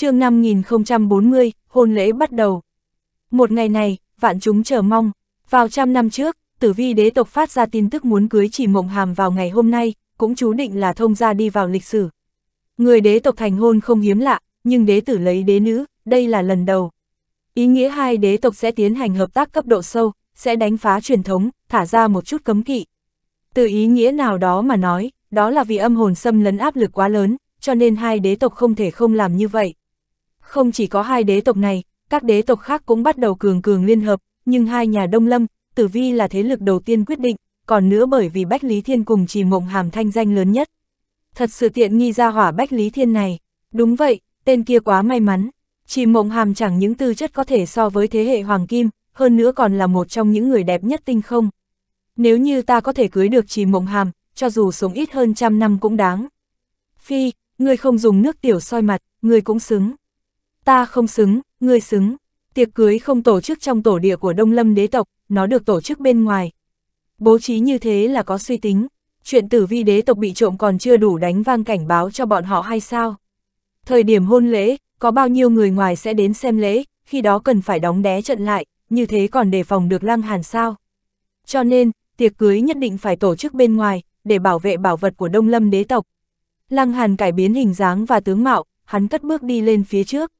chương 5040, hôn lễ bắt đầu. Một ngày này, vạn chúng chờ mong, vào trăm năm trước, tử vi đế tộc phát ra tin tức muốn cưới chỉ mộng hàm vào ngày hôm nay, cũng chú định là thông ra đi vào lịch sử. Người đế tộc thành hôn không hiếm lạ, nhưng đế tử lấy đế nữ, đây là lần đầu. Ý nghĩa hai đế tộc sẽ tiến hành hợp tác cấp độ sâu, sẽ đánh phá truyền thống, thả ra một chút cấm kỵ. Từ ý nghĩa nào đó mà nói, đó là vì âm hồn xâm lấn áp lực quá lớn, cho nên hai đế tộc không thể không làm như vậy. Không chỉ có hai đế tộc này, các đế tộc khác cũng bắt đầu cường cường liên hợp, nhưng hai nhà Đông Lâm, Tử Vi là thế lực đầu tiên quyết định, còn nữa bởi vì Bách Lý Thiên cùng chỉ mộng hàm thanh danh lớn nhất. Thật sự tiện nghi ra hỏa Bách Lý Thiên này, đúng vậy, tên kia quá may mắn, chỉ mộng hàm chẳng những tư chất có thể so với thế hệ Hoàng Kim, hơn nữa còn là một trong những người đẹp nhất tinh không. Nếu như ta có thể cưới được chỉ mộng hàm, cho dù sống ít hơn trăm năm cũng đáng. Phi, ngươi không dùng nước tiểu soi mặt, ngươi cũng xứng. Ta không xứng, ngươi xứng. Tiệc cưới không tổ chức trong tổ địa của Đông Lâm đế tộc, nó được tổ chức bên ngoài. Bố trí như thế là có suy tính. Chuyện tử vi đế tộc bị trộm còn chưa đủ đánh vang cảnh báo cho bọn họ hay sao? Thời điểm hôn lễ, có bao nhiêu người ngoài sẽ đến xem lễ, khi đó cần phải đóng đé trận lại, như thế còn đề phòng được lăng hàn sao? Cho nên, tiệc cưới nhất định phải tổ chức bên ngoài, để bảo vệ bảo vật của Đông Lâm đế tộc. Lăng Hàn cải biến hình dáng và tướng mạo, hắn cất bước đi lên phía trước.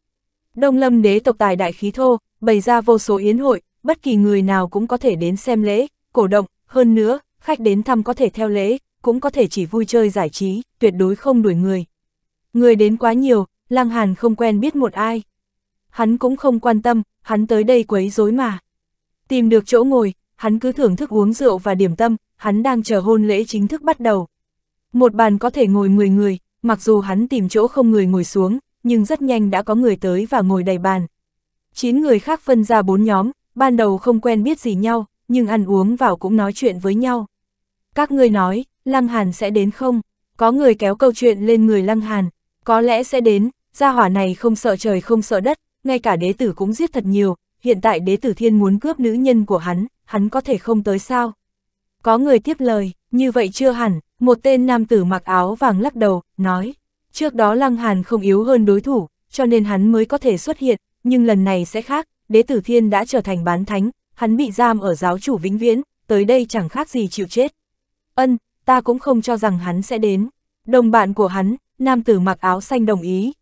Đông lâm đế tộc tài đại khí thô, bày ra vô số yến hội, bất kỳ người nào cũng có thể đến xem lễ, cổ động, hơn nữa, khách đến thăm có thể theo lễ, cũng có thể chỉ vui chơi giải trí, tuyệt đối không đuổi người. Người đến quá nhiều, Lang Hàn không quen biết một ai. Hắn cũng không quan tâm, hắn tới đây quấy rối mà. Tìm được chỗ ngồi, hắn cứ thưởng thức uống rượu và điểm tâm, hắn đang chờ hôn lễ chính thức bắt đầu. Một bàn có thể ngồi 10 người, mặc dù hắn tìm chỗ không người ngồi xuống, nhưng rất nhanh đã có người tới và ngồi đầy bàn. Chín người khác phân ra bốn nhóm, ban đầu không quen biết gì nhau, nhưng ăn uống vào cũng nói chuyện với nhau. Các ngươi nói, Lăng Hàn sẽ đến không? Có người kéo câu chuyện lên người Lăng Hàn, có lẽ sẽ đến, gia hỏa này không sợ trời không sợ đất, ngay cả đế tử cũng giết thật nhiều, hiện tại đế tử thiên muốn cướp nữ nhân của hắn, hắn có thể không tới sao? Có người tiếp lời, như vậy chưa hẳn, một tên nam tử mặc áo vàng lắc đầu, nói. Trước đó Lăng Hàn không yếu hơn đối thủ, cho nên hắn mới có thể xuất hiện, nhưng lần này sẽ khác, đế tử thiên đã trở thành bán thánh, hắn bị giam ở giáo chủ vĩnh viễn, tới đây chẳng khác gì chịu chết. Ân, ta cũng không cho rằng hắn sẽ đến. Đồng bạn của hắn, nam tử mặc áo xanh đồng ý.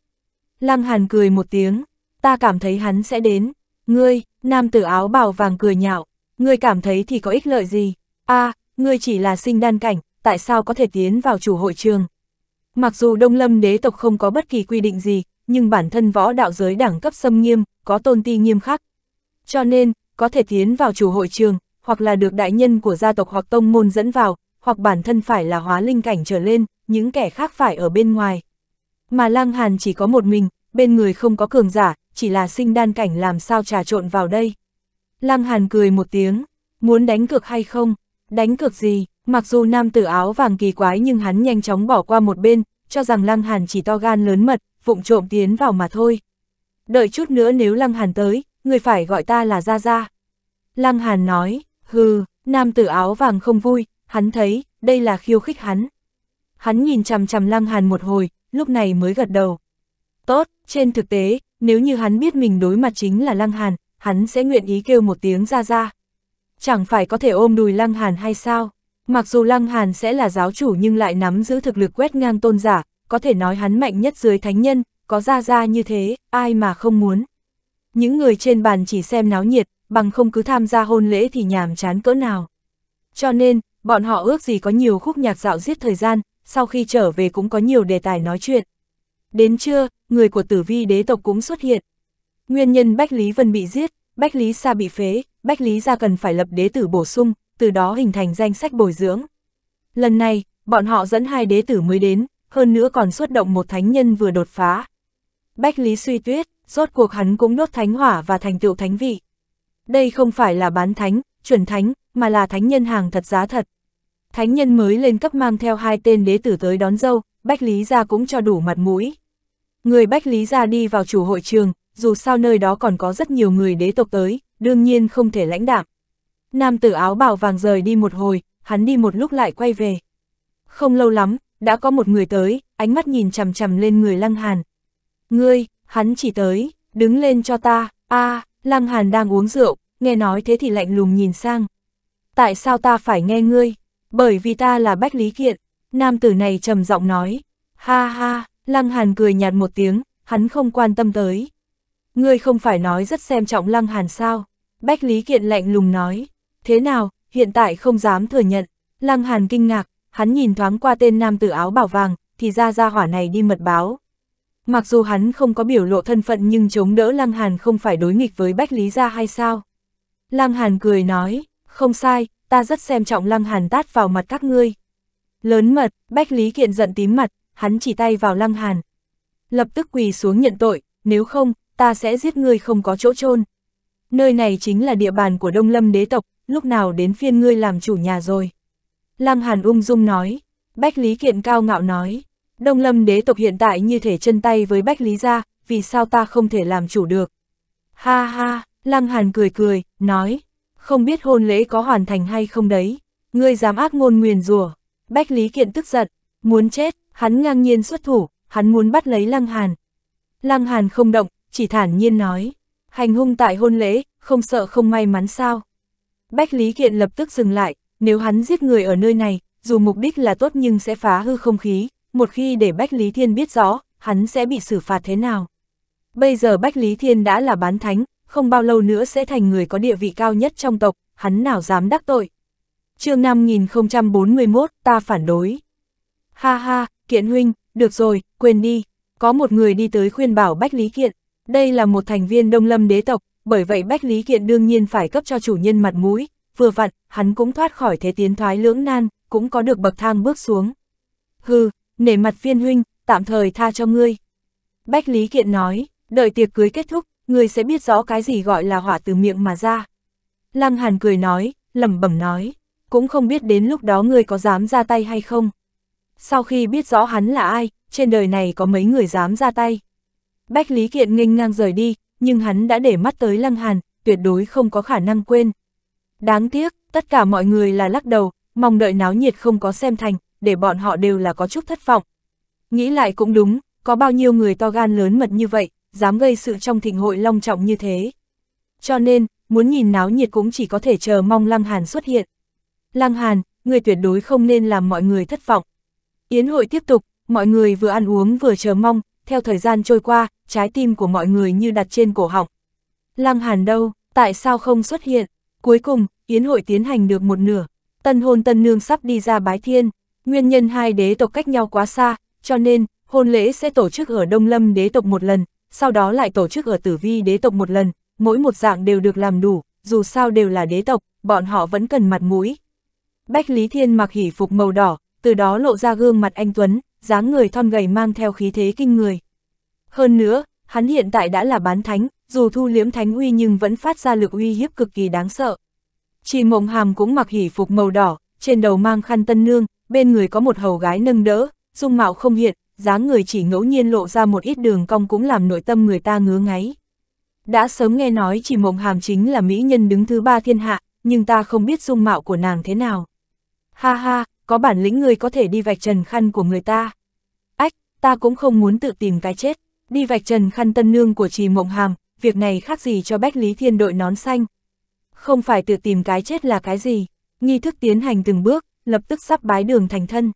Lăng Hàn cười một tiếng, ta cảm thấy hắn sẽ đến. Ngươi, nam tử áo bào vàng cười nhạo, ngươi cảm thấy thì có ích lợi gì? a ngươi chỉ là sinh đan cảnh, tại sao có thể tiến vào chủ hội trường? Mặc dù Đông Lâm đế tộc không có bất kỳ quy định gì, nhưng bản thân võ đạo giới đẳng cấp xâm nghiêm, có tôn ti nghiêm khắc. Cho nên, có thể tiến vào chủ hội trường, hoặc là được đại nhân của gia tộc hoặc tông môn dẫn vào, hoặc bản thân phải là hóa linh cảnh trở lên, những kẻ khác phải ở bên ngoài. Mà Lang Hàn chỉ có một mình, bên người không có cường giả, chỉ là sinh đan cảnh làm sao trà trộn vào đây. Lang Hàn cười một tiếng, muốn đánh cược hay không? Đánh cược gì? Mặc dù nam tử áo vàng kỳ quái nhưng hắn nhanh chóng bỏ qua một bên, cho rằng Lăng Hàn chỉ to gan lớn mật, vụng trộm tiến vào mà thôi. Đợi chút nữa nếu Lăng Hàn tới, người phải gọi ta là Gia Gia. Lăng Hàn nói, hừ, nam tử áo vàng không vui, hắn thấy, đây là khiêu khích hắn. Hắn nhìn chằm chằm Lăng Hàn một hồi, lúc này mới gật đầu. Tốt, trên thực tế, nếu như hắn biết mình đối mặt chính là Lăng Hàn, hắn sẽ nguyện ý kêu một tiếng Gia Gia. Chẳng phải có thể ôm đùi Lăng Hàn hay sao? Mặc dù Lăng Hàn sẽ là giáo chủ nhưng lại nắm giữ thực lực quét ngang tôn giả, có thể nói hắn mạnh nhất dưới thánh nhân, có ra ra như thế, ai mà không muốn. Những người trên bàn chỉ xem náo nhiệt, bằng không cứ tham gia hôn lễ thì nhàm chán cỡ nào. Cho nên, bọn họ ước gì có nhiều khúc nhạc dạo giết thời gian, sau khi trở về cũng có nhiều đề tài nói chuyện. Đến trưa, người của tử vi đế tộc cũng xuất hiện. Nguyên nhân Bách Lý Vân bị giết, Bách Lý Sa bị phế, Bách Lý Gia cần phải lập đế tử bổ sung, từ đó hình thành danh sách bồi dưỡng. Lần này, bọn họ dẫn hai đế tử mới đến, hơn nữa còn xuất động một thánh nhân vừa đột phá. Bách Lý suy tuyết, rốt cuộc hắn cũng đốt thánh hỏa và thành tựu thánh vị. Đây không phải là bán thánh, chuẩn thánh, mà là thánh nhân hàng thật giá thật. Thánh nhân mới lên cấp mang theo hai tên đế tử tới đón dâu, Bách Lý ra cũng cho đủ mặt mũi. Người Bách Lý ra đi vào chủ hội trường, dù sao nơi đó còn có rất nhiều người đế tộc tới, đương nhiên không thể lãnh đạm. Nam tử áo bào vàng rời đi một hồi, hắn đi một lúc lại quay về. Không lâu lắm, đã có một người tới, ánh mắt nhìn chằm chằm lên người Lăng Hàn. Ngươi, hắn chỉ tới, đứng lên cho ta, a à, Lăng Hàn đang uống rượu, nghe nói thế thì lạnh lùng nhìn sang. Tại sao ta phải nghe ngươi? Bởi vì ta là Bách Lý Kiện, nam tử này trầm giọng nói. Ha ha, Lăng Hàn cười nhạt một tiếng, hắn không quan tâm tới. Ngươi không phải nói rất xem trọng Lăng Hàn sao? Bách Lý Kiện lạnh lùng nói. Thế nào, hiện tại không dám thừa nhận. Lăng Hàn kinh ngạc, hắn nhìn thoáng qua tên nam tử áo bảo vàng, thì ra ra hỏa này đi mật báo. Mặc dù hắn không có biểu lộ thân phận nhưng chống đỡ Lăng Hàn không phải đối nghịch với Bách Lý Gia hay sao? Lăng Hàn cười nói, không sai, ta rất xem trọng Lăng Hàn tát vào mặt các ngươi. Lớn mật, Bách Lý Kiện giận tím mặt, hắn chỉ tay vào Lăng Hàn. Lập tức quỳ xuống nhận tội, nếu không, ta sẽ giết ngươi không có chỗ chôn. Nơi này chính là địa bàn của Đông Lâm đế tộc, lúc nào đến phiên ngươi làm chủ nhà rồi. Lăng Hàn ung dung nói, Bách Lý Kiện cao ngạo nói, Đông Lâm đế tộc hiện tại như thể chân tay với Bách Lý gia, vì sao ta không thể làm chủ được. Ha ha, Lăng Hàn cười cười, nói, không biết hôn lễ có hoàn thành hay không đấy, ngươi dám ác ngôn nguyền rủa. Bách Lý Kiện tức giận, muốn chết, hắn ngang nhiên xuất thủ, hắn muốn bắt lấy Lăng Hàn. Lăng Hàn không động, chỉ thản nhiên nói, hành hung tại hôn lễ, không sợ không may mắn sao. Bách Lý Kiện lập tức dừng lại, nếu hắn giết người ở nơi này, dù mục đích là tốt nhưng sẽ phá hư không khí, một khi để Bách Lý Thiên biết rõ, hắn sẽ bị xử phạt thế nào. Bây giờ Bách Lý Thiên đã là bán thánh, không bao lâu nữa sẽ thành người có địa vị cao nhất trong tộc, hắn nào dám đắc tội. chương 5041, ta phản đối. Ha ha, Kiện Huynh, được rồi, quên đi. Có một người đi tới khuyên bảo Bách Lý Kiện, đây là một thành viên Đông Lâm đế tộc, bởi vậy Bách Lý Kiện đương nhiên phải cấp cho chủ nhân mặt mũi, vừa vặn, hắn cũng thoát khỏi thế tiến thoái lưỡng nan, cũng có được bậc thang bước xuống. Hừ, nể mặt viên huynh, tạm thời tha cho ngươi. Bách Lý Kiện nói, đợi tiệc cưới kết thúc, ngươi sẽ biết rõ cái gì gọi là hỏa từ miệng mà ra. Lăng Hàn cười nói, lẩm bẩm nói, cũng không biết đến lúc đó ngươi có dám ra tay hay không. Sau khi biết rõ hắn là ai, trên đời này có mấy người dám ra tay. Bách Lý Kiện nghênh ngang rời đi, nhưng hắn đã để mắt tới Lăng Hàn, tuyệt đối không có khả năng quên. Đáng tiếc, tất cả mọi người là lắc đầu, mong đợi náo nhiệt không có xem thành, để bọn họ đều là có chút thất vọng. Nghĩ lại cũng đúng, có bao nhiêu người to gan lớn mật như vậy, dám gây sự trong thịnh hội long trọng như thế. Cho nên, muốn nhìn náo nhiệt cũng chỉ có thể chờ mong Lăng Hàn xuất hiện. Lăng Hàn, người tuyệt đối không nên làm mọi người thất vọng. Yến hội tiếp tục, mọi người vừa ăn uống vừa chờ mong, theo thời gian trôi qua, trái tim của mọi người như đặt trên cổ họng. Lăng Hàn đâu, tại sao không xuất hiện? Cuối cùng, yến hội tiến hành được một nửa, tân hôn tân nương sắp đi ra bái thiên, nguyên nhân hai đế tộc cách nhau quá xa, cho nên, hôn lễ sẽ tổ chức ở Đông Lâm đế tộc một lần, sau đó lại tổ chức ở Tử Vi đế tộc một lần, mỗi một dạng đều được làm đủ, dù sao đều là đế tộc, bọn họ vẫn cần mặt mũi. Bách Lý Thiên mặc hỷ phục màu đỏ, từ đó lộ ra gương mặt anh Tuấn, dáng người thon gầy mang theo khí thế kinh người. Hơn nữa, hắn hiện tại đã là bán thánh, dù thu liếm thánh uy nhưng vẫn phát ra lực uy hiếp cực kỳ đáng sợ. Chỉ mộng hàm cũng mặc hỉ phục màu đỏ, trên đầu mang khăn tân nương, bên người có một hầu gái nâng đỡ, dung mạo không hiện, dáng người chỉ ngẫu nhiên lộ ra một ít đường cong cũng làm nội tâm người ta ngứa ngáy. Đã sớm nghe nói chỉ mộng hàm chính là mỹ nhân đứng thứ ba thiên hạ, nhưng ta không biết dung mạo của nàng thế nào. Ha ha, có bản lĩnh người có thể đi vạch trần khăn của người ta. Ách, ta cũng không muốn tự tìm cái chết, đi vạch trần khăn tân nương của trì mộng hàm, việc này khác gì cho Bách Lý Thiên đội nón xanh. Không phải tự tìm cái chết là cái gì, nghi thức tiến hành từng bước, lập tức sắp bái đường thành thân.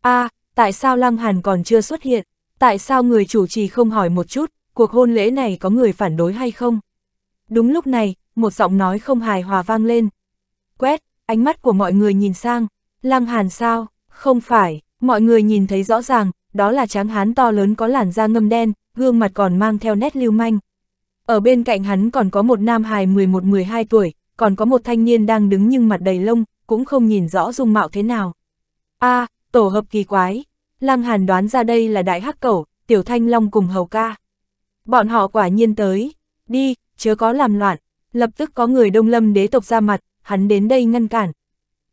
a à, tại sao Lăng Hàn còn chưa xuất hiện, tại sao người chủ trì không hỏi một chút, cuộc hôn lễ này có người phản đối hay không? Đúng lúc này, một giọng nói không hài hòa vang lên. Quét, ánh mắt của mọi người nhìn sang, Lăng Hàn sao? Không phải, mọi người nhìn thấy rõ ràng, đó là tráng hán to lớn có làn da ngâm đen, gương mặt còn mang theo nét lưu manh. Ở bên cạnh hắn còn có một nam hài 11-12 tuổi, còn có một thanh niên đang đứng nhưng mặt đầy lông, cũng không nhìn rõ dung mạo thế nào. a à, tổ hợp kỳ quái, Lăng Hàn đoán ra đây là đại hắc cẩu, tiểu thanh long cùng hầu ca. Bọn họ quả nhiên tới, đi, chớ có làm loạn, lập tức có người đông lâm đế tộc ra mặt, hắn đến đây ngăn cản,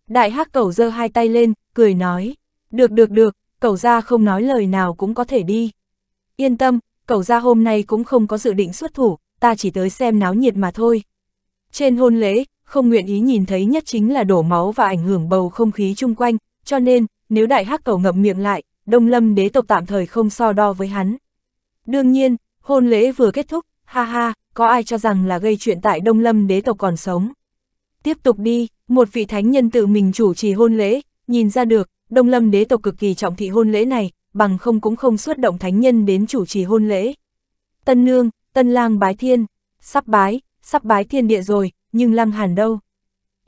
Đại hắc cẩu giơ hai tay lên, cười nói, được được được, cẩu gia không nói lời nào cũng có thể đi. Yên tâm, cẩu gia hôm nay cũng không có dự định xuất thủ, ta chỉ tới xem náo nhiệt mà thôi. Trên hôn lễ, không nguyện ý nhìn thấy nhất chính là đổ máu và ảnh hưởng bầu không khí chung quanh, cho nên, nếu đại hắc cẩu ngậm miệng lại, đông lâm đế tộc tạm thời không so đo với hắn. Đương nhiên, hôn lễ vừa kết thúc, ha ha, có ai cho rằng là gây chuyện tại đông lâm đế tộc còn sống. Tiếp tục đi, một vị thánh nhân tự mình chủ trì hôn lễ, nhìn ra được, Đông Lâm đế tộc cực kỳ trọng thị hôn lễ này, bằng không cũng không xuất động thánh nhân đến chủ trì hôn lễ. Tân nương, tân lang bái thiên, sắp bái, sắp bái thiên địa rồi, nhưng lăng hàn đâu?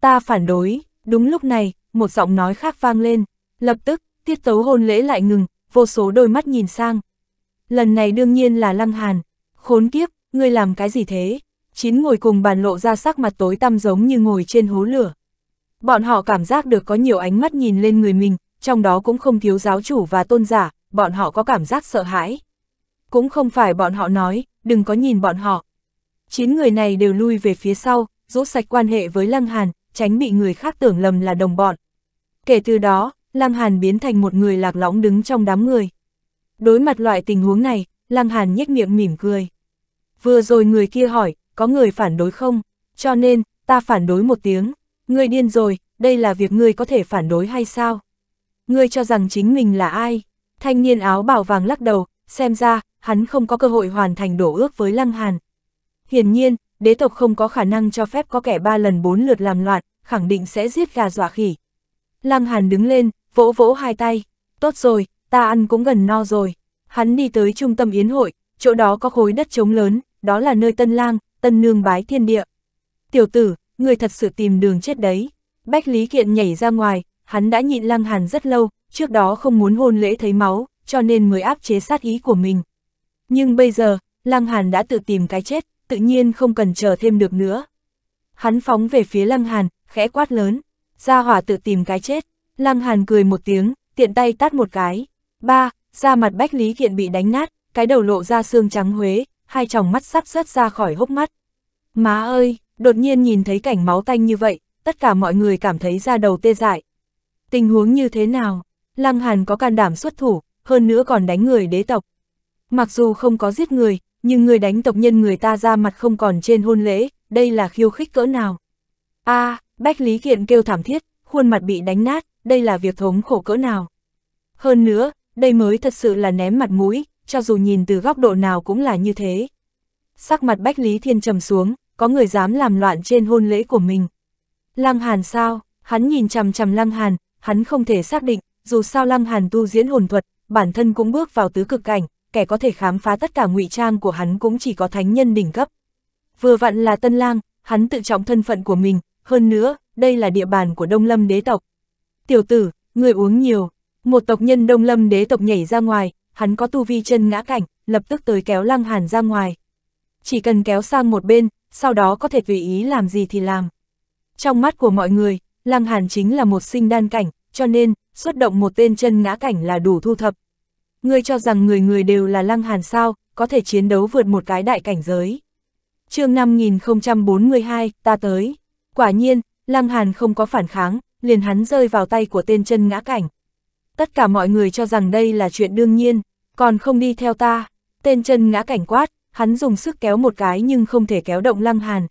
Ta phản đối, đúng lúc này, một giọng nói khác vang lên, lập tức, tiết tấu hôn lễ lại ngừng, vô số đôi mắt nhìn sang. Lần này đương nhiên là lăng hàn, khốn kiếp, ngươi làm cái gì thế? chín ngồi cùng bàn lộ ra sắc mặt tối tăm giống như ngồi trên hố lửa. Bọn họ cảm giác được có nhiều ánh mắt nhìn lên người mình, trong đó cũng không thiếu giáo chủ và tôn giả, bọn họ có cảm giác sợ hãi. Cũng không phải bọn họ nói, đừng có nhìn bọn họ. Chín người này đều lui về phía sau, rút sạch quan hệ với Lăng Hàn, tránh bị người khác tưởng lầm là đồng bọn. Kể từ đó, Lăng Hàn biến thành một người lạc lõng đứng trong đám người. Đối mặt loại tình huống này, Lăng Hàn nhếch miệng mỉm cười. Vừa rồi người kia hỏi, có người phản đối không? Cho nên, ta phản đối một tiếng. Ngươi điên rồi, đây là việc ngươi có thể phản đối hay sao? Ngươi cho rằng chính mình là ai? Thanh niên áo bảo vàng lắc đầu, xem ra, hắn không có cơ hội hoàn thành đổ ước với Lăng Hàn. Hiển nhiên, đế tộc không có khả năng cho phép có kẻ ba lần bốn lượt làm loạn, khẳng định sẽ giết gà dọa khỉ. Lăng Hàn đứng lên, vỗ vỗ hai tay. Tốt rồi, ta ăn cũng gần no rồi. Hắn đi tới trung tâm yến hội, chỗ đó có khối đất trống lớn, đó là nơi Tân Lang, tân nương bái thiên địa. Tiểu tử, người thật sự tìm đường chết đấy. Bách Lý Kiện nhảy ra ngoài, hắn đã nhịn lăng hàn rất lâu, trước đó không muốn hôn lễ thấy máu, cho nên mới áp chế sát ý của mình. Nhưng bây giờ, lăng hàn đã tự tìm cái chết, tự nhiên không cần chờ thêm được nữa. Hắn phóng về phía lăng hàn, khẽ quát lớn, ra hỏa tự tìm cái chết. Lăng hàn cười một tiếng, tiện tay tát một cái. Ba, da mặt Bách Lý Kiện bị đánh nát, cái đầu lộ ra xương trắng huế, hai tròng mắt sắp rớt ra khỏi hốc mắt. Má ơi, đột nhiên nhìn thấy cảnh máu tanh như vậy, tất cả mọi người cảm thấy da đầu tê dại. Tình huống như thế nào? Lăng Hàn có can đảm xuất thủ, hơn nữa còn đánh người đế tộc. Mặc dù không có giết người, nhưng người đánh tộc nhân người ta ra mặt không còn trên hôn lễ, đây là khiêu khích cỡ nào. a à, Bách Lý Kiện kêu thảm thiết, khuôn mặt bị đánh nát, đây là việc thống khổ cỡ nào. Hơn nữa, đây mới thật sự là ném mặt mũi, cho dù nhìn từ góc độ nào cũng là như thế. Sắc mặt Bách Lý Thiên trầm xuống, có người dám làm loạn trên hôn lễ của mình. Lăng Hàn sao, hắn nhìn chằm chằm Lăng Hàn, hắn không thể xác định, dù sao Lăng Hàn tu diễn hồn thuật, bản thân cũng bước vào tứ cực cảnh, kẻ có thể khám phá tất cả ngụy trang của hắn cũng chỉ có thánh nhân đỉnh cấp. Vừa vặn là Tân Lang, hắn tự trọng thân phận của mình, hơn nữa, đây là địa bàn của Đông Lâm đế tộc. Tiểu tử, người uống nhiều, một tộc nhân Đông Lâm đế tộc nhảy ra ngoài, hắn có tu vi chân ngã cảnh, lập tức tới kéo Lăng Hàn ra ngoài. Chỉ cần kéo sang một bên, sau đó có thể tùy ý làm gì thì làm. Trong mắt của mọi người, Lăng Hàn chính là một sinh đan cảnh, cho nên, xuất động một tên chân ngã cảnh là đủ thu thập. Ngươi cho rằng người người đều là Lăng Hàn sao, có thể chiến đấu vượt một cái đại cảnh giới. chương 5042, ta tới. Quả nhiên, Lăng Hàn không có phản kháng, liền hắn rơi vào tay của tên chân ngã cảnh tất cả mọi người cho rằng đây là chuyện đương nhiên, còn không đi theo ta. Tên chân ngã cảnh quát, hắn dùng sức kéo một cái nhưng không thể kéo động lăng hàn.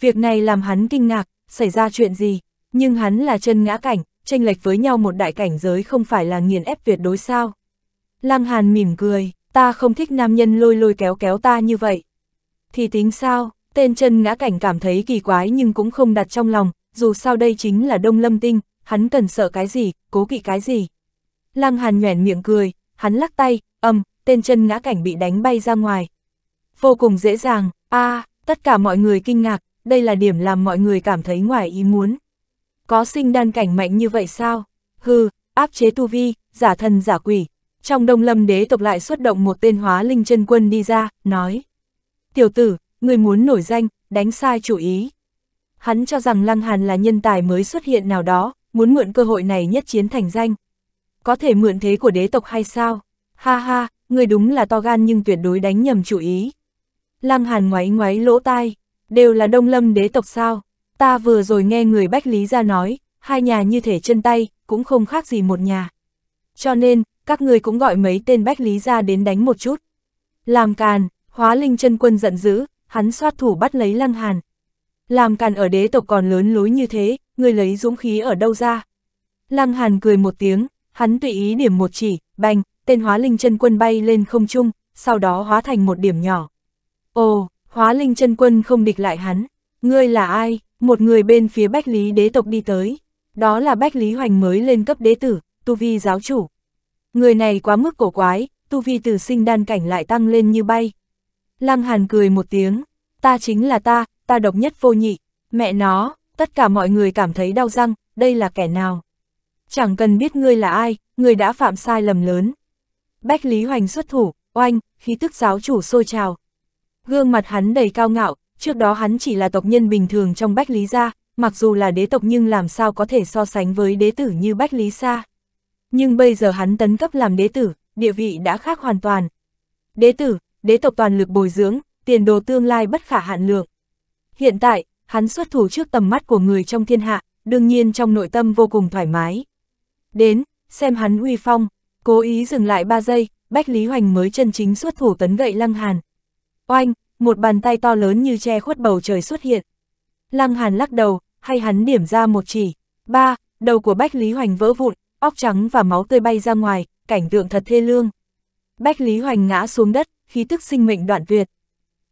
Việc này làm hắn kinh ngạc, xảy ra chuyện gì, nhưng hắn là chân ngã cảnh, tranh lệch với nhau một đại cảnh giới không phải là nghiền ép tuyệt đối sao. Lăng hàn mỉm cười, ta không thích nam nhân lôi lôi kéo kéo ta như vậy. Thì tính sao, tên chân ngã cảnh cảm thấy kỳ quái nhưng cũng không đặt trong lòng, dù sao đây chính là đông lâm tinh, hắn cần sợ cái gì, cố kỵ cái gì. Lăng Hàn nhoẻn miệng cười, hắn lắc tay, ầm, tên chân ngã cảnh bị đánh bay ra ngoài. Vô cùng dễ dàng, a à, tất cả mọi người kinh ngạc, đây là điểm làm mọi người cảm thấy ngoài ý muốn. Có sinh đan cảnh mạnh như vậy sao? Hừ, áp chế tu vi, giả thần giả quỷ. Trong đông lâm đế tộc lại xuất động một tên hóa linh chân quân đi ra, nói. Tiểu tử, người muốn nổi danh, đánh sai chủ ý. Hắn cho rằng Lăng Hàn là nhân tài mới xuất hiện nào đó, muốn mượn cơ hội này nhất chiến thành danh có thể mượn thế của đế tộc hay sao? Ha ha, người đúng là to gan nhưng tuyệt đối đánh nhầm chủ ý. Lăng Hàn ngoáy ngoáy lỗ tai, đều là đông lâm đế tộc sao? Ta vừa rồi nghe người Bách Lý ra nói, hai nhà như thể chân tay, cũng không khác gì một nhà. Cho nên, các người cũng gọi mấy tên Bách Lý ra đến đánh một chút. Làm càn, hóa linh chân quân giận dữ, hắn xoát thủ bắt lấy Lăng Hàn. Làm càn ở đế tộc còn lớn lối như thế, người lấy dũng khí ở đâu ra? Lăng Hàn cười một tiếng, Hắn tùy ý điểm một chỉ, bành, tên hóa linh chân quân bay lên không trung, sau đó hóa thành một điểm nhỏ. Ồ, hóa linh chân quân không địch lại hắn. Ngươi là ai? Một người bên phía Bách Lý đế tộc đi tới. Đó là Bách Lý Hoành mới lên cấp đế tử, tu vi giáo chủ. Người này quá mức cổ quái, tu vi từ sinh đan cảnh lại tăng lên như bay. Lăng Hàn cười một tiếng, ta chính là ta, ta độc nhất vô nhị, mẹ nó, tất cả mọi người cảm thấy đau răng, đây là kẻ nào. Chẳng cần biết ngươi là ai, ngươi đã phạm sai lầm lớn. Bách Lý Hoành xuất thủ, oanh, khí tức giáo chủ sôi trào. Gương mặt hắn đầy cao ngạo, trước đó hắn chỉ là tộc nhân bình thường trong Bách Lý gia, mặc dù là đế tộc nhưng làm sao có thể so sánh với đế tử như Bách Lý Sa. Nhưng bây giờ hắn tấn cấp làm đế tử, địa vị đã khác hoàn toàn. Đế tử, đế tộc toàn lực bồi dưỡng, tiền đồ tương lai bất khả hạn lượng. Hiện tại, hắn xuất thủ trước tầm mắt của người trong thiên hạ, đương nhiên trong nội tâm vô cùng thoải mái đến, xem hắn uy phong, cố ý dừng lại 3 giây, Bách Lý Hoành mới chân chính xuất thủ tấn gậy Lăng Hàn. Oanh, một bàn tay to lớn như che khuất bầu trời xuất hiện. Lăng Hàn lắc đầu, hay hắn điểm ra một chỉ. Ba, đầu của Bách Lý Hoành vỡ vụn, óc trắng và máu tươi bay ra ngoài, cảnh tượng thật thê lương. Bách Lý Hoành ngã xuống đất, khí tức sinh mệnh đoạn tuyệt.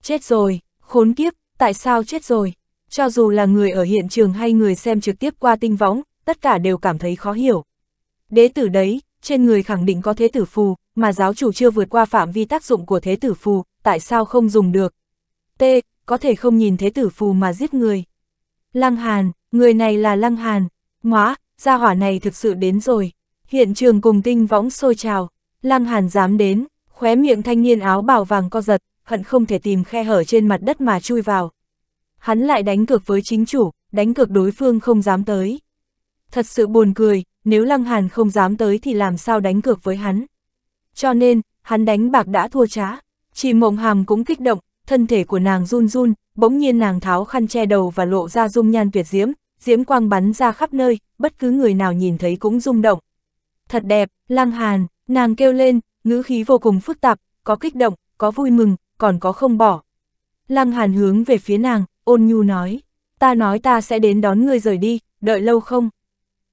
Chết rồi, khốn kiếp, tại sao chết rồi? Cho dù là người ở hiện trường hay người xem trực tiếp qua tinh võng, tất cả đều cảm thấy khó hiểu. Đế tử đấy, trên người khẳng định có thế tử phù, mà giáo chủ chưa vượt qua phạm vi tác dụng của thế tử phù, tại sao không dùng được? T. Có thể không nhìn thế tử phù mà giết người. Lăng Hàn, người này là Lăng Hàn. Ngóa, gia hỏa này thực sự đến rồi. Hiện trường cùng tinh võng sôi trào. Lăng Hàn dám đến, khóe miệng thanh niên áo bào vàng co giật, hận không thể tìm khe hở trên mặt đất mà chui vào. Hắn lại đánh cược với chính chủ, đánh cược đối phương không dám tới. Thật sự buồn cười, nếu Lăng Hàn không dám tới thì làm sao đánh cược với hắn. Cho nên, hắn đánh bạc đã thua trá, chỉ mộng hàm cũng kích động, thân thể của nàng run run, bỗng nhiên nàng tháo khăn che đầu và lộ ra dung nhan tuyệt diễm, diễm quang bắn ra khắp nơi, bất cứ người nào nhìn thấy cũng rung động. Thật đẹp, Lăng Hàn, nàng kêu lên, ngữ khí vô cùng phức tạp, có kích động, có vui mừng, còn có không bỏ. Lăng Hàn hướng về phía nàng, ôn nhu nói, ta nói ta sẽ đến đón ngươi rời đi, đợi lâu không?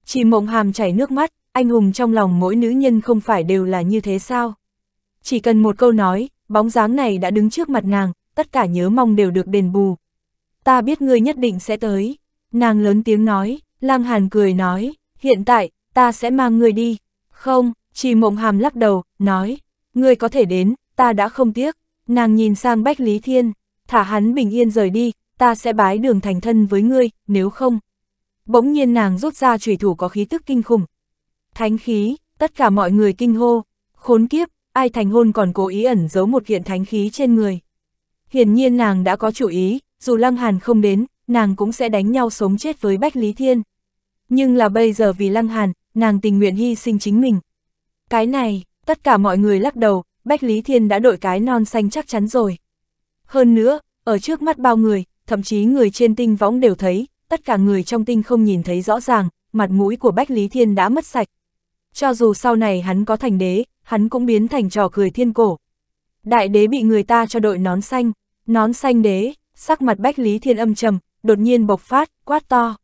Chị mộng hàm chảy nước mắt, anh hùng trong lòng mỗi nữ nhân không phải đều là như thế sao? Chỉ cần một câu nói, bóng dáng này đã đứng trước mặt nàng, tất cả nhớ mong đều được đền bù. Ta biết ngươi nhất định sẽ tới. Nàng lớn tiếng nói, lang hàn cười nói, hiện tại, ta sẽ mang ngươi đi. Không, chỉ mộng hàm lắc đầu, nói, ngươi có thể đến, ta đã không tiếc. Nàng nhìn sang Bách Lý Thiên, thả hắn bình yên rời đi, ta sẽ bái đường thành thân với ngươi, nếu không. Bỗng nhiên nàng rút ra trùy thủ có khí tức kinh khủng. Thánh khí, tất cả mọi người kinh hô, khốn kiếp, ai thành hôn còn cố ý ẩn giấu một kiện thánh khí trên người. Hiển nhiên nàng đã có chủ ý, dù Lăng Hàn không đến, nàng cũng sẽ đánh nhau sống chết với Bách Lý Thiên. Nhưng là bây giờ vì Lăng Hàn, nàng tình nguyện hy sinh chính mình. Cái này, tất cả mọi người lắc đầu, Bách Lý Thiên đã đội cái non xanh chắc chắn rồi. Hơn nữa, ở trước mắt bao người, thậm chí người trên tinh võng đều thấy, tất cả người trong tinh không nhìn thấy rõ ràng, mặt mũi của Bách Lý Thiên đã mất sạch. Cho dù sau này hắn có thành đế, hắn cũng biến thành trò cười thiên cổ. Đại đế bị người ta cho đội nón xanh, nón xanh đế, sắc mặt Bách Lý Thiên âm trầm, đột nhiên bộc phát, quát to.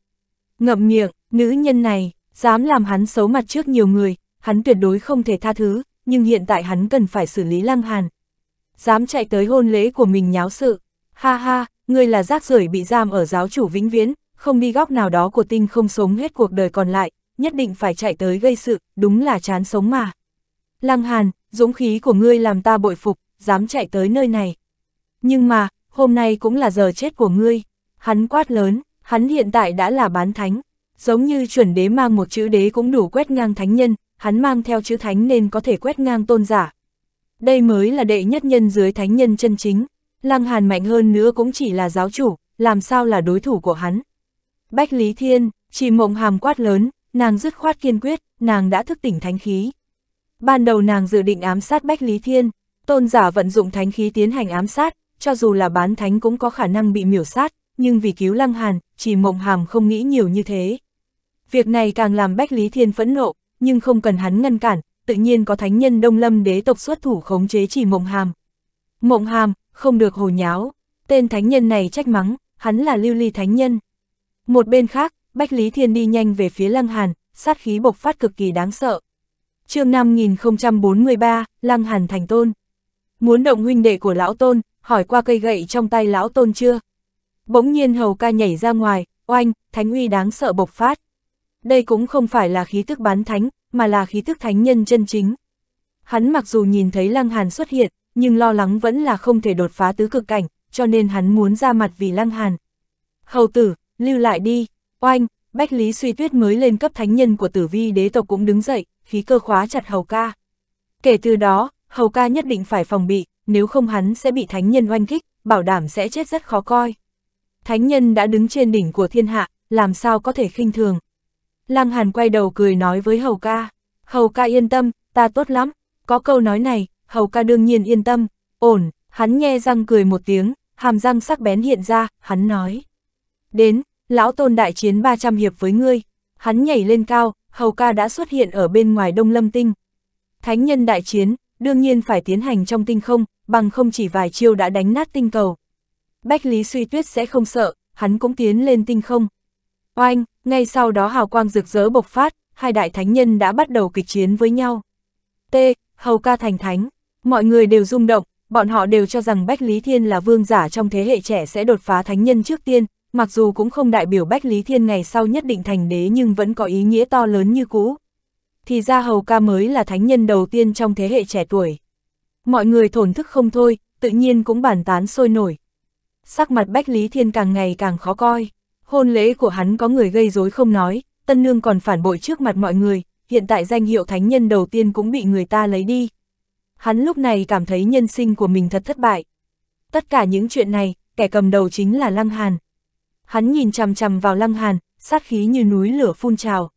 Ngậm miệng, nữ nhân này, dám làm hắn xấu mặt trước nhiều người, hắn tuyệt đối không thể tha thứ, nhưng hiện tại hắn cần phải xử lý lăng hàn. Dám chạy tới hôn lễ của mình nháo sự, ha ha, ngươi là rác rưởi bị giam ở giáo chủ vĩnh viễn, không đi góc nào đó của tinh không sống hết cuộc đời còn lại, nhất định phải chạy tới gây sự, đúng là chán sống mà. Lăng Hàn, dũng khí của ngươi làm ta bội phục, dám chạy tới nơi này. Nhưng mà, hôm nay cũng là giờ chết của ngươi. Hắn quát lớn, hắn hiện tại đã là bán thánh. Giống như chuẩn đế mang một chữ đế cũng đủ quét ngang thánh nhân, hắn mang theo chữ thánh nên có thể quét ngang tôn giả. Đây mới là đệ nhất nhân dưới thánh nhân chân chính. Lăng Hàn mạnh hơn nữa cũng chỉ là giáo chủ, làm sao là đối thủ của hắn. Bách Lý Thiên, chỉ mộng hàm quát lớn, nàng dứt khoát kiên quyết, nàng đã thức tỉnh thánh khí. Ban đầu nàng dự định ám sát Bách Lý Thiên, tôn giả vận dụng thánh khí tiến hành ám sát, cho dù là bán thánh cũng có khả năng bị miểu sát, nhưng vì cứu Lăng Hàn, chỉ mộng hàm không nghĩ nhiều như thế. Việc này càng làm Bách Lý Thiên phẫn nộ, nhưng không cần hắn ngăn cản, tự nhiên có thánh nhân Đông Lâm đế tộc xuất thủ khống chế chỉ mộng hàm. Mộng hàm, không được hồ nháo, tên thánh nhân này trách mắng, hắn là lưu ly thánh nhân, một bên khác, Bách Lý Thiên đi nhanh về phía Lăng Hàn, sát khí bộc phát cực kỳ đáng sợ. chương 5043, Lăng Hàn thành tôn. Muốn động huynh đệ của lão tôn, hỏi qua cây gậy trong tay lão tôn chưa? Bỗng nhiên hầu ca nhảy ra ngoài, oanh, thánh uy đáng sợ bộc phát. Đây cũng không phải là khí tức bán thánh, mà là khí tức thánh nhân chân chính. Hắn mặc dù nhìn thấy Lăng Hàn xuất hiện, nhưng lo lắng vẫn là không thể đột phá tứ cực cảnh, cho nên hắn muốn ra mặt vì Lăng Hàn. Hầu tử, lưu lại đi, oanh, Bách Lý Suy Tuyết mới lên cấp thánh nhân của tử vi đế tộc cũng đứng dậy, khí cơ khóa chặt Hầu ca. Kể từ đó, Hầu ca nhất định phải phòng bị, nếu không hắn sẽ bị thánh nhân oanh kích, bảo đảm sẽ chết rất khó coi. Thánh nhân đã đứng trên đỉnh của thiên hạ, làm sao có thể khinh thường. Lăng Hàn quay đầu cười nói với Hầu ca, Hầu ca yên tâm, ta tốt lắm, có câu nói này, Hầu ca đương nhiên yên tâm, ổn, hắn nhe răng cười một tiếng, hàm răng sắc bén hiện ra, hắn nói. Đến, lão tôn đại chiến 300 hiệp với ngươi. Hắn nhảy lên cao, hầu ca đã xuất hiện ở bên ngoài đông lâm tinh. Thánh nhân đại chiến, đương nhiên phải tiến hành trong tinh không, bằng không chỉ vài chiêu đã đánh nát tinh cầu. Bách Lý suy tuyết sẽ không sợ, hắn cũng tiến lên tinh không. Oanh, ngay sau đó hào quang rực rỡ bộc phát, hai đại thánh nhân đã bắt đầu kịch chiến với nhau. T, hầu ca thành thánh, mọi người đều rung động, bọn họ đều cho rằng Bách Lý Thiên là vương giả trong thế hệ trẻ sẽ đột phá thánh nhân trước tiên, mặc dù cũng không đại biểu Bách Lý Thiên ngày sau nhất định thành đế nhưng vẫn có ý nghĩa to lớn như cũ. Thì ra Hầu ca mới là thánh nhân đầu tiên trong thế hệ trẻ tuổi. Mọi người thổn thức không thôi, tự nhiên cũng bàn tán sôi nổi. Sắc mặt Bách Lý Thiên càng ngày càng khó coi, hôn lễ của hắn có người gây rối không nói, tân nương còn phản bội trước mặt mọi người, hiện tại danh hiệu thánh nhân đầu tiên cũng bị người ta lấy đi. Hắn lúc này cảm thấy nhân sinh của mình thật thất bại. Tất cả những chuyện này, kẻ cầm đầu chính là Lăng Hàn hắn nhìn chằm chằm vào lăng hàn, sát khí như núi lửa phun trào.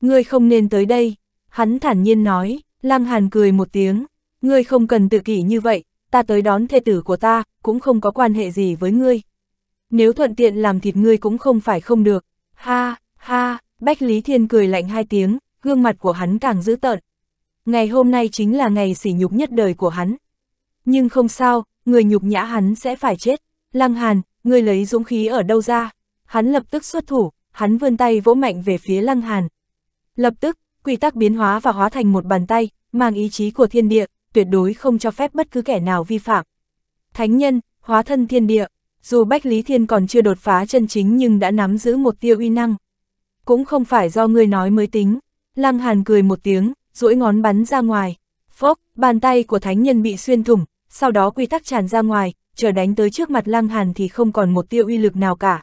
Ngươi không nên tới đây, hắn thản nhiên nói, lăng hàn cười một tiếng, ngươi không cần tự kỷ như vậy, ta tới đón thê tử của ta, cũng không có quan hệ gì với ngươi. Nếu thuận tiện làm thịt ngươi cũng không phải không được, ha, ha, Bách Lý Thiên cười lạnh hai tiếng, gương mặt của hắn càng dữ tợn. Ngày hôm nay chính là ngày sỉ nhục nhất đời của hắn. Nhưng không sao, người nhục nhã hắn sẽ phải chết. Lăng Hàn, ngươi lấy dũng khí ở đâu ra? Hắn lập tức xuất thủ, hắn vươn tay vỗ mạnh về phía Lăng Hàn. Lập tức, quy tắc biến hóa và hóa thành một bàn tay, mang ý chí của thiên địa, tuyệt đối không cho phép bất cứ kẻ nào vi phạm. Thánh nhân, hóa thân thiên địa, dù Bách Lý Thiên còn chưa đột phá chân chính nhưng đã nắm giữ một tiêu uy năng. Cũng không phải do ngươi nói mới tính, Lăng Hàn cười một tiếng, duỗi ngón bắn ra ngoài. Phốc, bàn tay của thánh nhân bị xuyên thủng, sau đó quy tắc tràn ra ngoài, chờ đánh tới trước mặt Lăng Hàn thì không còn một tiêu uy lực nào cả.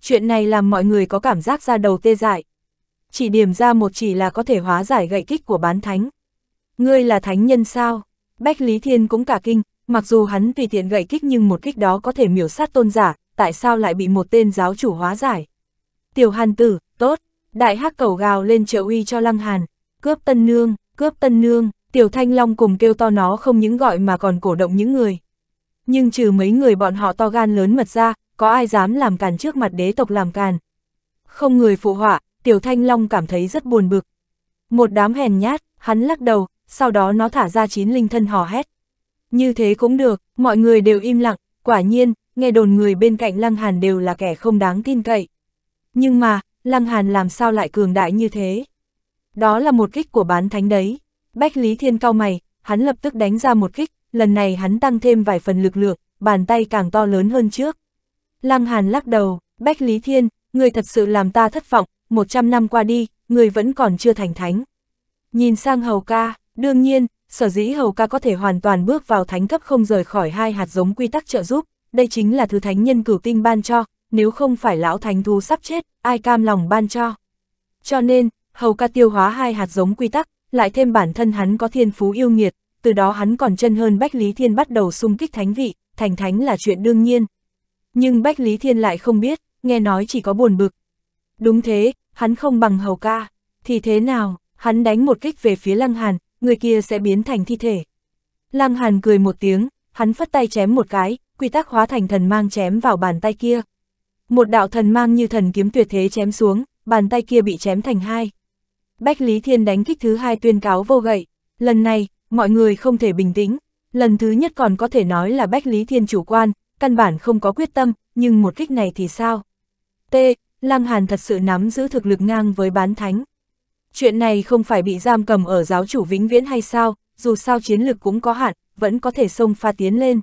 Chuyện này làm mọi người có cảm giác ra đầu tê dại. Chỉ điểm ra một chỉ là có thể hóa giải gậy kích của bán thánh. Ngươi là thánh nhân sao? Bách Lý Thiên cũng cả kinh, mặc dù hắn tùy tiện gậy kích nhưng một kích đó có thể miểu sát tôn giả, tại sao lại bị một tên giáo chủ hóa giải? Tiểu Hàn tử, tốt, đại hắc cầu gào lên trợ uy cho Lăng Hàn, cướp tân nương, cướp tân nương, Tiểu Thanh Long cùng kêu to nó không những gọi mà còn cổ động những người nhưng trừ mấy người bọn họ to gan lớn mật ra, có ai dám làm càn trước mặt đế tộc làm càn. Không người phụ họa, Tiểu Thanh Long cảm thấy rất buồn bực. Một đám hèn nhát, hắn lắc đầu, sau đó nó thả ra chín linh thân hò hét. Như thế cũng được, mọi người đều im lặng, quả nhiên, nghe đồn người bên cạnh Lăng Hàn đều là kẻ không đáng tin cậy. Nhưng mà, Lăng Hàn làm sao lại cường đại như thế? Đó là một kích của bán thánh đấy. Bách Lý Thiên cao mày, hắn lập tức đánh ra một kích, lần này hắn tăng thêm vài phần lực lượng, bàn tay càng to lớn hơn trước. Lăng Hàn lắc đầu, Bách Lý Thiên, người thật sự làm ta thất vọng, 100 năm qua đi, người vẫn còn chưa thành thánh. Nhìn sang Hầu Ca, đương nhiên, sở dĩ Hầu Ca có thể hoàn toàn bước vào thánh cấp không rời khỏi hai hạt giống quy tắc trợ giúp, đây chính là thứ thánh nhân cửu tinh ban cho, nếu không phải lão thánh thú sắp chết, ai cam lòng ban cho. Cho nên, Hầu Ca tiêu hóa hai hạt giống quy tắc, lại thêm bản thân hắn có thiên phú yêu nghiệt, từ đó hắn còn chân hơn Bách Lý Thiên bắt đầu xung kích thánh vị, thành thánh là chuyện đương nhiên. Nhưng Bách Lý Thiên lại không biết, nghe nói chỉ có buồn bực. Đúng thế, hắn không bằng hầu ca, thì thế nào, hắn đánh một kích về phía Lăng Hàn, người kia sẽ biến thành thi thể. Lăng Hàn cười một tiếng, hắn phất tay chém một cái, quy tắc hóa thành thần mang chém vào bàn tay kia. Một đạo thần mang như thần kiếm tuyệt thế chém xuống, bàn tay kia bị chém thành hai. Bách Lý Thiên đánh kích thứ hai tuyên cáo vô gậy, lần này, mọi người không thể bình tĩnh. Lần thứ nhất còn có thể nói là Bách Lý Thiên chủ quan, căn bản không có quyết tâm, nhưng một kích này thì sao? T. Lăng Hàn thật sự nắm giữ thực lực ngang với bán thánh. Chuyện này không phải bị giam cầm ở giáo chủ vĩnh viễn hay sao, dù sao chiến lực cũng có hạn, vẫn có thể xông pha tiến lên.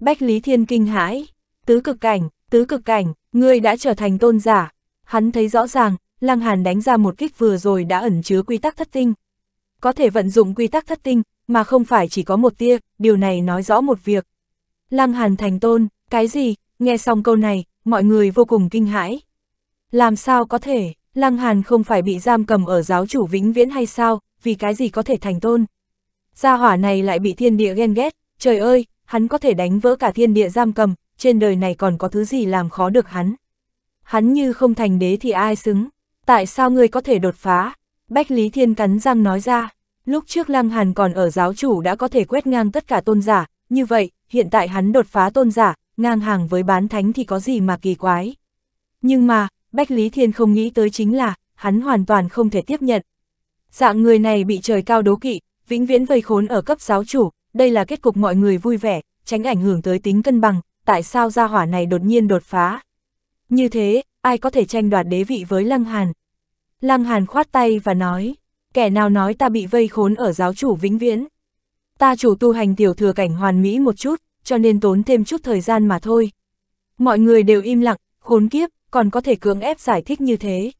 Bách Lý Thiên kinh hãi, tứ cực cảnh, tứ cực cảnh, ngươi đã trở thành tôn giả. Hắn thấy rõ ràng, Lăng Hàn đánh ra một kích vừa rồi đã ẩn chứa quy tắc thất tinh có thể vận dụng quy tắc thất tinh, mà không phải chỉ có một tia, điều này nói rõ một việc. Lăng Hàn thành tôn, cái gì, nghe xong câu này, mọi người vô cùng kinh hãi. Làm sao có thể, Lăng Hàn không phải bị giam cầm ở giáo chủ vĩnh viễn hay sao, vì cái gì có thể thành tôn. Gia hỏa này lại bị thiên địa ghen ghét, trời ơi, hắn có thể đánh vỡ cả thiên địa giam cầm, trên đời này còn có thứ gì làm khó được hắn. Hắn như không thành đế thì ai xứng, tại sao ngươi có thể đột phá, Bách Lý Thiên cắn răng nói ra, lúc trước Lăng Hàn còn ở giáo chủ đã có thể quét ngang tất cả tôn giả, như vậy, hiện tại hắn đột phá tôn giả, ngang hàng với bán thánh thì có gì mà kỳ quái. Nhưng mà, Bách Lý Thiên không nghĩ tới chính là, hắn hoàn toàn không thể tiếp nhận. Dạng người này bị trời cao đố kỵ, vĩnh viễn vây khốn ở cấp giáo chủ, đây là kết cục mọi người vui vẻ, tránh ảnh hưởng tới tính cân bằng, tại sao gia hỏa này đột nhiên đột phá. Như thế, ai có thể tranh đoạt đế vị với Lăng Hàn? Lăng Hàn khoát tay và nói, kẻ nào nói ta bị vây khốn ở giáo chủ vĩnh viễn. Ta chủ tu hành tiểu thừa cảnh hoàn mỹ một chút, cho nên tốn thêm chút thời gian mà thôi. Mọi người đều im lặng, khốn kiếp, còn có thể cưỡng ép giải thích như thế.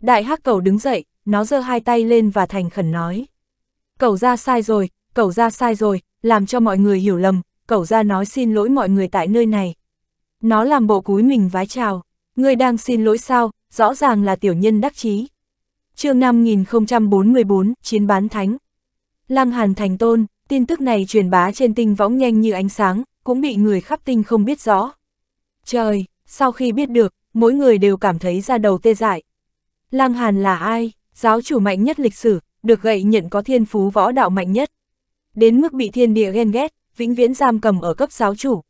Đại hắc cầu đứng dậy, nó giơ hai tay lên và thành khẩn nói. Cầu ra sai rồi, cầu ra sai rồi, làm cho mọi người hiểu lầm, Cầu ra nói xin lỗi mọi người tại nơi này. Nó làm bộ cúi mình vái chào. Ngươi đang xin lỗi sao, rõ ràng là tiểu nhân đắc chí. chương 5044, Chiến bán thánh. Lăng Hàn thành tôn, tin tức này truyền bá trên tinh võng nhanh như ánh sáng, cũng bị người khắp tinh không biết rõ. Trời, sau khi biết được, mỗi người đều cảm thấy ra đầu tê dại. Lăng Hàn là ai? Giáo chủ mạnh nhất lịch sử, được gậy nhận có thiên phú võ đạo mạnh nhất. Đến mức bị thiên địa ghen ghét, vĩnh viễn giam cầm ở cấp giáo chủ.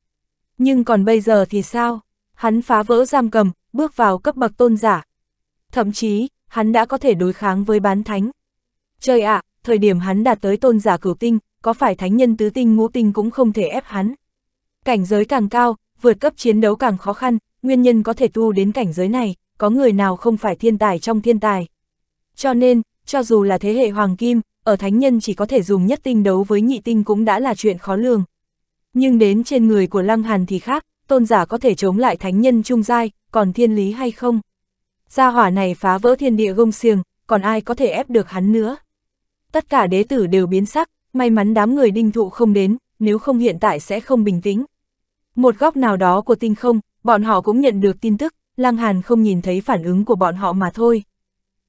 Nhưng còn bây giờ thì sao? Hắn phá vỡ giam cầm, bước vào cấp bậc tôn giả. Thậm chí, hắn đã có thể đối kháng với bán thánh. Trời ạ, thời điểm hắn đạt tới tôn giả cửu tinh, có phải thánh nhân tứ tinh ngũ tinh cũng không thể ép hắn. Cảnh giới càng cao, vượt cấp chiến đấu càng khó khăn, nguyên nhân có thể tu đến cảnh giới này, có người nào không phải thiên tài trong thiên tài. Cho nên, cho dù là thế hệ hoàng kim, ở thánh nhân chỉ có thể dùng nhất tinh đấu với nhị tinh cũng đã là chuyện khó lường. Nhưng đến trên người của Lăng Hàn thì khác, tôn giả có thể chống lại thánh nhân trung giai, còn thiên lý hay không? Gia hỏa này phá vỡ thiên địa gông xiềng, còn ai có thể ép được hắn nữa? Tất cả đế tử đều biến sắc, may mắn đám người đinh thụ không đến, nếu không hiện tại sẽ không bình tĩnh. Một góc nào đó của tinh không, bọn họ cũng nhận được tin tức, Lăng Hàn không nhìn thấy phản ứng của bọn họ mà thôi.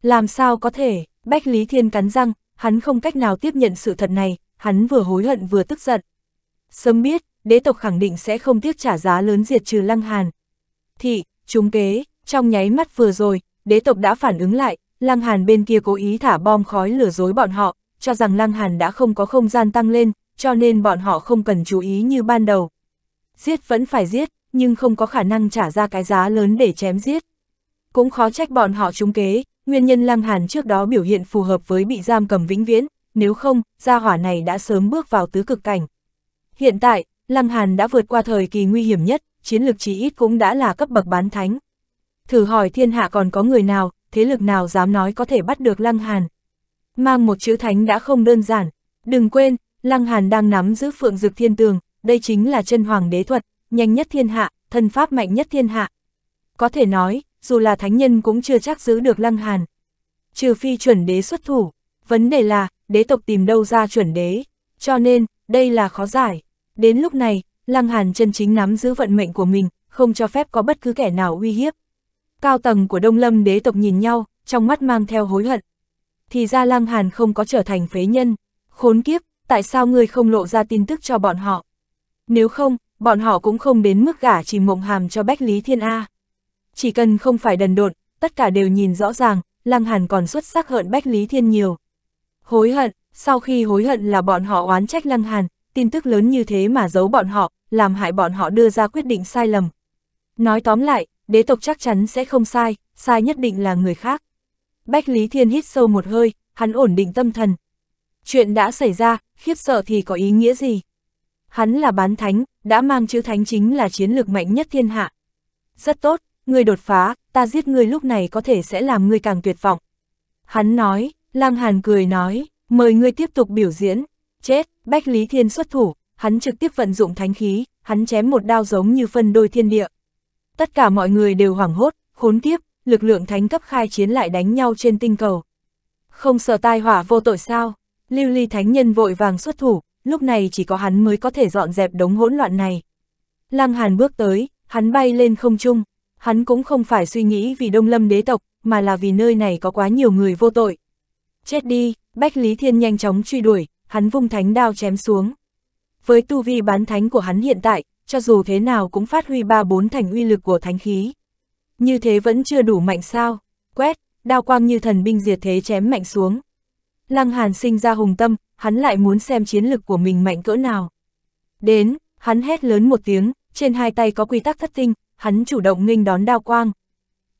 Làm sao có thể, Bách Lý Thiên cắn răng, hắn không cách nào tiếp nhận sự thật này, hắn vừa hối hận vừa tức giận. Sớm biết, đế tộc khẳng định sẽ không tiếc trả giá lớn diệt trừ Lăng Hàn. Thị, trúng kế, trong nháy mắt vừa rồi, đế tộc đã phản ứng lại, Lăng Hàn bên kia cố ý thả bom khói lừa dối bọn họ, cho rằng Lăng Hàn đã không có không gian tăng lên, cho nên bọn họ không cần chú ý như ban đầu. Giết vẫn phải giết, nhưng không có khả năng trả ra cái giá lớn để chém giết. Cũng khó trách bọn họ trúng kế, nguyên nhân Lăng Hàn trước đó biểu hiện phù hợp với bị giam cầm vĩnh viễn, nếu không, gia hỏa này đã sớm bước vào tứ cực cảnh. Hiện tại, Lăng Hàn đã vượt qua thời kỳ nguy hiểm nhất, chiến lực chí ít cũng đã là cấp bậc bán thánh. Thử hỏi thiên hạ còn có người nào, thế lực nào dám nói có thể bắt được Lăng Hàn. Mang một chữ thánh đã không đơn giản. Đừng quên, Lăng Hàn đang nắm giữ phượng dực thiên tường, đây chính là chân hoàng đế thuật, nhanh nhất thiên hạ, thân pháp mạnh nhất thiên hạ. Có thể nói, dù là thánh nhân cũng chưa chắc giữ được Lăng Hàn. Trừ phi chuẩn đế xuất thủ, vấn đề là, đế tộc tìm đâu ra chuẩn đế, cho nên, đây là khó giải. Đến lúc này, Lăng Hàn chân chính nắm giữ vận mệnh của mình, không cho phép có bất cứ kẻ nào uy hiếp. Cao tầng của Đông Lâm đế tộc nhìn nhau, trong mắt mang theo hối hận. Thì ra Lăng Hàn không có trở thành phế nhân. Khốn kiếp, tại sao ngươi không lộ ra tin tức cho bọn họ? Nếu không, bọn họ cũng không đến mức gả chỉ mộng hàm cho Bách Lý Thiên A. Chỉ cần không phải đần độn, tất cả đều nhìn rõ ràng, Lăng Hàn còn xuất sắc hơn Bách Lý Thiên nhiều. Hối hận, sau khi hối hận là bọn họ oán trách Lăng Hàn, tin tức lớn như thế mà giấu bọn họ, làm hại bọn họ đưa ra quyết định sai lầm. Nói tóm lại, đế tộc chắc chắn sẽ không sai, sai nhất định là người khác. Bách Lý Thiên hít sâu một hơi, hắn ổn định tâm thần. Chuyện đã xảy ra, khiếp sợ thì có ý nghĩa gì? Hắn là bán thánh, đã mang chữ thánh chính là chiến lược mạnh nhất thiên hạ. Rất tốt, người đột phá, ta giết người lúc này có thể sẽ làm người càng tuyệt vọng. Hắn nói, Lang Hàn cười nói, mời ngươi tiếp tục biểu diễn, Chết, Bách Lý Thiên xuất thủ, hắn trực tiếp vận dụng thánh khí, hắn chém một đao giống như phân đôi thiên địa. Tất cả mọi người đều hoảng hốt, khốn kiếp, lực lượng thánh cấp khai chiến lại đánh nhau trên tinh cầu. Không sợ tai họa vô tội sao? Lưu Ly Thánh Nhân vội vàng xuất thủ, lúc này chỉ có hắn mới có thể dọn dẹp đống hỗn loạn này. Lăng Hàn bước tới, hắn bay lên không trung, hắn cũng không phải suy nghĩ vì Đông Lâm đế tộc, mà là vì nơi này có quá nhiều người vô tội. Chết đi, Bách Lý Thiên nhanh chóng truy đuổi, hắn vung thánh đao chém xuống. Với tu vi bán thánh của hắn hiện tại, cho dù thế nào cũng phát huy ba bốn thành uy lực của thánh khí. Như thế vẫn chưa đủ mạnh sao, quét, đao quang như thần binh diệt thế chém mạnh xuống. Lăng Hàn sinh ra hùng tâm, hắn lại muốn xem chiến lực của mình mạnh cỡ nào. Đến, hắn hét lớn một tiếng, trên hai tay có quy tắc thất tinh, hắn chủ động nghênh đón đao quang.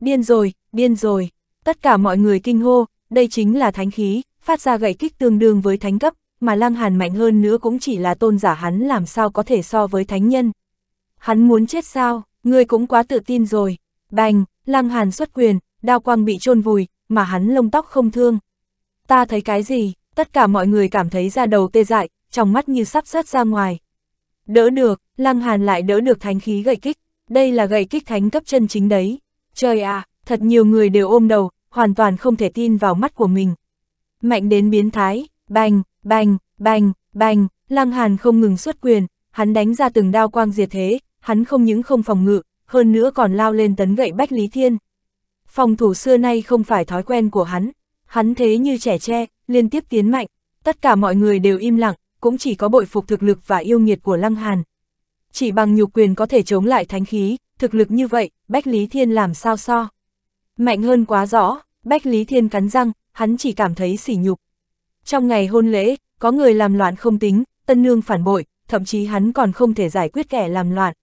Điên rồi, điên rồi, tất cả mọi người kinh hô, đây chính là thánh khí, phát ra gậy kích tương đương với thánh cấp, mà Lăng Hàn mạnh hơn nữa cũng chỉ là tôn giả hắn làm sao có thể so với thánh nhân. Hắn muốn chết sao, ngươi cũng quá tự tin rồi. Bành, Lăng Hàn xuất quyền, đao quang bị chôn vùi, mà hắn lông tóc không thương. Ta thấy cái gì, tất cả mọi người cảm thấy da đầu tê dại, trong mắt như sắp rớt ra ngoài. Đỡ được, Lăng Hàn lại đỡ được thánh khí gậy kích, đây là gậy kích thánh cấp chân chính đấy. Trời ạ, à, thật nhiều người đều ôm đầu, hoàn toàn không thể tin vào mắt của mình. Mạnh đến biến thái, bành, bành, bành, bành, Lăng Hàn không ngừng xuất quyền, hắn đánh ra từng đao quang diệt thế, hắn không những không phòng ngự, hơn nữa còn lao lên tấn gậy Bách Lý Thiên. Phòng thủ xưa nay không phải thói quen của hắn, hắn thế như trẻ tre, liên tiếp tiến mạnh, tất cả mọi người đều im lặng, cũng chỉ có bội phục thực lực và yêu nghiệt của Lăng Hàn. Chỉ bằng nhục quyền có thể chống lại thánh khí, thực lực như vậy, Bách Lý Thiên làm sao so. Mạnh hơn quá rõ, Bách Lý Thiên cắn răng, hắn chỉ cảm thấy sỉ nhục. Trong ngày hôn lễ, có người làm loạn không tính, tân nương phản bội, thậm chí hắn còn không thể giải quyết kẻ làm loạn.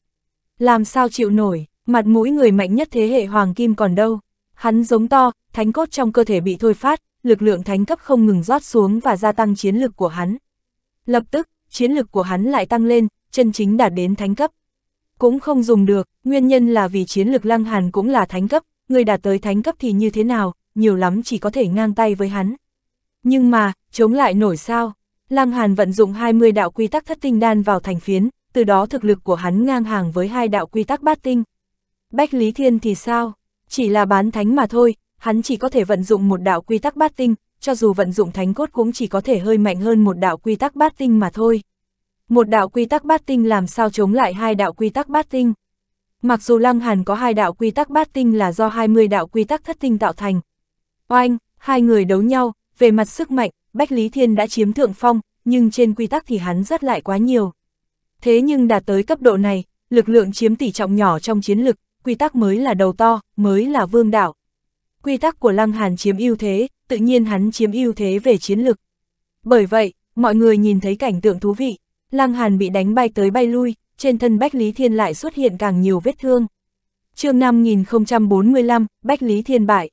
Làm sao chịu nổi, mặt mũi người mạnh nhất thế hệ hoàng kim còn đâu. Hắn giống to, thánh cốt trong cơ thể bị thôi phát, lực lượng thánh cấp không ngừng rót xuống và gia tăng chiến lực của hắn. Lập tức, chiến lực của hắn lại tăng lên, chân chính đạt đến thánh cấp. Cũng không dùng được, nguyên nhân là vì chiến lực lăng hàn cũng là thánh cấp, người đạt tới thánh cấp thì như thế nào, nhiều lắm chỉ có thể ngang tay với hắn. Nhưng mà, Chống lại nổi sao? Lăng Hàn vận dụng 20 đạo quy tắc thất tinh đan vào thành phiến, từ đó thực lực của hắn ngang hàng với hai đạo quy tắc bát tinh. Bách Lý Thiên thì sao? Chỉ là bán thánh mà thôi, hắn chỉ có thể vận dụng một đạo quy tắc bát tinh, cho dù vận dụng thánh cốt cũng chỉ có thể hơi mạnh hơn một đạo quy tắc bát tinh mà thôi. Một đạo quy tắc bát tinh làm sao chống lại hai đạo quy tắc bát tinh? Mặc dù Lăng Hàn có hai đạo quy tắc bát tinh là do 20 đạo quy tắc thất tinh tạo thành. Oanh, hai người đấu nhau, về mặt sức mạnh, Bách Lý Thiên đã chiếm thượng phong, nhưng trên quy tắc thì hắn rất lại quá nhiều. Thế nhưng đạt tới cấp độ này, lực lượng chiếm tỷ trọng nhỏ trong chiến lực, quy tắc mới là đầu to, mới là vương đạo. Quy tắc của Lăng Hàn chiếm ưu thế, tự nhiên hắn chiếm ưu thế về chiến lực. Bởi vậy, mọi người nhìn thấy cảnh tượng thú vị, Lăng Hàn bị đánh bay tới bay lui, trên thân Bách Lý Thiên lại xuất hiện càng nhiều vết thương. chương 5045, Bách Lý Thiên bại.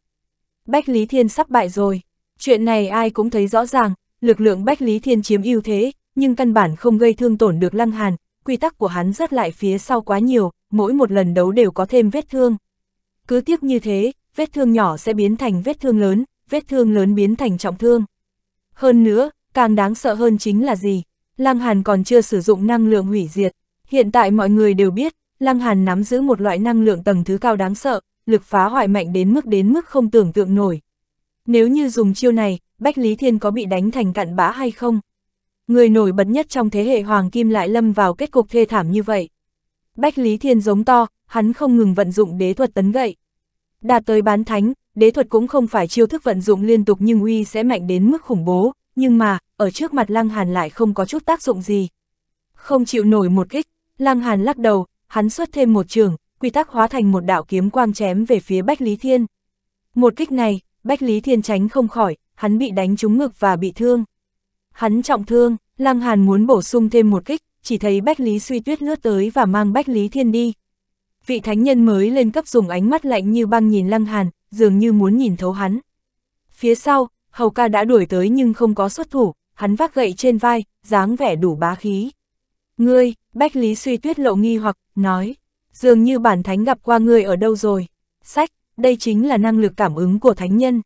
Bách Lý Thiên sắp bại rồi. Chuyện này ai cũng thấy rõ ràng, lực lượng Bách Lý Thiên chiếm ưu thế, nhưng căn bản không gây thương tổn được Lăng Hàn, quy tắc của hắn rất lại phía sau quá nhiều, mỗi một lần đấu đều có thêm vết thương. Cứ tiếp như thế, vết thương nhỏ sẽ biến thành vết thương lớn, vết thương lớn biến thành trọng thương. Hơn nữa, càng đáng sợ hơn chính là gì? Lăng Hàn còn chưa sử dụng năng lượng hủy diệt. Hiện tại mọi người đều biết, Lăng Hàn nắm giữ một loại năng lượng tầng thứ cao đáng sợ, lực phá hoại mạnh đến mức đến mức không tưởng tượng nổi, nếu như dùng chiêu này, Bách Lý Thiên có bị đánh thành cặn bã hay không? Người nổi bật nhất trong thế hệ Hoàng Kim lại lâm vào kết cục thê thảm như vậy. Bách Lý Thiên giống to, hắn không ngừng vận dụng đế thuật tấn gậy. Đạt tới bán thánh, đế thuật cũng không phải chiêu thức vận dụng liên tục nhưng uy sẽ mạnh đến mức khủng bố, nhưng mà, ở trước mặt Lăng Hàn lại không có chút tác dụng gì. Không chịu nổi một kích, Lăng Hàn lắc đầu, hắn xuất thêm một trường, quy tắc hóa thành một đạo kiếm quang chém về phía Bách Lý Thiên. Một kích này, Bách Lý Thiên tránh không khỏi, hắn bị đánh trúng ngực và bị thương. Hắn trọng thương, Lăng Hàn muốn bổ sung thêm một kích, chỉ thấy Bách Lý suy tuyết lướt tới và mang Bách Lý Thiên đi. Vị thánh nhân mới lên cấp dùng ánh mắt lạnh như băng nhìn Lăng Hàn, dường như muốn nhìn thấu hắn. Phía sau, Hầu ca đã đuổi tới nhưng không có xuất thủ, hắn vác gậy trên vai, dáng vẻ đủ bá khí. Ngươi, Bách Lý suy tuyết lộ nghi hoặc, nói, dường như bản thánh gặp qua ngươi ở đâu rồi. Sách, đây chính là năng lực cảm ứng của thánh nhân.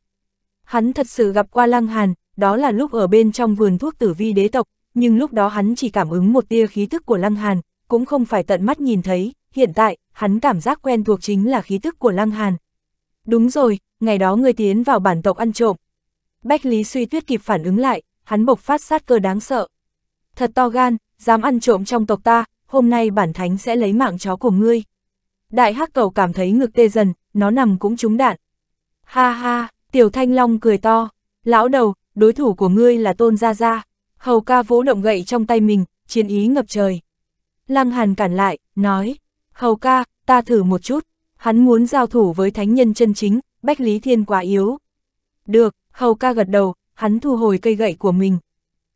Hắn thật sự gặp qua Lăng Hàn, đó là lúc ở bên trong vườn thuốc tử vi đế tộc, nhưng lúc đó hắn chỉ cảm ứng một tia khí thức của Lăng Hàn, cũng không phải tận mắt nhìn thấy, hiện tại, hắn cảm giác quen thuộc chính là khí thức của Lăng Hàn. Đúng rồi, ngày đó người tiến vào bản tộc ăn trộm. Bách Lý suy tuyết kịp phản ứng lại, hắn bộc phát sát cơ đáng sợ. Thật to gan, dám ăn trộm trong tộc ta, hôm nay bản thánh sẽ lấy mạng chó của ngươi. Đại hắc cầu cảm thấy ngực tê dần, nó nằm cũng trúng đạn. Ha ha, Tiểu Thanh Long cười to, lão đầu, đối thủ của ngươi là Tôn Gia Gia. Hầu ca vỗ động gậy trong tay mình, chiến ý ngập trời. Lăng Hàn cản lại, nói, Hầu ca, ta thử một chút. Hắn muốn giao thủ với thánh nhân chân chính, Bách Lý Thiên quá yếu. Được, Hầu ca gật đầu, hắn thu hồi cây gậy của mình.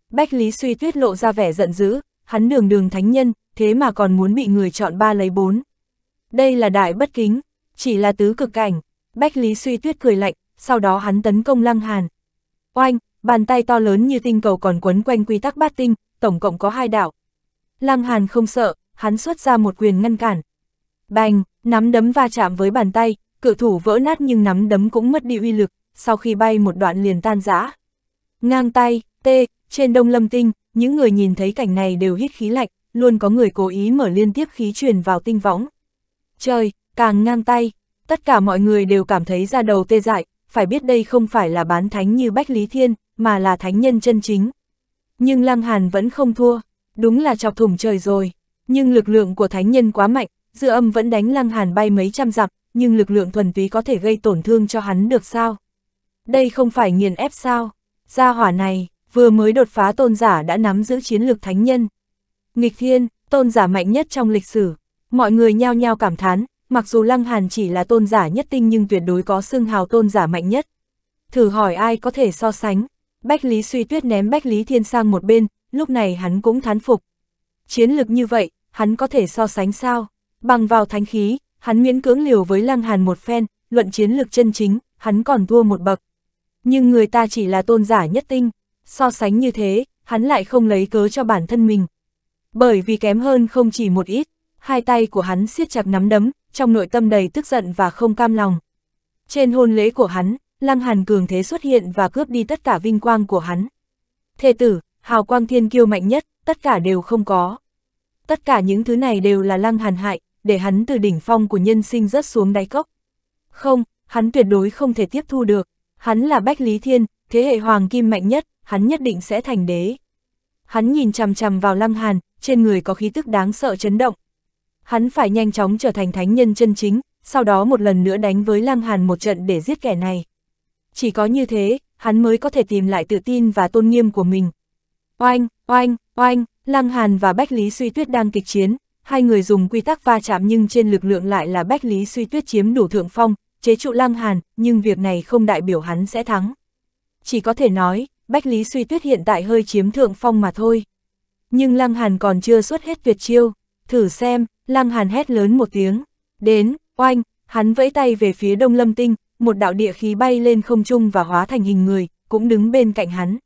Bách Lý suy tuyết lộ ra vẻ giận dữ, hắn đường đường thánh nhân, thế mà còn muốn bị người chọn ba lấy bốn. Đây là đại bất kính, chỉ là tứ cực cảnh. Bách Lý suy tuyết cười lạnh, sau đó hắn tấn công Lăng Hàn. Oanh, bàn tay to lớn như tinh cầu còn quấn quanh quy tắc bát tinh, tổng cộng có hai đạo. Lăng Hàn không sợ, hắn xuất ra một quyền ngăn cản. Bành, nắm đấm va chạm với bàn tay, cự thủ vỡ nát nhưng nắm đấm cũng mất đi uy lực, sau khi bay một đoạn liền tan rã. Ngang tay, tê, trên đông lâm tinh, những người nhìn thấy cảnh này đều hít khí lạnh, luôn có người cố ý mở liên tiếp khí truyền vào tinh võng. Trời, càng ngang tay, tất cả mọi người đều cảm thấy ra đầu tê dại, phải biết đây không phải là bán thánh như Bách Lý Thiên, mà là thánh nhân chân chính. Nhưng Lăng Hàn vẫn không thua, đúng là chọc thủng trời rồi, nhưng lực lượng của thánh nhân quá mạnh, dư âm vẫn đánh Lăng Hàn bay mấy trăm dặm, nhưng lực lượng thuần túy có thể gây tổn thương cho hắn được sao? Đây không phải nghiền ép sao? Gia hỏa này, vừa mới đột phá tôn giả đã nắm giữ chiến lược thánh nhân. Nghịch thiên, tôn giả mạnh nhất trong lịch sử. Mọi người nhao nhao cảm thán, mặc dù Lăng Hàn chỉ là tôn giả nhất tinh nhưng tuyệt đối có xương hào tôn giả mạnh nhất. Thử hỏi ai có thể so sánh, Bách Lý suy tuyết ném Bách Lý Thiên sang một bên, lúc này hắn cũng thán phục. Chiến lực như vậy, hắn có thể so sánh sao? Bằng vào thánh khí, hắn miễn cưỡng liều với Lăng Hàn một phen, luận chiến lực chân chính, hắn còn thua một bậc. Nhưng người ta chỉ là tôn giả nhất tinh, so sánh như thế, hắn lại không lấy cớ cho bản thân mình. Bởi vì kém hơn không chỉ một ít, hai tay của hắn siết chặt nắm đấm, trong nội tâm đầy tức giận và không cam lòng. Trên hôn lễ của hắn, Lăng Hàn cường thế xuất hiện và cướp đi tất cả vinh quang của hắn. Thê tử, hào quang thiên kiêu mạnh nhất, tất cả đều không có. Tất cả những thứ này đều là Lăng Hàn hại, để hắn từ đỉnh phong của nhân sinh rớt xuống đáy cốc. Không, hắn tuyệt đối không thể tiếp thu được, hắn là Bách Lý Thiên, thế hệ hoàng kim mạnh nhất, hắn nhất định sẽ thành đế. Hắn nhìn chằm chằm vào Lăng Hàn, trên người có khí tức đáng sợ chấn động, hắn phải nhanh chóng trở thành thánh nhân chân chính, sau đó một lần nữa đánh với Lăng Hàn một trận để giết kẻ này. Chỉ có như thế, hắn mới có thể tìm lại tự tin và tôn nghiêm của mình. Oanh, oanh, oanh, Lăng Hàn và Bách Lý Suy Tuyết đang kịch chiến, hai người dùng quy tắc va chạm nhưng trên lực lượng lại là Bách Lý Suy Tuyết chiếm đủ thượng phong, chế trụ Lăng Hàn, nhưng việc này không đại biểu hắn sẽ thắng. Chỉ có thể nói, Bách Lý Suy Tuyết hiện tại hơi chiếm thượng phong mà thôi. Nhưng Lăng Hàn còn chưa xuất hết tuyệt chiêu, thử xem, Lăng Hàn hét lớn một tiếng, đến, oanh, hắn vẫy tay về phía đông lâm tinh, một đạo địa khí bay lên không trung và hóa thành hình người, cũng đứng bên cạnh hắn.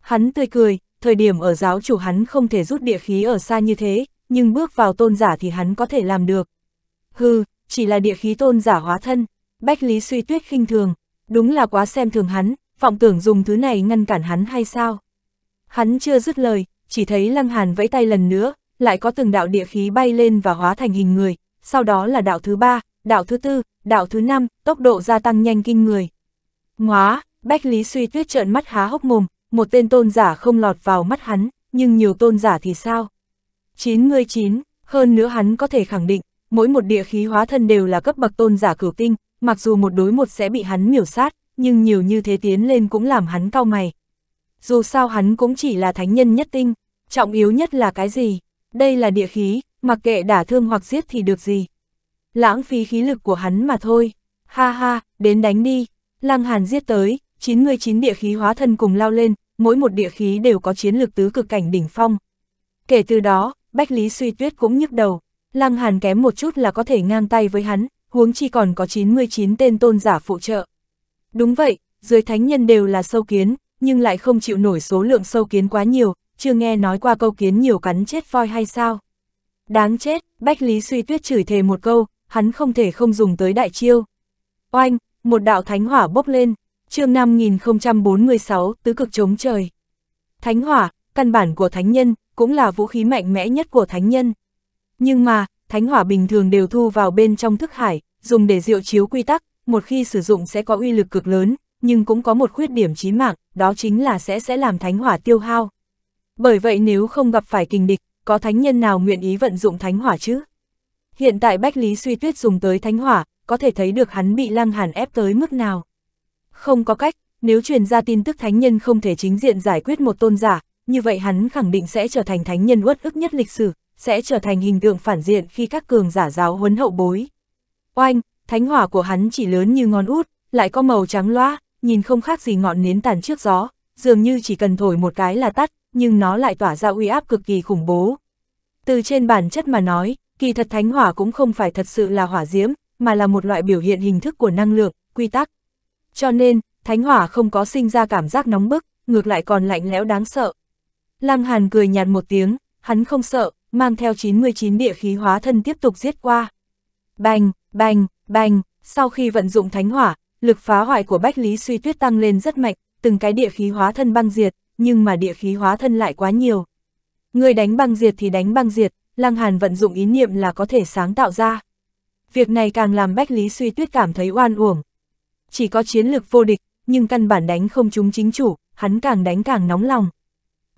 Hắn tươi cười, thời điểm ở giáo chủ hắn không thể rút địa khí ở xa như thế, nhưng bước vào tôn giả thì hắn có thể làm được. Hừ, chỉ là địa khí tôn giả hóa thân, Bách Lý suy tuyết khinh thường, đúng là quá xem thường hắn, vọng tưởng dùng thứ này ngăn cản hắn hay sao. Hắn chưa dứt lời, chỉ thấy Lăng Hàn vẫy tay lần nữa, lại có từng đạo địa khí bay lên và hóa thành hình người, sau đó là đạo thứ ba, đạo thứ tư, đạo thứ năm, tốc độ gia tăng nhanh kinh người. Ngóa, Bách Lý suy tuyết trợn mắt há hốc mồm, một tên tôn giả không lọt vào mắt hắn, nhưng nhiều tôn giả thì sao? 99, hơn nữa hắn có thể khẳng định, mỗi một địa khí hóa thân đều là cấp bậc tôn giả cửu tinh, mặc dù một đối một sẽ bị hắn miểu sát, nhưng nhiều như thế tiến lên cũng làm hắn cau mày. Dù sao hắn cũng chỉ là thánh nhân nhất tinh, trọng yếu nhất là cái gì? đây là địa khí, mặc kệ đả thương hoặc giết thì được gì. Lãng phí khí lực của hắn mà thôi. Ha ha, đến đánh đi. Lăng Hàn giết tới, 99 địa khí hóa thân cùng lao lên, mỗi một địa khí đều có chiến lực tứ cực cảnh đỉnh phong. Kể từ đó, Bách Lý Suy Tuyết cũng nhức đầu, Lăng Hàn kém một chút là có thể ngang tay với hắn, huống chi còn có 99 tên tôn giả phụ trợ. Đúng vậy, dưới thánh nhân đều là sâu kiến, nhưng lại không chịu nổi số lượng sâu kiến quá nhiều, chưa nghe nói qua câu kiến nhiều cắn chết voi hay sao? Đáng chết, Bách Lý suy tuyết chửi thề một câu, hắn không thể không dùng tới đại chiêu. Oanh, một đạo thánh hỏa bốc lên, chương 5046, tứ cực chống trời. Thánh hỏa, căn bản của thánh nhân, cũng là vũ khí mạnh mẽ nhất của thánh nhân. Nhưng mà, thánh hỏa bình thường đều thu vào bên trong thức hải, dùng để diệu chiếu quy tắc, một khi sử dụng sẽ có uy lực cực lớn, nhưng cũng có một khuyết điểm chí mạng, đó chính là sẽ sẽ làm thánh hỏa tiêu hao. Bởi vậy nếu không gặp phải kình địch, có thánh nhân nào nguyện ý vận dụng thánh hỏa chứ? Hiện tại Bách Lý Suy Tuyết dùng tới thánh hỏa, có thể thấy được hắn bị lăng hàn ép tới mức nào. Không có cách, nếu truyền ra tin tức thánh nhân không thể chính diện giải quyết một tôn giả, như vậy hắn khẳng định sẽ trở thành thánh nhân uất ức nhất lịch sử, sẽ trở thành hình tượng phản diện khi các cường giả giáo huấn hậu bối. Oanh, thánh hỏa của hắn chỉ lớn như ngón út, lại có màu trắng loa, nhìn không khác gì ngọn nến tàn trước gió, dường như chỉ cần thổi một cái là tắt, nhưng nó lại tỏa ra uy áp cực kỳ khủng bố. Từ trên bản chất mà nói, kỳ thật thánh hỏa cũng không phải thật sự là hỏa diễm, mà là một loại biểu hiện hình thức của năng lượng, quy tắc. Cho nên, thánh hỏa không có sinh ra cảm giác nóng bức, ngược lại còn lạnh lẽo đáng sợ. Lăng Hàn cười nhạt một tiếng, hắn không sợ, mang theo 99 địa khí hóa thân tiếp tục giết qua. Bành, bành, bành, sau khi vận dụng thánh hỏa, lực phá hoại của Bách Lý Suy Tuyết tăng lên rất mạnh, từng cái địa khí hóa thân băng diệt, nhưng mà địa khí hóa thân lại quá nhiều. Người đánh băng diệt thì đánh băng diệt, Lăng Hàn vận dụng ý niệm là có thể sáng tạo ra. Việc này càng làm Bách Lý Suy Tuyết cảm thấy oan uổng. Chỉ có chiến lược vô địch, nhưng căn bản đánh không chúng chính chủ, hắn càng đánh càng nóng lòng.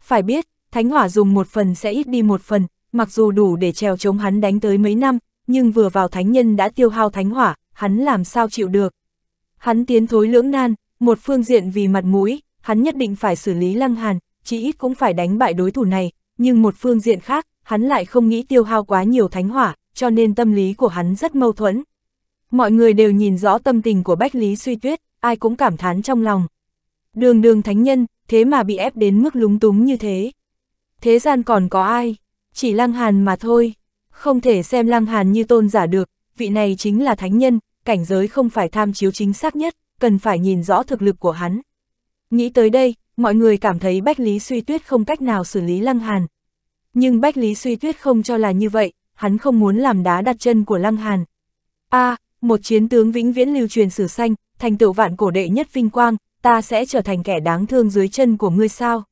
Phải biết, thánh hỏa dùng một phần sẽ ít đi một phần, mặc dù đủ để trèo chống hắn đánh tới mấy năm, nhưng vừa vào thánh nhân đã tiêu hao thánh hỏa, hắn làm sao chịu được. Hắn tiến thối lưỡng nan, một phương diện vì mặt mũi, hắn nhất định phải xử lý Lăng Hàn, chỉ ít cũng phải đánh bại đối thủ này, nhưng một phương diện khác, hắn lại không nghĩ tiêu hao quá nhiều thánh hỏa, cho nên tâm lý của hắn rất mâu thuẫn. Mọi người đều nhìn rõ tâm tình của Bách Lý Suy Tuyết, ai cũng cảm thán trong lòng. Đường đường thánh nhân, thế mà bị ép đến mức lúng túng như thế. Thế gian còn có ai? Chỉ Lăng Hàn mà thôi. Không thể xem Lăng Hàn như tôn giả được, vị này chính là thánh nhân, cảnh giới không phải tham chiếu chính xác nhất, cần phải nhìn rõ thực lực của hắn. Nghĩ tới đây, mọi người cảm thấy Bách Lý Suy Tuyết không cách nào xử lý Lăng Hàn. Nhưng Bách Lý Suy Tuyết không cho là như vậy, hắn không muốn làm đá đặt chân của Lăng Hàn. a à, một chiến tướng vĩnh viễn lưu truyền sử xanh, thành tựu vạn cổ đệ nhất vinh quang, ta sẽ trở thành kẻ đáng thương dưới chân của ngươi sao?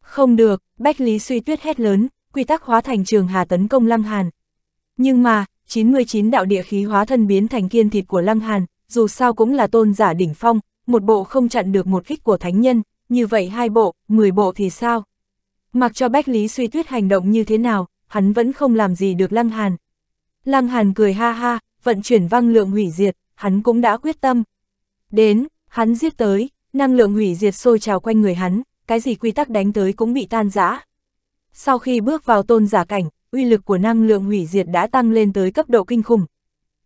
Không được, Bách Lý Suy Tuyết hét lớn, quy tắc hóa thành trường hà tấn công Lăng Hàn. Nhưng mà, 99 đạo địa khí hóa thân biến thành kiên thịt của Lăng Hàn, dù sao cũng là tôn giả đỉnh phong, một bộ không chặn được một kích của thánh nhân, như vậy hai bộ, 10 bộ thì sao? Mặc cho Bách Lý suy tuyết hành động như thế nào, hắn vẫn không làm gì được Lăng Hàn. Lăng Hàn cười ha ha, vận chuyển văng lượng hủy diệt, hắn cũng đã quyết tâm. Đến, hắn giết tới, năng lượng hủy diệt sôi trào quanh người hắn, cái gì quy tắc đánh tới cũng bị tan rã. Sau khi bước vào tôn giả cảnh, uy lực của năng lượng hủy diệt đã tăng lên tới cấp độ kinh khủng.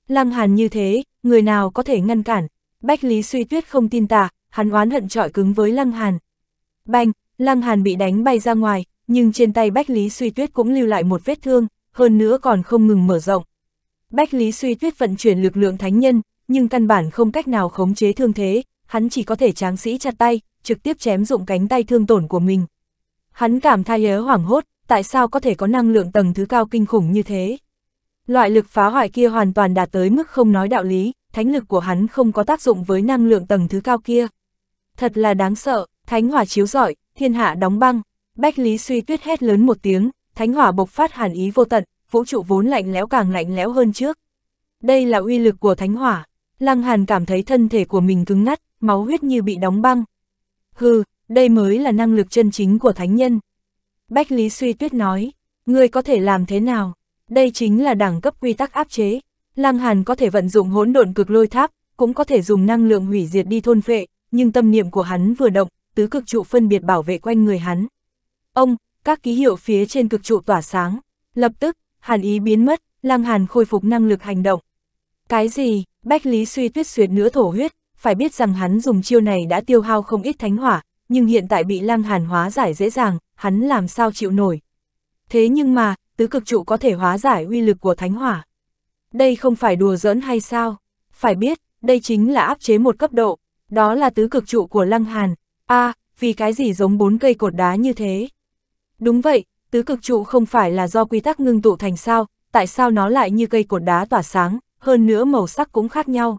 Lăng Hàn như thế, người nào có thể ngăn cản, Bách Lý suy tuyết không tin tả, hắn oán hận trọi cứng với Lăng Hàn. Banh, Lăng Hàn bị đánh bay ra ngoài, nhưng trên tay Bách Lý suy tuyết cũng lưu lại một vết thương, hơn nữa còn không ngừng mở rộng. Bách Lý suy tuyết vận chuyển lực lượng thánh nhân, nhưng căn bản không cách nào khống chế thương thế, hắn chỉ có thể tráng sĩ chặt tay, trực tiếp chém dụng cánh tay thương tổn của mình. Hắn cảm thai ớ hoảng hốt, tại sao có thể có năng lượng tầng thứ cao kinh khủng như thế? Loại lực phá hoại kia hoàn toàn đạt tới mức không nói đạo lý, thánh lực của hắn không có tác dụng với năng lượng tầng thứ cao kia. Thật là đáng sợ, thánh hỏa chiếu rọi thiên hạ đóng băng, Bách Lý suy tuyết hét lớn một tiếng, thánh hỏa bộc phát hàn ý vô tận, vũ trụ vốn lạnh lẽo càng lạnh lẽo hơn trước. Đây là uy lực của thánh hỏa, Lăng Hàn cảm thấy thân thể của mình cứng ngắt, máu huyết như bị đóng băng. Hừ, đây mới là năng lực chân chính của thánh nhân. Bách Lý suy tuyết nói, ngươi có thể làm thế nào? Đây chính là đẳng cấp quy tắc áp chế, Lăng Hàn có thể vận dụng hỗn độn cực lôi tháp, cũng có thể dùng năng lượng hủy diệt đi thôn phệ, nhưng tâm niệm của hắn vừa động, tứ cực trụ phân biệt bảo vệ quanh người hắn. Ông, các ký hiệu phía trên cực trụ tỏa sáng, lập tức, hàn ý biến mất, Lăng Hàn khôi phục năng lực hành động. Cái gì, Bách Lý suy tuyết suyệt nữa thổ huyết, phải biết rằng hắn dùng chiêu này đã tiêu hao không ít thánh hỏa, nhưng hiện tại bị Lăng Hàn hóa giải dễ dàng, hắn làm sao chịu nổi. Thế nhưng mà, tứ cực trụ có thể hóa giải uy lực của thánh hỏa đây không phải đùa giỡn hay sao? Phải biết, đây chính là áp chế một cấp độ, đó là tứ cực trụ của Lăng Hàn. a à, vì cái gì giống bốn cây cột đá như thế? Đúng vậy, tứ cực trụ không phải là do quy tắc ngưng tụ thành sao, tại sao nó lại như cây cột đá tỏa sáng, hơn nữa màu sắc cũng khác nhau.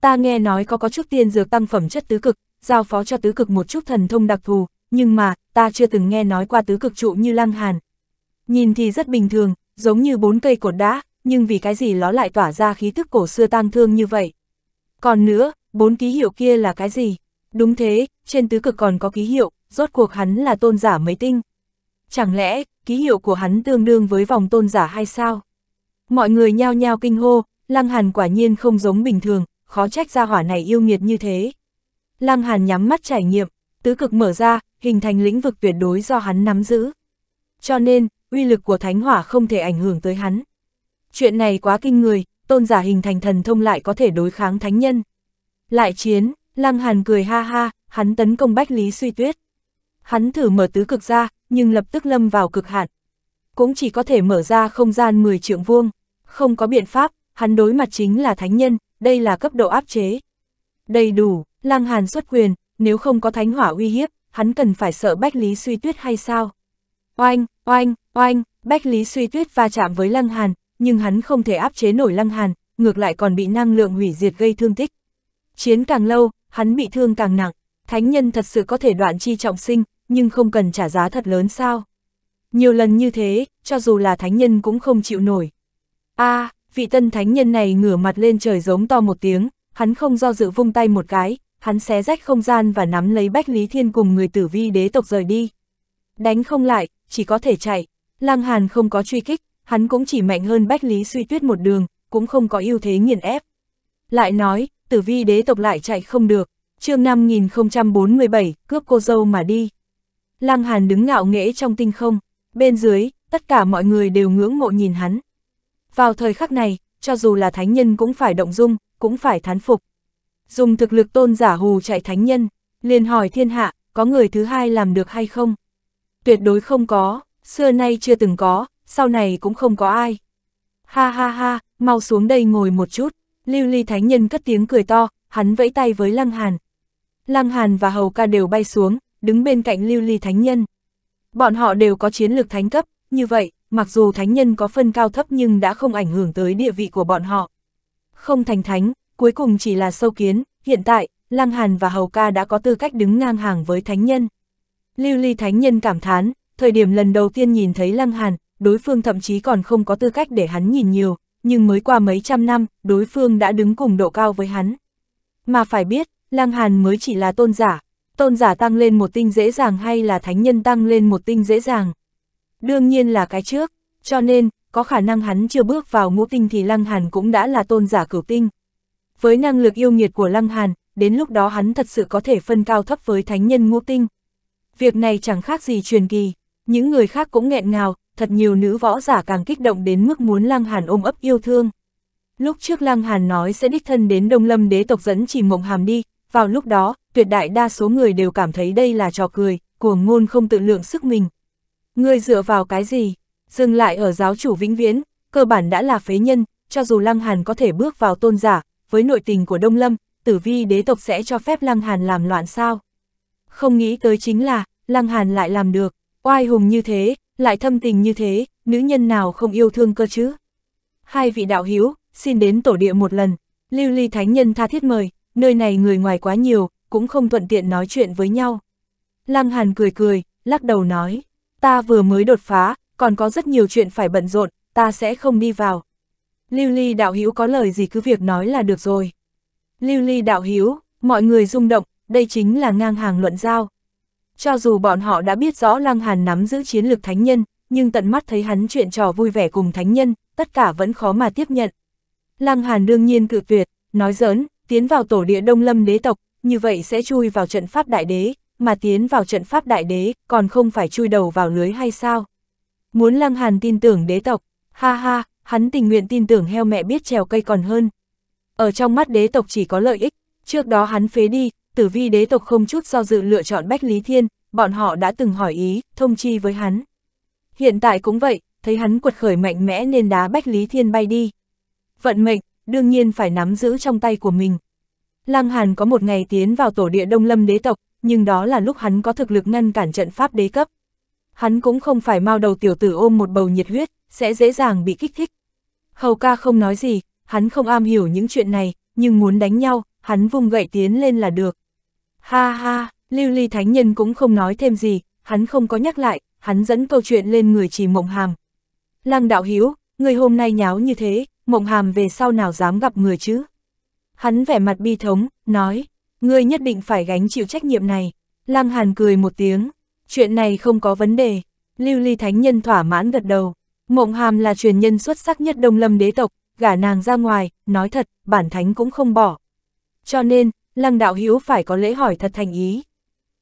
Ta nghe nói có có chút tiên dược tăng phẩm chất tứ cực, giao phó cho tứ cực một chút thần thông đặc thù, nhưng mà, ta chưa từng nghe nói qua tứ cực trụ như lăng hàn. Nhìn thì rất bình thường, giống như bốn cây cột đá, nhưng vì cái gì nó lại tỏa ra khí thức cổ xưa tang thương như vậy? Còn nữa, bốn ký hiệu kia là cái gì? Đúng thế, trên tứ cực còn có ký hiệu, rốt cuộc hắn là tôn giả mấy tinh. Chẳng lẽ, ký hiệu của hắn tương đương với vòng tôn giả hay sao? Mọi người nhao nhao kinh hô, Lăng Hàn quả nhiên không giống bình thường, khó trách ra hỏa này yêu nghiệt như thế. Lăng Hàn nhắm mắt trải nghiệm, tứ cực mở ra, hình thành lĩnh vực tuyệt đối do hắn nắm giữ. Cho nên, uy lực của thánh hỏa không thể ảnh hưởng tới hắn. Chuyện này quá kinh người, tôn giả hình thành thần thông lại có thể đối kháng thánh nhân. Lại chiến, Lăng Hàn cười ha ha, hắn tấn công Bách Lý Suy Tuyết. Hắn thử mở tứ cực ra, nhưng lập tức lâm vào cực hạn. Cũng chỉ có thể mở ra không gian 10 trượng vuông. Không có biện pháp, hắn đối mặt chính là thánh nhân, đây là cấp độ áp chế. Đầy đủ, Lăng Hàn xuất quyền, nếu không có thánh hỏa uy hiếp, hắn cần phải sợ Bách Lý Suy Tuyết hay sao? Oanh, oanh, oanh, Bách Lý Suy Tuyết va chạm với Lăng Hàn, nhưng hắn không thể áp chế nổi Lăng Hàn, ngược lại còn bị năng lượng hủy diệt gây thương tích. Chiến càng lâu, hắn bị thương càng nặng, thánh nhân thật sự có thể đoạn chi trọng sinh, nhưng không cần trả giá thật lớn sao. Nhiều lần như thế, cho dù là thánh nhân cũng không chịu nổi. a à, vị tân thánh nhân này ngửa mặt lên trời giống to một tiếng, hắn không do dự vung tay một cái, hắn xé rách không gian và nắm lấy Bách Lý Thiên cùng người tử vi đế tộc rời đi. Đánh không lại, chỉ có thể chạy, Lăng Hàn không có truy kích, hắn cũng chỉ mạnh hơn Bách Lý Suy Tuyết một đường, cũng không có ưu thế nghiền ép. Lại nói, tử vi đế tộc lại chạy không được, chương 5047, cướp cô dâu mà đi. Lăng Hàn đứng ngạo nghễ trong tinh không, bên dưới, tất cả mọi người đều ngưỡng mộ nhìn hắn. Vào thời khắc này, cho dù là thánh nhân cũng phải động dung, cũng phải thán phục. Dùng thực lực tôn giả hù chạy thánh nhân, liền hỏi thiên hạ, có người thứ hai làm được hay không? Tuyệt đối không có, xưa nay chưa từng có, sau này cũng không có ai. Ha ha ha, mau xuống đây ngồi một chút, lưu ly thánh nhân cất tiếng cười to, hắn vẫy tay với Lăng Hàn. Lăng Hàn và Hầu Ca đều bay xuống, đứng bên cạnh lưu ly thánh nhân. Bọn họ đều có chiến lược thánh cấp, như vậy, mặc dù thánh nhân có phân cao thấp nhưng đã không ảnh hưởng tới địa vị của bọn họ. Không thành thánh, cuối cùng chỉ là sâu kiến, hiện tại, Lăng Hàn và Hầu Ca đã có tư cách đứng ngang hàng với thánh nhân. Lưu Ly Thánh Nhân cảm thán, thời điểm lần đầu tiên nhìn thấy Lăng Hàn, đối phương thậm chí còn không có tư cách để hắn nhìn nhiều, nhưng mới qua mấy trăm năm, đối phương đã đứng cùng độ cao với hắn. Mà phải biết, Lăng Hàn mới chỉ là tôn giả, tôn giả tăng lên một tinh dễ dàng hay là thánh nhân tăng lên một tinh dễ dàng. Đương nhiên là cái trước, cho nên, có khả năng hắn chưa bước vào ngũ tinh thì Lăng Hàn cũng đã là tôn giả cửu tinh. Với năng lực yêu nghiệt của Lăng Hàn, đến lúc đó hắn thật sự có thể phân cao thấp với thánh nhân ngũ tinh. Việc này chẳng khác gì truyền kỳ, những người khác cũng nghẹn ngào, thật nhiều nữ võ giả càng kích động đến mức muốn Lăng Hàn ôm ấp yêu thương. Lúc trước Lăng Hàn nói sẽ đích thân đến Đông Lâm đế tộc dẫn chỉ mộng hàm đi, vào lúc đó, tuyệt đại đa số người đều cảm thấy đây là trò cười, cuồng ngôn không tự lượng sức mình. Ngươi dựa vào cái gì? Dừng lại ở giáo chủ vĩnh viễn, cơ bản đã là phế nhân, cho dù Lăng Hàn có thể bước vào tôn giả, với nội tình của Đông Lâm, tử vi đế tộc sẽ cho phép Lăng Hàn làm loạn sao? Không nghĩ tới chính là, Lăng Hàn lại làm được, oai hùng như thế, lại thâm tình như thế, nữ nhân nào không yêu thương cơ chứ? Hai vị đạo hiếu, xin đến tổ địa một lần, lưu ly thánh nhân tha thiết mời, nơi này người ngoài quá nhiều, cũng không thuận tiện nói chuyện với nhau. Lăng Hàn cười cười, lắc đầu nói, ta vừa mới đột phá, còn có rất nhiều chuyện phải bận rộn, ta sẽ không đi vào. Lưu Ly đạo hiếu có lời gì cứ việc nói là được rồi. Lưu Ly đạo hiếu mọi người rung động, đây chính là ngang hàng luận giao. Cho dù bọn họ đã biết rõ Lăng Hàn nắm giữ chiến lược thánh nhân, nhưng tận mắt thấy hắn chuyện trò vui vẻ cùng thánh nhân, tất cả vẫn khó mà tiếp nhận. Lăng Hàn đương nhiên cự tuyệt, nói giỡn, tiến vào tổ địa Đông Lâm đế tộc, như vậy sẽ chui vào trận pháp đại đế, mà tiến vào trận pháp đại đế còn không phải chui đầu vào lưới hay sao? Muốn Lăng Hàn tin tưởng đế tộc, ha ha, hắn tình nguyện tin tưởng heo mẹ biết trèo cây còn hơn. Ở trong mắt đế tộc chỉ có lợi ích, trước đó hắn phế đi, tử vi đế tộc không chút do dự lựa chọn Bách Lý Thiên, bọn họ đã từng hỏi ý, thông chi với hắn. Hiện tại cũng vậy, thấy hắn quật khởi mạnh mẽ nên đá Bách Lý Thiên bay đi. Vận mệnh, đương nhiên phải nắm giữ trong tay của mình. Lăng Hàn có một ngày tiến vào tổ địa Đông Lâm đế tộc, nhưng đó là lúc hắn có thực lực ngăn cản trận pháp đế cấp. Hắn cũng không phải mau đầu tiểu tử ôm một bầu nhiệt huyết, sẽ dễ dàng bị kích thích. Hầu ca không nói gì, hắn không am hiểu những chuyện này, nhưng muốn đánh nhau, hắn vung gậy tiến lên là được. Ha ha, lưu ly thánh nhân cũng không nói thêm gì, hắn không có nhắc lại, hắn dẫn câu chuyện lên người chỉ mộng hàm. Lăng đạo hiếu, người hôm nay nháo như thế, mộng hàm về sau nào dám gặp người chứ? Hắn vẻ mặt bi thống, nói, ngươi nhất định phải gánh chịu trách nhiệm này. Lăng hàn cười một tiếng, chuyện này không có vấn đề. Lưu ly thánh nhân thỏa mãn gật đầu. Mộng hàm là truyền nhân xuất sắc nhất đông lâm đế tộc, gả nàng ra ngoài, nói thật, bản thánh cũng không bỏ. Cho nên, Lăng đạo hiếu phải có lễ hỏi thật thành ý.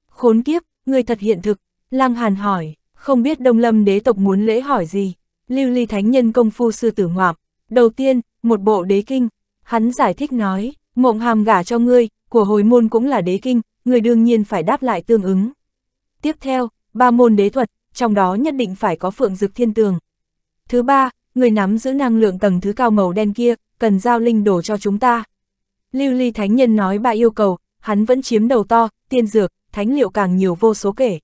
Khốn kiếp, người thật hiện thực, Lăng Hàn hỏi, không biết Đông Lâm đế tộc muốn lễ hỏi gì. Lưu Ly Thánh Nhân công phu sư tử ngoạp, đầu tiên, một bộ đế kinh, hắn giải thích nói, mộng hàm gả cho ngươi, của hồi môn cũng là đế kinh, người đương nhiên phải đáp lại tương ứng. Tiếp theo, ba môn đế thuật, trong đó nhất định phải có phượng dực thiên tường. Thứ ba, người nắm giữ năng lượng tầng thứ cao màu đen kia, cần giao linh đổ cho chúng ta, Lưu Ly Thánh Nhân nói bà yêu cầu, hắn vẫn chiếm đầu to, tiên dược, thánh liệu càng nhiều vô số kể.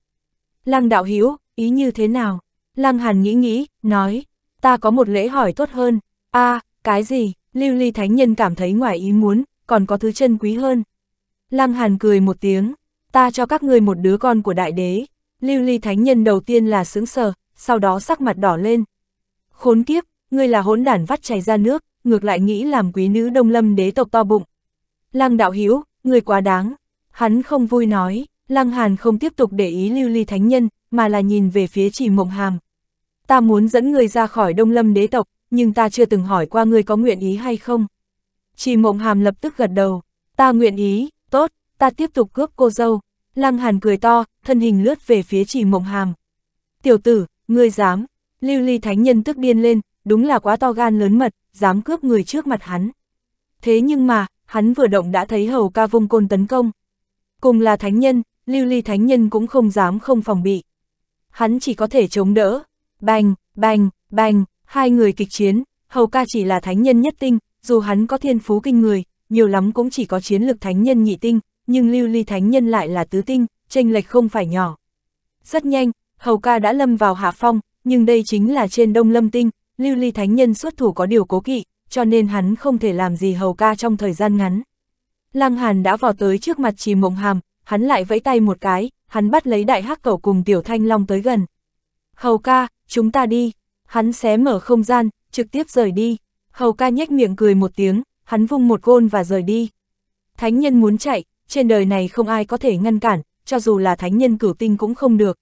Lăng đạo Hiếu ý như thế nào? Lăng Hàn nghĩ nghĩ, nói, ta có một lễ hỏi tốt hơn. a à, cái gì? Lưu Ly Thánh Nhân cảm thấy ngoài ý muốn, còn có thứ chân quý hơn. Lăng Hàn cười một tiếng, ta cho các ngươi một đứa con của đại đế. Lưu Ly Thánh Nhân đầu tiên là sững sờ, sau đó sắc mặt đỏ lên. Khốn kiếp, ngươi là hỗn đản vắt chảy ra nước, ngược lại nghĩ làm quý nữ đông lâm đế tộc to bụng. Lăng đạo hữu người quá đáng. Hắn không vui nói, Lăng Hàn không tiếp tục để ý lưu ly thánh nhân, mà là nhìn về phía chỉ mộng hàm. Ta muốn dẫn người ra khỏi đông lâm đế tộc, nhưng ta chưa từng hỏi qua người có nguyện ý hay không. Chỉ mộng hàm lập tức gật đầu, ta nguyện ý, tốt, ta tiếp tục cướp cô dâu. Lăng Hàn cười to, thân hình lướt về phía chỉ mộng hàm. Tiểu tử, ngươi dám, lưu ly thánh nhân tức điên lên, đúng là quá to gan lớn mật, dám cướp người trước mặt hắn. Thế nhưng mà, hắn vừa động đã thấy hầu ca vung côn tấn công. Cùng là thánh nhân, lưu ly thánh nhân cũng không dám không phòng bị. Hắn chỉ có thể chống đỡ, bành, bành, bành, hai người kịch chiến, hầu ca chỉ là thánh nhân nhất tinh, dù hắn có thiên phú kinh người, nhiều lắm cũng chỉ có chiến lực thánh nhân nhị tinh, nhưng lưu ly thánh nhân lại là tứ tinh, tranh lệch không phải nhỏ. Rất nhanh, hầu ca đã lâm vào hạ phong, nhưng đây chính là trên đông lâm tinh, lưu ly thánh nhân xuất thủ có điều cố kỵ, cho nên hắn không thể làm gì hầu ca trong thời gian ngắn. Lăng Hàn đã vào tới trước mặt Trì Mộng Hàm, hắn lại vẫy tay một cái, hắn bắt lấy đại hắc cầu cùng Tiểu Thanh Long tới gần. Hầu ca, chúng ta đi. Hắn xé mở không gian, trực tiếp rời đi. Hầu ca nhếch miệng cười một tiếng, hắn vung một gôn và rời đi. Thánh nhân muốn chạy, trên đời này không ai có thể ngăn cản, cho dù là thánh nhân cửu tinh cũng không được.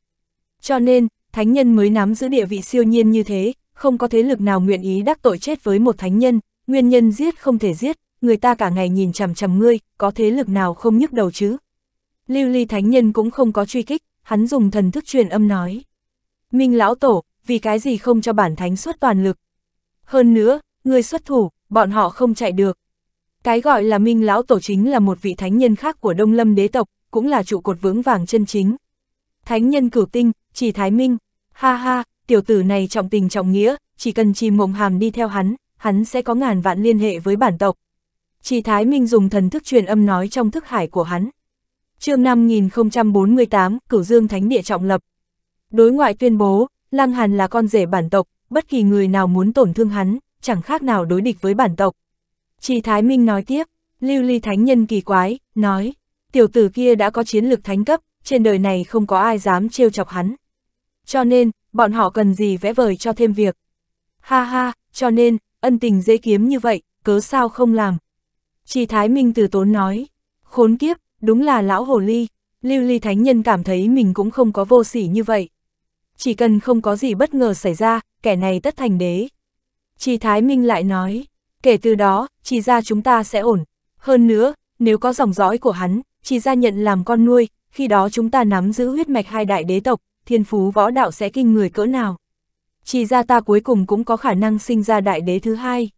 Cho nên, thánh nhân mới nắm giữ địa vị siêu nhiên như thế, không có thế lực nào nguyện ý đắc tội chết với một thánh nhân, nguyên nhân giết không thể giết, người ta cả ngày nhìn chằm chằm ngươi, có thế lực nào không nhức đầu chứ. Lưu Ly thánh nhân cũng không có truy kích, hắn dùng thần thức truyền âm nói. Minh lão tổ, vì cái gì không cho bản thánh xuất toàn lực. Hơn nữa, ngươi xuất thủ, bọn họ không chạy được. Cái gọi là Minh lão tổ chính là một vị thánh nhân khác của Đông Lâm đế tộc, cũng là trụ cột vững vàng chân chính. Thánh nhân cửu tinh, chỉ thái minh, ha ha, tiểu tử này trọng tình trọng nghĩa, chỉ cần chim Mộng Hàm đi theo hắn, hắn sẽ có ngàn vạn liên hệ với bản tộc. Chi Thái Minh dùng thần thức truyền âm nói trong thức hải của hắn. Chương 5048, Cửu Dương Thánh Địa trọng lập. Đối ngoại tuyên bố, Lăng Hàn là con rể bản tộc, bất kỳ người nào muốn tổn thương hắn, chẳng khác nào đối địch với bản tộc. Chi Thái Minh nói tiếp, Lưu Ly Thánh Nhân kỳ quái, nói, tiểu tử kia đã có chiến lược thánh cấp, trên đời này không có ai dám trêu chọc hắn. Cho nên, bọn họ cần gì vẽ vời cho thêm việc. Ha ha, cho nên, ân tình dễ kiếm như vậy, cớ sao không làm. Chỉ Thái Minh từ tốn nói, khốn kiếp, đúng là lão hồ ly, lưu ly thánh nhân cảm thấy mình cũng không có vô sỉ như vậy. Chỉ cần không có gì bất ngờ xảy ra, kẻ này tất thành đế. Chỉ Thái Minh lại nói, kể từ đó, chỉ ra chúng ta sẽ ổn. Hơn nữa, nếu có dòng dõi của hắn, chỉ ra nhận làm con nuôi, khi đó chúng ta nắm giữ huyết mạch hai đại đế tộc, thiên phú võ đạo sẽ kinh người cỡ nào. Chỉ ra ta cuối cùng cũng có khả năng sinh ra đại đế thứ hai.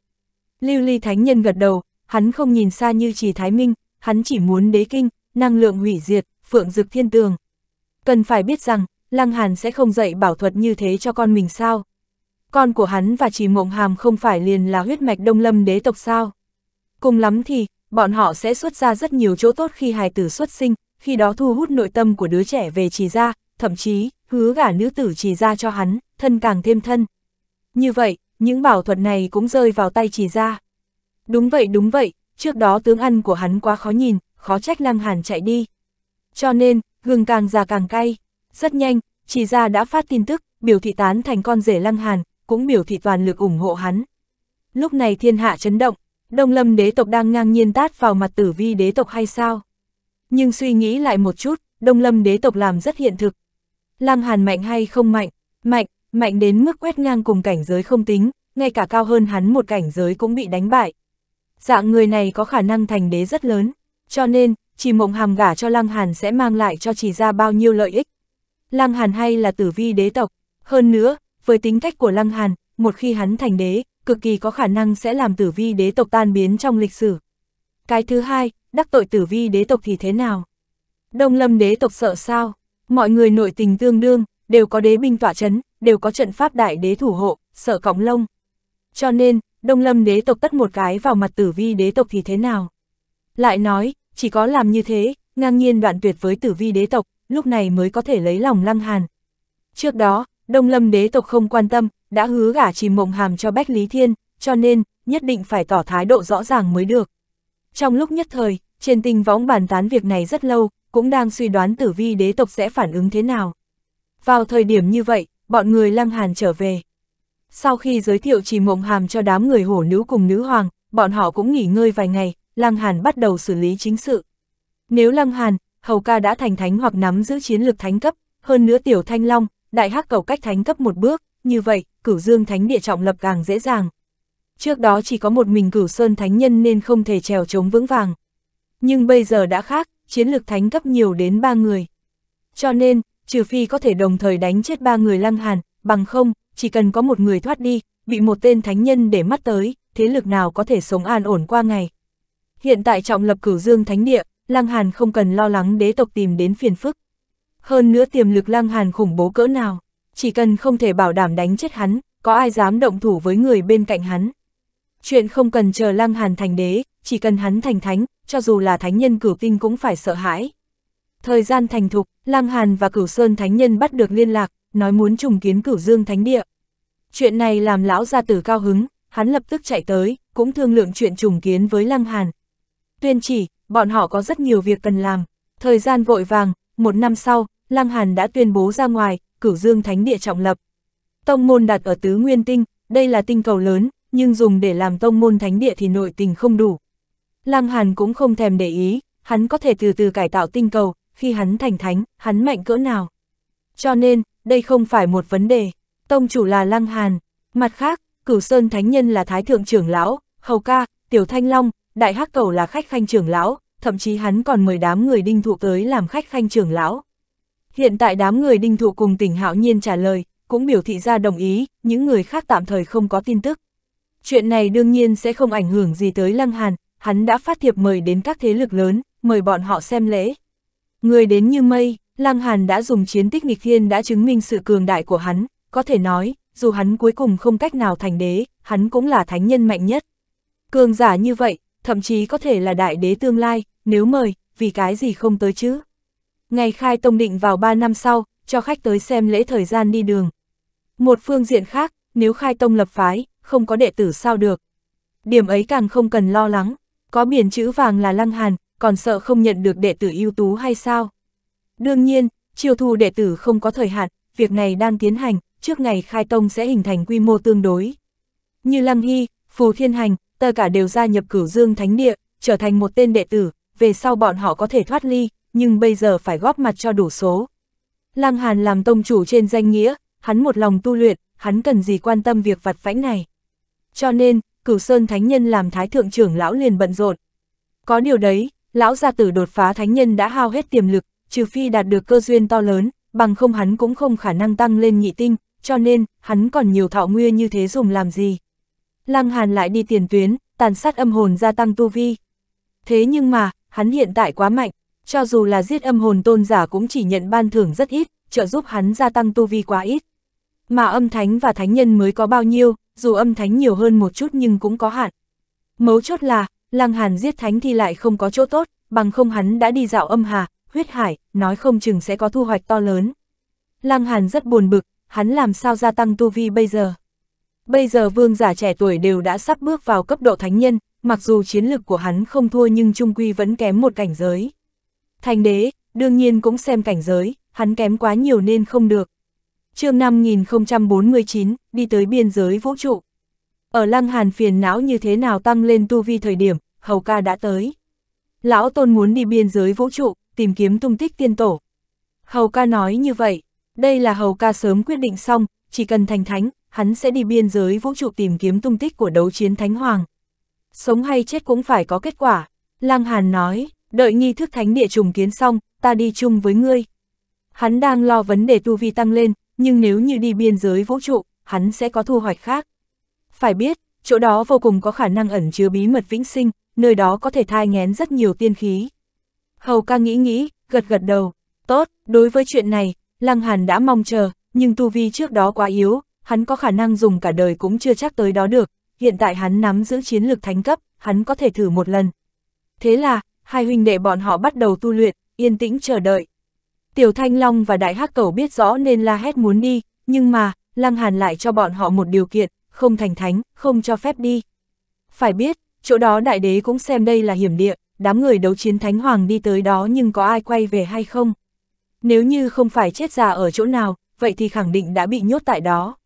Lưu Ly Thánh Nhân gật đầu, hắn không nhìn xa như Trì Thái Minh, hắn chỉ muốn đế kinh, năng lượng hủy diệt, phượng dực thiên tường. Cần phải biết rằng, Lăng Hàn sẽ không dạy bảo thuật như thế cho con mình sao. Con của hắn và Trì Mộng Hàm không phải liền là huyết mạch đông lâm đế tộc sao. Cùng lắm thì, bọn họ sẽ xuất ra rất nhiều chỗ tốt khi hài tử xuất sinh, khi đó thu hút nội tâm của đứa trẻ về trì ra, thậm chí hứa gả nữ tử chỉ ra cho hắn, thân càng thêm thân. Như vậy, những bảo thuật này cũng rơi vào tay chỉ ra. Đúng vậy đúng vậy, trước đó tướng ăn của hắn quá khó nhìn, khó trách lăng Hàn chạy đi. Cho nên, gừng càng già càng cay. Rất nhanh, chỉ ra đã phát tin tức, biểu thị tán thành con rể Lăng Hàn, cũng biểu thị toàn lực ủng hộ hắn. Lúc này thiên hạ chấn động, Đông Lâm đế tộc đang ngang nhiên tát vào mặt tử vi đế tộc hay sao? Nhưng suy nghĩ lại một chút, Đông Lâm đế tộc làm rất hiện thực, Lăng Hàn mạnh hay không mạnh, mạnh, mạnh đến mức quét ngang cùng cảnh giới không tính, ngay cả cao hơn hắn một cảnh giới cũng bị đánh bại. Dạng người này có khả năng thành đế rất lớn, cho nên, chỉ mộng hàm gả cho Lăng Hàn sẽ mang lại cho chỉ ra bao nhiêu lợi ích. Lăng Hàn hay là tử vi đế tộc, hơn nữa, với tính cách của Lăng Hàn, một khi hắn thành đế, cực kỳ có khả năng sẽ làm tử vi đế tộc tan biến trong lịch sử. Cái thứ hai, đắc tội tử vi đế tộc thì thế nào? Đông lâm đế tộc sợ sao? Mọi người nội tình tương đương, đều có đế binh tỏa chấn, đều có trận pháp đại đế thủ hộ, sợ cọng lông. Cho nên, Đông Lâm đế tộc tất một cái vào mặt tử vi đế tộc thì thế nào? Lại nói, chỉ có làm như thế, ngang nhiên đoạn tuyệt với tử vi đế tộc, lúc này mới có thể lấy lòng lăng hàn. Trước đó, Đông Lâm đế tộc không quan tâm, đã hứa gả chìm mộng hàm cho Bách Lý Thiên, cho nên, nhất định phải tỏ thái độ rõ ràng mới được. Trong lúc nhất thời, trên tình võng bàn tán việc này rất lâu, cũng đang suy đoán tử vi đế tộc sẽ phản ứng thế nào. Vào thời điểm như vậy, bọn người Lăng Hàn trở về. Sau khi giới thiệu trì mộng hàm cho đám người hổ nữ cùng nữ hoàng, bọn họ cũng nghỉ ngơi vài ngày, Lăng Hàn bắt đầu xử lý chính sự. Nếu Lăng Hàn, Hầu Ca đã thành thánh hoặc nắm giữ chiến lược thánh cấp, hơn nữa Tiểu Thanh Long, Đại Hắc cầu cách thánh cấp một bước, như vậy, cửu dương thánh địa trọng lập càng dễ dàng. Trước đó chỉ có một mình cửu sơn thánh nhân nên không thể trèo chống vững vàng. Nhưng bây giờ đã khác, chiến lược thánh cấp nhiều đến ba người. Cho nên, trừ phi có thể đồng thời đánh chết ba người lăng hàn, bằng không, chỉ cần có một người thoát đi, bị một tên thánh nhân để mắt tới, thế lực nào có thể sống an ổn qua ngày. Hiện tại trọng lập cửu dương thánh địa, lăng hàn không cần lo lắng đế tộc tìm đến phiền phức. Hơn nữa tiềm lực lăng hàn khủng bố cỡ nào, chỉ cần không thể bảo đảm đánh chết hắn, có ai dám động thủ với người bên cạnh hắn. Chuyện không cần chờ lăng hàn thành đế, chỉ cần hắn thành thánh, cho dù là thánh nhân cửu tinh cũng phải sợ hãi. Thời gian thành thục, Lăng Hàn và Cửu Sơn thánh nhân bắt được liên lạc, nói muốn trùng kiến Cửu Dương thánh địa. Chuyện này làm lão gia tử cao hứng, hắn lập tức chạy tới, cũng thương lượng chuyện trùng kiến với Lăng Hàn. Tuyên chỉ, bọn họ có rất nhiều việc cần làm, thời gian vội vàng, một năm sau, Lăng Hàn đã tuyên bố ra ngoài, Cửu Dương thánh địa trọng lập. Tông môn đặt ở Tứ Nguyên Tinh, đây là tinh cầu lớn, nhưng dùng để làm tông môn thánh địa thì nội tình không đủ, Lăng Hàn cũng không thèm để ý, hắn có thể từ từ cải tạo tinh cầu, khi hắn thành thánh, hắn mạnh cỡ nào. Cho nên, đây không phải một vấn đề, tông chủ là Lăng Hàn. Mặt khác, cửu sơn thánh nhân là thái thượng trưởng lão, hầu ca, tiểu thanh long, đại hắc cầu là khách khanh trưởng lão, thậm chí hắn còn mời đám người đinh thụ tới làm khách khanh trưởng lão. Hiện tại đám người đinh thụ cùng tỉnh hạo nhiên trả lời, cũng biểu thị ra đồng ý, những người khác tạm thời không có tin tức. Chuyện này đương nhiên sẽ không ảnh hưởng gì tới Lăng Hàn, hắn đã phát thiệp mời đến các thế lực lớn, mời bọn họ xem lễ. Người đến như mây, Lăng Hàn đã dùng chiến tích nghịch thiên đã chứng minh sự cường đại của hắn, có thể nói, dù hắn cuối cùng không cách nào thành đế, hắn cũng là thánh nhân mạnh nhất. Cường giả như vậy, thậm chí có thể là đại đế tương lai, nếu mời, vì cái gì không tới chứ. Ngày khai tông định vào 3 năm sau, cho khách tới xem lễ thời gian đi đường. Một phương diện khác, nếu khai tông lập phái, không có đệ tử sao được. Điểm ấy càng không cần lo lắng. Có biển chữ vàng là Lăng Hàn, còn sợ không nhận được đệ tử ưu tú hay sao? Đương nhiên, chiêu thu đệ tử không có thời hạn, việc này đang tiến hành, trước ngày khai tông sẽ hình thành quy mô tương đối. Như Lăng Hy, Phù Thiên Hành, tất cả đều gia nhập cửu dương thánh địa, trở thành một tên đệ tử, về sau bọn họ có thể thoát ly, nhưng bây giờ phải góp mặt cho đủ số. Lăng Hàn làm tông chủ trên danh nghĩa, hắn một lòng tu luyện, hắn cần gì quan tâm việc vặt vãnh này. Cho nên, cửu sơn thánh nhân làm thái thượng trưởng lão liền bận rộn. Có điều đấy, lão gia tử đột phá thánh nhân đã hao hết tiềm lực, trừ phi đạt được cơ duyên to lớn, bằng không hắn cũng không khả năng tăng lên nhị tinh, cho nên, hắn còn nhiều thọ nguyên như thế dùng làm gì. Lăng Hàn lại đi tiền tuyến, tàn sát âm hồn gia tăng tu vi. Thế nhưng mà, hắn hiện tại quá mạnh, cho dù là giết âm hồn tôn giả cũng chỉ nhận ban thưởng rất ít, trợ giúp hắn gia tăng tu vi quá ít. Mà âm thánh và thánh nhân mới có bao nhiêu, dù âm thánh nhiều hơn một chút nhưng cũng có hạn. Mấu chốt là, Lăng Hàn giết thánh thì lại không có chỗ tốt, bằng không hắn đã đi dạo âm hà, huyết hải, nói không chừng sẽ có thu hoạch to lớn. Lăng Hàn rất buồn bực, hắn làm sao gia tăng tu vi bây giờ. Bây giờ vương giả trẻ tuổi đều đã sắp bước vào cấp độ thánh nhân, mặc dù chiến lực của hắn không thua nhưng trung quy vẫn kém một cảnh giới. Thành đế, đương nhiên cũng xem cảnh giới, hắn kém quá nhiều nên không được chương 5049, đi tới biên giới vũ trụ. Ở lăng hàn phiền não như thế nào tăng lên tu vi thời điểm, hầu ca đã tới. Lão tôn muốn đi biên giới vũ trụ, tìm kiếm tung tích tiên tổ. Hầu ca nói như vậy, đây là hầu ca sớm quyết định xong, chỉ cần thành thánh, hắn sẽ đi biên giới vũ trụ tìm kiếm tung tích của đấu chiến thánh hoàng. Sống hay chết cũng phải có kết quả. Lăng hàn nói, đợi nghi thức thánh địa trùng kiến xong, ta đi chung với ngươi. Hắn đang lo vấn đề tu vi tăng lên, nhưng nếu như đi biên giới vũ trụ, hắn sẽ có thu hoạch khác. Phải biết, chỗ đó vô cùng có khả năng ẩn chứa bí mật vĩnh sinh, nơi đó có thể thai ngén rất nhiều tiên khí. Hầu ca nghĩ nghĩ, gật gật đầu, tốt, đối với chuyện này, Lăng Hàn đã mong chờ, nhưng tu vi trước đó quá yếu, hắn có khả năng dùng cả đời cũng chưa chắc tới đó được, hiện tại hắn nắm giữ chiến lược thánh cấp, hắn có thể thử một lần. Thế là, hai huynh đệ bọn họ bắt đầu tu luyện, yên tĩnh chờ đợi. Tiểu Thanh Long và Đại Hắc Cẩu biết rõ nên la hét muốn đi, nhưng mà, Lăng Hàn lại cho bọn họ một điều kiện, không thành thánh, không cho phép đi. Phải biết, chỗ đó đại đế cũng xem đây là hiểm địa, đám người đấu chiến thánh hoàng đi tới đó nhưng có ai quay về hay không? Nếu như không phải chết già ở chỗ nào, vậy thì khẳng định đã bị nhốt tại đó.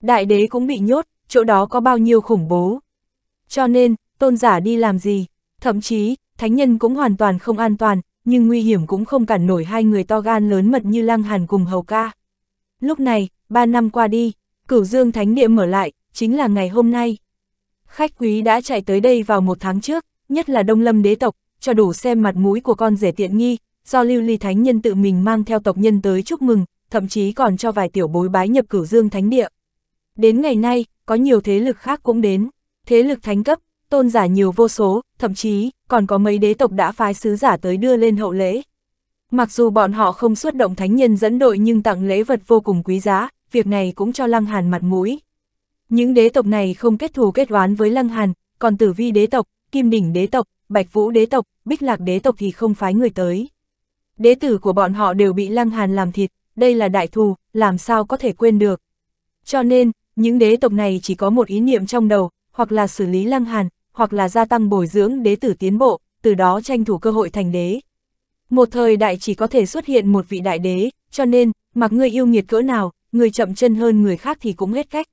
Đại đế cũng bị nhốt, chỗ đó có bao nhiêu khủng bố. Cho nên, tôn giả đi làm gì? Thậm chí, thánh nhân cũng hoàn toàn không an toàn, nhưng nguy hiểm cũng không cản nổi hai người to gan lớn mật như Lăng Hàn cùng Hầu Ca. Lúc này, ba năm qua đi, cửu dương thánh địa mở lại, chính là ngày hôm nay. Khách quý đã chạy tới đây vào một tháng trước, nhất là Đông Lâm đế tộc, cho đủ xem mặt mũi của con rể tiện nghi, do lưu ly thánh nhân tự mình mang theo tộc nhân tới chúc mừng, thậm chí còn cho vài tiểu bối bái nhập cửu dương thánh địa. Đến ngày nay, có nhiều thế lực khác cũng đến, thế lực thánh cấp, tôn giả nhiều vô số, thậm chí, còn có mấy đế tộc đã phái sứ giả tới đưa lên hậu lễ. Mặc dù bọn họ không xuất động thánh nhân dẫn đội nhưng tặng lễ vật vô cùng quý giá, việc này cũng cho Lăng Hàn mặt mũi. Những đế tộc này không kết thù kết oán với Lăng Hàn, còn Tử Vi đế tộc, Kim Đỉnh đế tộc, Bạch Vũ đế tộc, Bích Lạc đế tộc thì không phái người tới. Đế tử của bọn họ đều bị Lăng Hàn làm thịt, đây là đại thù, làm sao có thể quên được. Cho nên, những đế tộc này chỉ có một ý niệm trong đầu, hoặc là xử lý Lăng Hàn, hoặc là gia tăng bồi dưỡng đế tử tiến bộ, từ đó tranh thủ cơ hội thành đế. Một thời đại chỉ có thể xuất hiện một vị đại đế, cho nên, mặc người yêu nghiệt cỡ nào, người chậm chân hơn người khác thì cũng hết cách.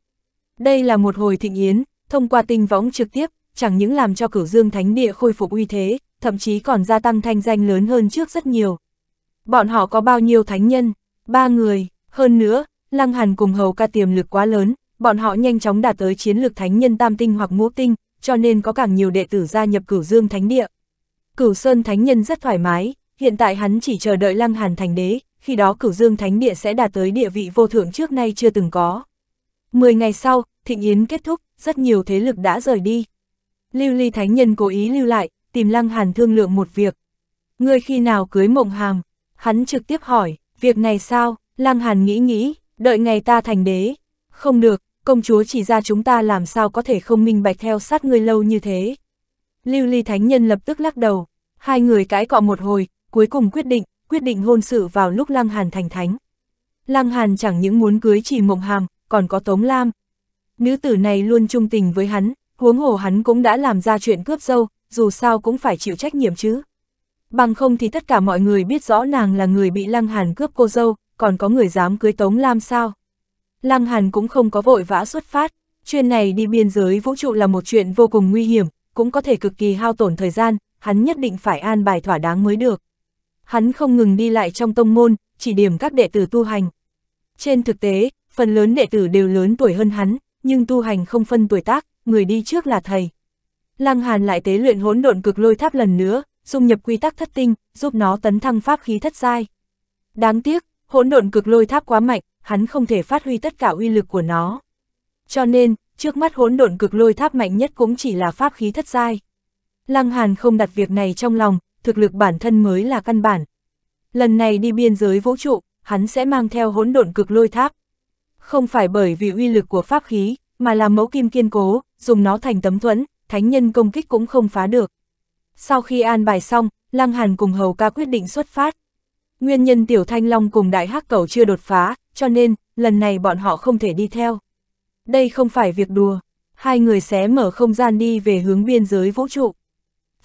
Đây là một hồi thịnh yến, thông qua tinh võng trực tiếp, chẳng những làm cho cửu dương thánh địa khôi phục uy thế, thậm chí còn gia tăng thanh danh lớn hơn trước rất nhiều. Bọn họ có bao nhiêu thánh nhân? Ba người, hơn nữa, Lăng Hàn cùng hầu ca tiềm lực quá lớn, bọn họ nhanh chóng đạt tới chiến lược thánh nhân tam tinh hoặc ngũ tinh, cho nên có càng nhiều đệ tử gia nhập cửu dương thánh địa. Cửu Sơn Thánh Nhân rất thoải mái, hiện tại hắn chỉ chờ đợi Lăng Hàn Thành Đế, khi đó cửu dương thánh địa sẽ đạt tới địa vị vô thượng trước nay chưa từng có. Mười ngày sau, thịnh yến kết thúc, rất nhiều thế lực đã rời đi. Lưu Ly Thánh Nhân cố ý lưu lại, tìm Lăng Hàn thương lượng một việc. người khi nào cưới mộng hàm? Hắn trực tiếp hỏi, việc này sao? Lăng Hàn nghĩ nghĩ, đợi ngày ta thành đế. Không được, công chúa chỉ ra chúng ta làm sao có thể không minh bạch theo sát ngươi lâu như thế. Lưu Ly Thánh Nhân lập tức lắc đầu, hai người cãi cọ một hồi, cuối cùng quyết định, quyết định hôn sự vào lúc Lăng Hàn thành thánh. Lăng Hàn chẳng những muốn cưới chỉ mộng hàm, còn có Tống Lam. Nữ tử này luôn trung tình với hắn, huống hồ hắn cũng đã làm ra chuyện cướp dâu, dù sao cũng phải chịu trách nhiệm chứ. Bằng không thì tất cả mọi người biết rõ nàng là người bị Lăng Hàn cướp cô dâu, còn có người dám cưới Tống Lam sao? Lăng Hàn cũng không có vội vã xuất phát, Chuyện này đi biên giới vũ trụ là một chuyện vô cùng nguy hiểm, cũng có thể cực kỳ hao tổn thời gian, hắn nhất định phải an bài thỏa đáng mới được. Hắn không ngừng đi lại trong tông môn, chỉ điểm các đệ tử tu hành. Trên thực tế, phần lớn đệ tử đều lớn tuổi hơn hắn, nhưng tu hành không phân tuổi tác, người đi trước là thầy. Lăng Hàn lại tế luyện hỗn độn cực lôi tháp lần nữa, dung nhập quy tắc thất tinh, giúp nó tấn thăng pháp khí thất giai. Đáng tiếc, hỗn độn cực lôi tháp quá mạnh, hắn không thể phát huy tất cả uy lực của nó. Cho nên, trước mắt hỗn độn cực lôi tháp mạnh nhất cũng chỉ là pháp khí thất giai. Lăng Hàn không đặt việc này trong lòng, thực lực bản thân mới là căn bản. Lần này đi biên giới vũ trụ, hắn sẽ mang theo hỗn độn cực lôi tháp. Không phải bởi vì uy lực của pháp khí, mà là mẫu kim kiên cố, dùng nó thành tấm thuẫn, thánh nhân công kích cũng không phá được. Sau khi an bài xong, Lăng Hàn cùng Hầu ca quyết định xuất phát. Nguyên nhân Tiểu Thanh Long cùng Đại Hắc Cẩu chưa đột phá, cho nên, lần này bọn họ không thể đi theo. Đây không phải việc đùa, hai người xé mở không gian đi về hướng biên giới vũ trụ.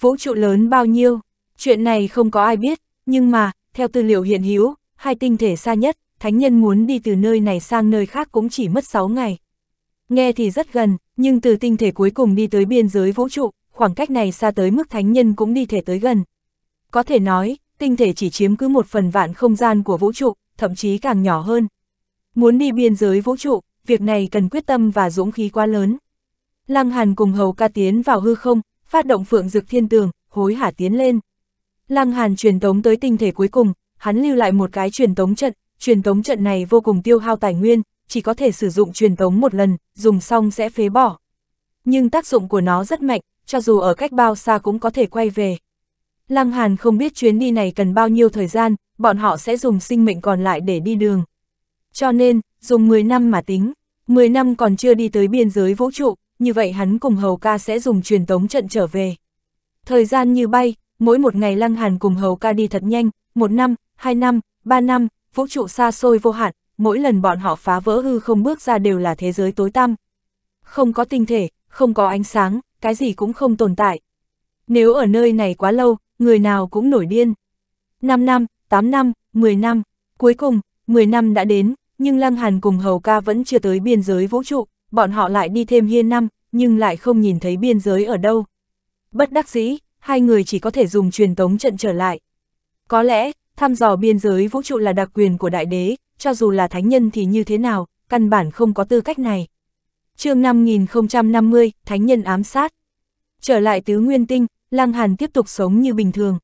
Vũ trụ lớn bao nhiêu, chuyện này không có ai biết, nhưng mà, theo tư liệu hiện hữu, hai tinh thể xa nhất, thánh nhân muốn đi từ nơi này sang nơi khác cũng chỉ mất 6 ngày. Nghe thì rất gần, nhưng từ tinh thể cuối cùng đi tới biên giới vũ trụ, khoảng cách này xa tới mức thánh nhân cũng đi thể tới gần. Có thể nói, tinh thể chỉ chiếm cứ một phần vạn không gian của vũ trụ, thậm chí càng nhỏ hơn. Muốn đi biên giới vũ trụ, việc này cần quyết tâm và dũng khí quá lớn. Lăng Hàn cùng Hầu Ca tiến vào hư không, phát động phượng dực thiên tường, hối hả tiến lên. Lăng Hàn truyền tống tới tinh thể cuối cùng, hắn lưu lại một cái truyền tống trận, truyền tống trận này vô cùng tiêu hao tài nguyên, chỉ có thể sử dụng truyền tống một lần, dùng xong sẽ phế bỏ. Nhưng tác dụng của nó rất mạnh, cho dù ở cách bao xa cũng có thể quay về. Lăng Hàn không biết chuyến đi này cần bao nhiêu thời gian, bọn họ sẽ dùng sinh mệnh còn lại để đi đường. Cho nên, dùng 10 năm mà tính, 10 năm còn chưa đi tới biên giới vũ trụ, như vậy hắn cùng Hầu Ca sẽ dùng truyền tống trận trở về. Thời gian như bay, mỗi một ngày Lăng Hàn cùng Hầu Ca đi thật nhanh, một năm, hai năm, ba năm, vũ trụ xa xôi vô hạn, mỗi lần bọn họ phá vỡ hư không bước ra đều là thế giới tối tăm. Không có tinh thể, không có ánh sáng, cái gì cũng không tồn tại. Nếu ở nơi này quá lâu, người nào cũng nổi điên. 5 năm, 8 năm, 10 năm, cuối cùng, 10 năm đã đến, nhưng Lăng Hàn cùng Hầu Ca vẫn chưa tới biên giới vũ trụ, bọn họ lại đi thêm hiên năm, nhưng lại không nhìn thấy biên giới ở đâu. Bất đắc dĩ, hai người chỉ có thể dùng truyền tống trận trở lại. Có lẽ, thăm dò biên giới vũ trụ là đặc quyền của đại đế, cho dù là thánh nhân thì như thế nào, căn bản không có tư cách này. chương 5050, thánh nhân ám sát. Trở lại tứ nguyên tinh, Lăng Hàn tiếp tục sống như bình thường.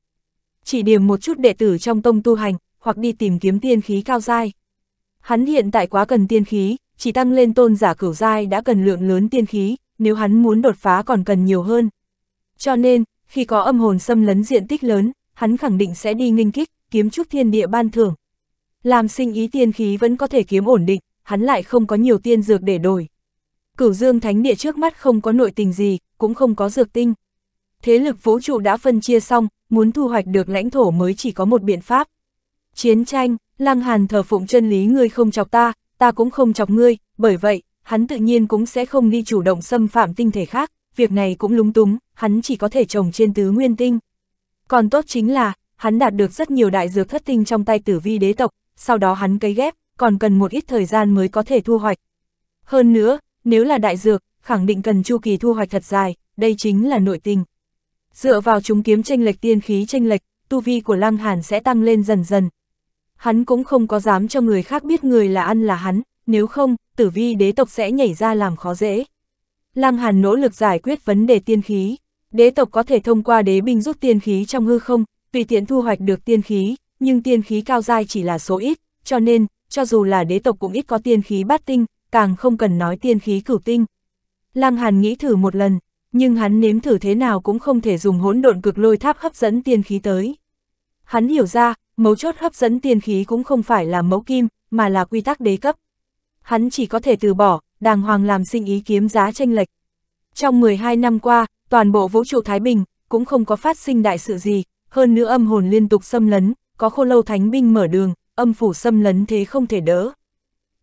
Chỉ điểm một chút đệ tử trong tông tu hành, hoặc đi tìm kiếm tiên khí cao dai. Hắn hiện tại quá cần tiên khí, chỉ tăng lên tôn giả cửu giai đã cần lượng lớn tiên khí, nếu hắn muốn đột phá còn cần nhiều hơn. Cho nên, khi có âm hồn xâm lấn diện tích lớn, hắn khẳng định sẽ đi nghinh kích, kiếm chút thiên địa ban thưởng. Làm sinh ý tiên khí vẫn có thể kiếm ổn định, hắn lại không có nhiều tiên dược để đổi. Cửu Dương Thánh Địa trước mắt không có nội tình gì, cũng không có dược tinh. Thế lực vũ trụ đã phân chia xong, muốn thu hoạch được lãnh thổ mới chỉ có một biện pháp. Chiến tranh, Lăng Hàn thờ phụng chân lý ngươi không chọc ta, ta cũng không chọc ngươi, bởi vậy, hắn tự nhiên cũng sẽ không đi chủ động xâm phạm tinh thể khác, việc này cũng lúng túng, hắn chỉ có thể trồng trên tứ nguyên tinh. Còn tốt chính là, hắn đạt được rất nhiều đại dược thất tinh trong tay tử vi đế tộc, sau đó hắn cấy ghép, còn cần một ít thời gian mới có thể thu hoạch. Hơn nữa, nếu là đại dược, khẳng định cần chu kỳ thu hoạch thật dài, đây chính là nội tình. Dựa vào chúng kiếm tranh lệch tiên khí tranh lệch, tu vi của Lăng Hàn sẽ tăng lên dần dần, hắn cũng không có dám cho người khác biết người là ăn là hắn, nếu không, tử vi đế tộc sẽ nhảy ra làm khó dễ. Lăng Hàn nỗ lực giải quyết vấn đề tiên khí, đế tộc có thể thông qua đế binh rút tiên khí trong hư không, tùy tiện thu hoạch được tiên khí, nhưng tiên khí cao dai chỉ là số ít, cho nên, cho dù là đế tộc cũng ít có tiên khí bát tinh, càng không cần nói tiên khí cửu tinh. Lăng Hàn nghĩ thử một lần, nhưng hắn nếm thử thế nào cũng không thể dùng hỗn độn cực lôi tháp hấp dẫn tiên khí tới. Hắn hiểu ra, mấu chốt hấp dẫn tiên khí cũng không phải là mẫu kim, mà là quy tắc đế cấp. Hắn chỉ có thể từ bỏ, đàng hoàng làm sinh ý kiếm giá tranh lệch. Trong 12 năm qua, toàn bộ vũ trụ Thái Bình cũng không có phát sinh đại sự gì, hơn nữa âm hồn liên tục xâm lấn, có khô lâu thánh binh mở đường, âm phủ xâm lấn thế không thể đỡ.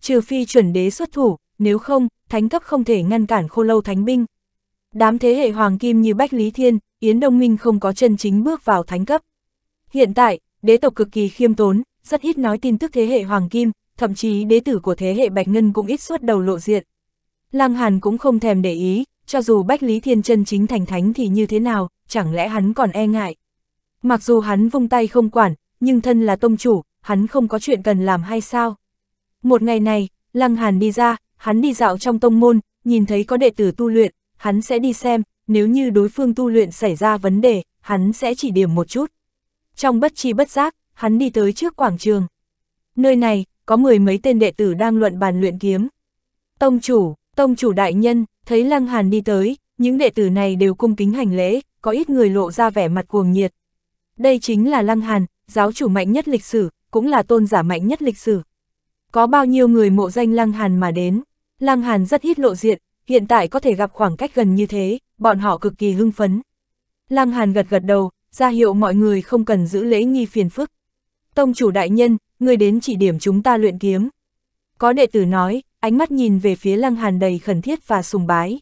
Trừ phi chuẩn đế xuất thủ, nếu không, thánh cấp không thể ngăn cản khô lâu thánh binh. Đám thế hệ hoàng kim như Bách Lý Thiên, Yến Đông Minh không có chân chính bước vào thánh cấp. Hiện tại, đế tộc cực kỳ khiêm tốn, rất ít nói tin tức thế hệ Hoàng Kim, thậm chí đế tử của thế hệ Bạch Ngân cũng ít suốt đầu lộ diện. Lăng Hàn cũng không thèm để ý, cho dù Bách Lý Thiên chân chính thành thánh thì như thế nào, chẳng lẽ hắn còn e ngại. Mặc dù hắn vung tay không quản, nhưng thân là tông chủ, hắn không có chuyện cần làm hay sao. Một ngày này, Lăng Hàn đi ra, hắn đi dạo trong tông môn, nhìn thấy có đệ tử tu luyện, hắn sẽ đi xem, nếu như đối phương tu luyện xảy ra vấn đề, hắn sẽ chỉ điểm một chút trong bất chi bất giác, hắn đi tới trước quảng trường. Nơi này, có mười mấy tên đệ tử đang luận bàn luyện kiếm. Tông chủ, tông chủ đại nhân, thấy Lăng Hàn đi tới, những đệ tử này đều cung kính hành lễ, có ít người lộ ra vẻ mặt cuồng nhiệt. Đây chính là Lăng Hàn, giáo chủ mạnh nhất lịch sử, cũng là tôn giả mạnh nhất lịch sử. Có bao nhiêu người mộ danh Lăng Hàn mà đến? Lăng Hàn rất ít lộ diện, hiện tại có thể gặp khoảng cách gần như thế, bọn họ cực kỳ hưng phấn. Lăng Hàn gật gật đầu, ra hiệu mọi người không cần giữ lễ nghi phiền phức. Tông chủ đại nhân, người đến chỉ điểm chúng ta luyện kiếm. Có đệ tử nói, ánh mắt nhìn về phía lăng hàn đầy khẩn thiết và sùng bái.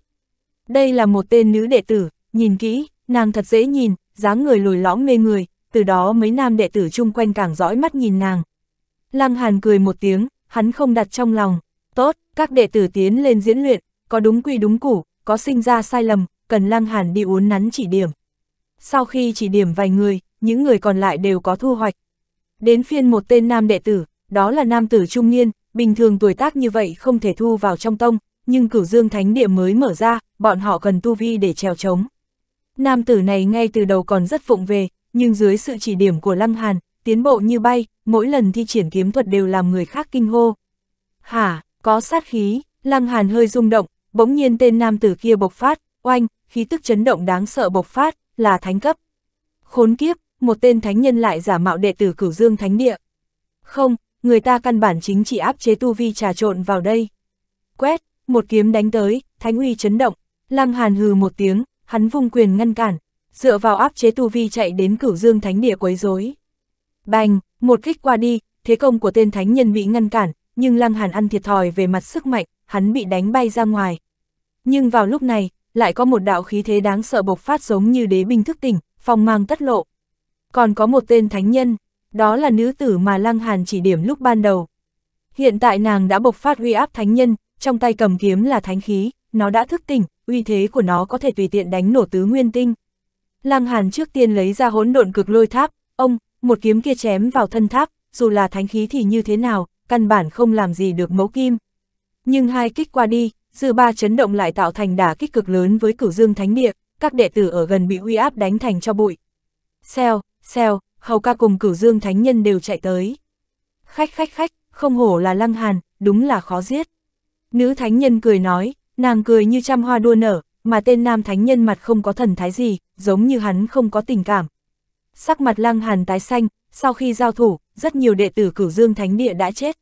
Đây là một tên nữ đệ tử, nhìn kỹ, nàng thật dễ nhìn, dáng người lùi lõm mê người, từ đó mấy nam đệ tử chung quanh càng dõi mắt nhìn nàng. Lăng hàn cười một tiếng, hắn không đặt trong lòng. Tốt, các đệ tử tiến lên diễn luyện, có đúng quy đúng củ, có sinh ra sai lầm, cần lăng hàn đi uốn nắn chỉ điểm sau khi chỉ điểm vài người, những người còn lại đều có thu hoạch. Đến phiên một tên nam đệ tử, đó là nam tử trung niên, bình thường tuổi tác như vậy không thể thu vào trong tông, nhưng cửu dương thánh địa mới mở ra, bọn họ cần tu vi để trèo trống. Nam tử này ngay từ đầu còn rất phụng về, nhưng dưới sự chỉ điểm của Lăng Hàn, tiến bộ như bay, mỗi lần thi triển kiếm thuật đều làm người khác kinh hô. Hả, có sát khí, Lăng Hàn hơi rung động, bỗng nhiên tên nam tử kia bộc phát, oanh, khí tức chấn động đáng sợ bộc phát, là thánh cấp. Khốn kiếp, một tên thánh nhân lại giả mạo đệ tử cửu dương thánh địa. Không, người ta căn bản chính chỉ áp chế tu vi trà trộn vào đây. Quét, một kiếm đánh tới, thánh uy chấn động, Lăng Hàn hừ một tiếng, hắn vung quyền ngăn cản, dựa vào áp chế tu vi chạy đến cửu dương thánh địa quấy rối. Bành, một kích qua đi, thế công của tên thánh nhân bị ngăn cản, nhưng Lăng Hàn ăn thiệt thòi về mặt sức mạnh, hắn bị đánh bay ra ngoài. Nhưng vào lúc này, lại có một đạo khí thế đáng sợ bộc phát giống như đế binh thức tỉnh, phong mang tất lộ. Còn có một tên thánh nhân, đó là nữ tử mà Lăng Hàn chỉ điểm lúc ban đầu. Hiện tại nàng đã bộc phát uy áp thánh nhân, trong tay cầm kiếm là thánh khí, nó đã thức tỉnh, uy thế của nó có thể tùy tiện đánh nổ tứ nguyên tinh. Lăng Hàn trước tiên lấy ra hỗn độn cực lôi tháp, ông, một kiếm kia chém vào thân tháp, dù là thánh khí thì như thế nào, căn bản không làm gì được mẫu kim. Nhưng hai kích qua đi, dư ba chấn động lại tạo thành đả kích cực lớn với cửu dương thánh địa, các đệ tử ở gần bị uy áp đánh thành cho bụi. Xèo, xèo, hầu ca cùng cửu dương thánh nhân đều chạy tới. Khách khách khách, không hổ là lăng hàn, đúng là khó giết. Nữ thánh nhân cười nói, nàng cười như trăm hoa đua nở, mà tên nam thánh nhân mặt không có thần thái gì, giống như hắn không có tình cảm. Sắc mặt lăng hàn tái xanh, sau khi giao thủ, rất nhiều đệ tử cửu dương thánh địa đã chết.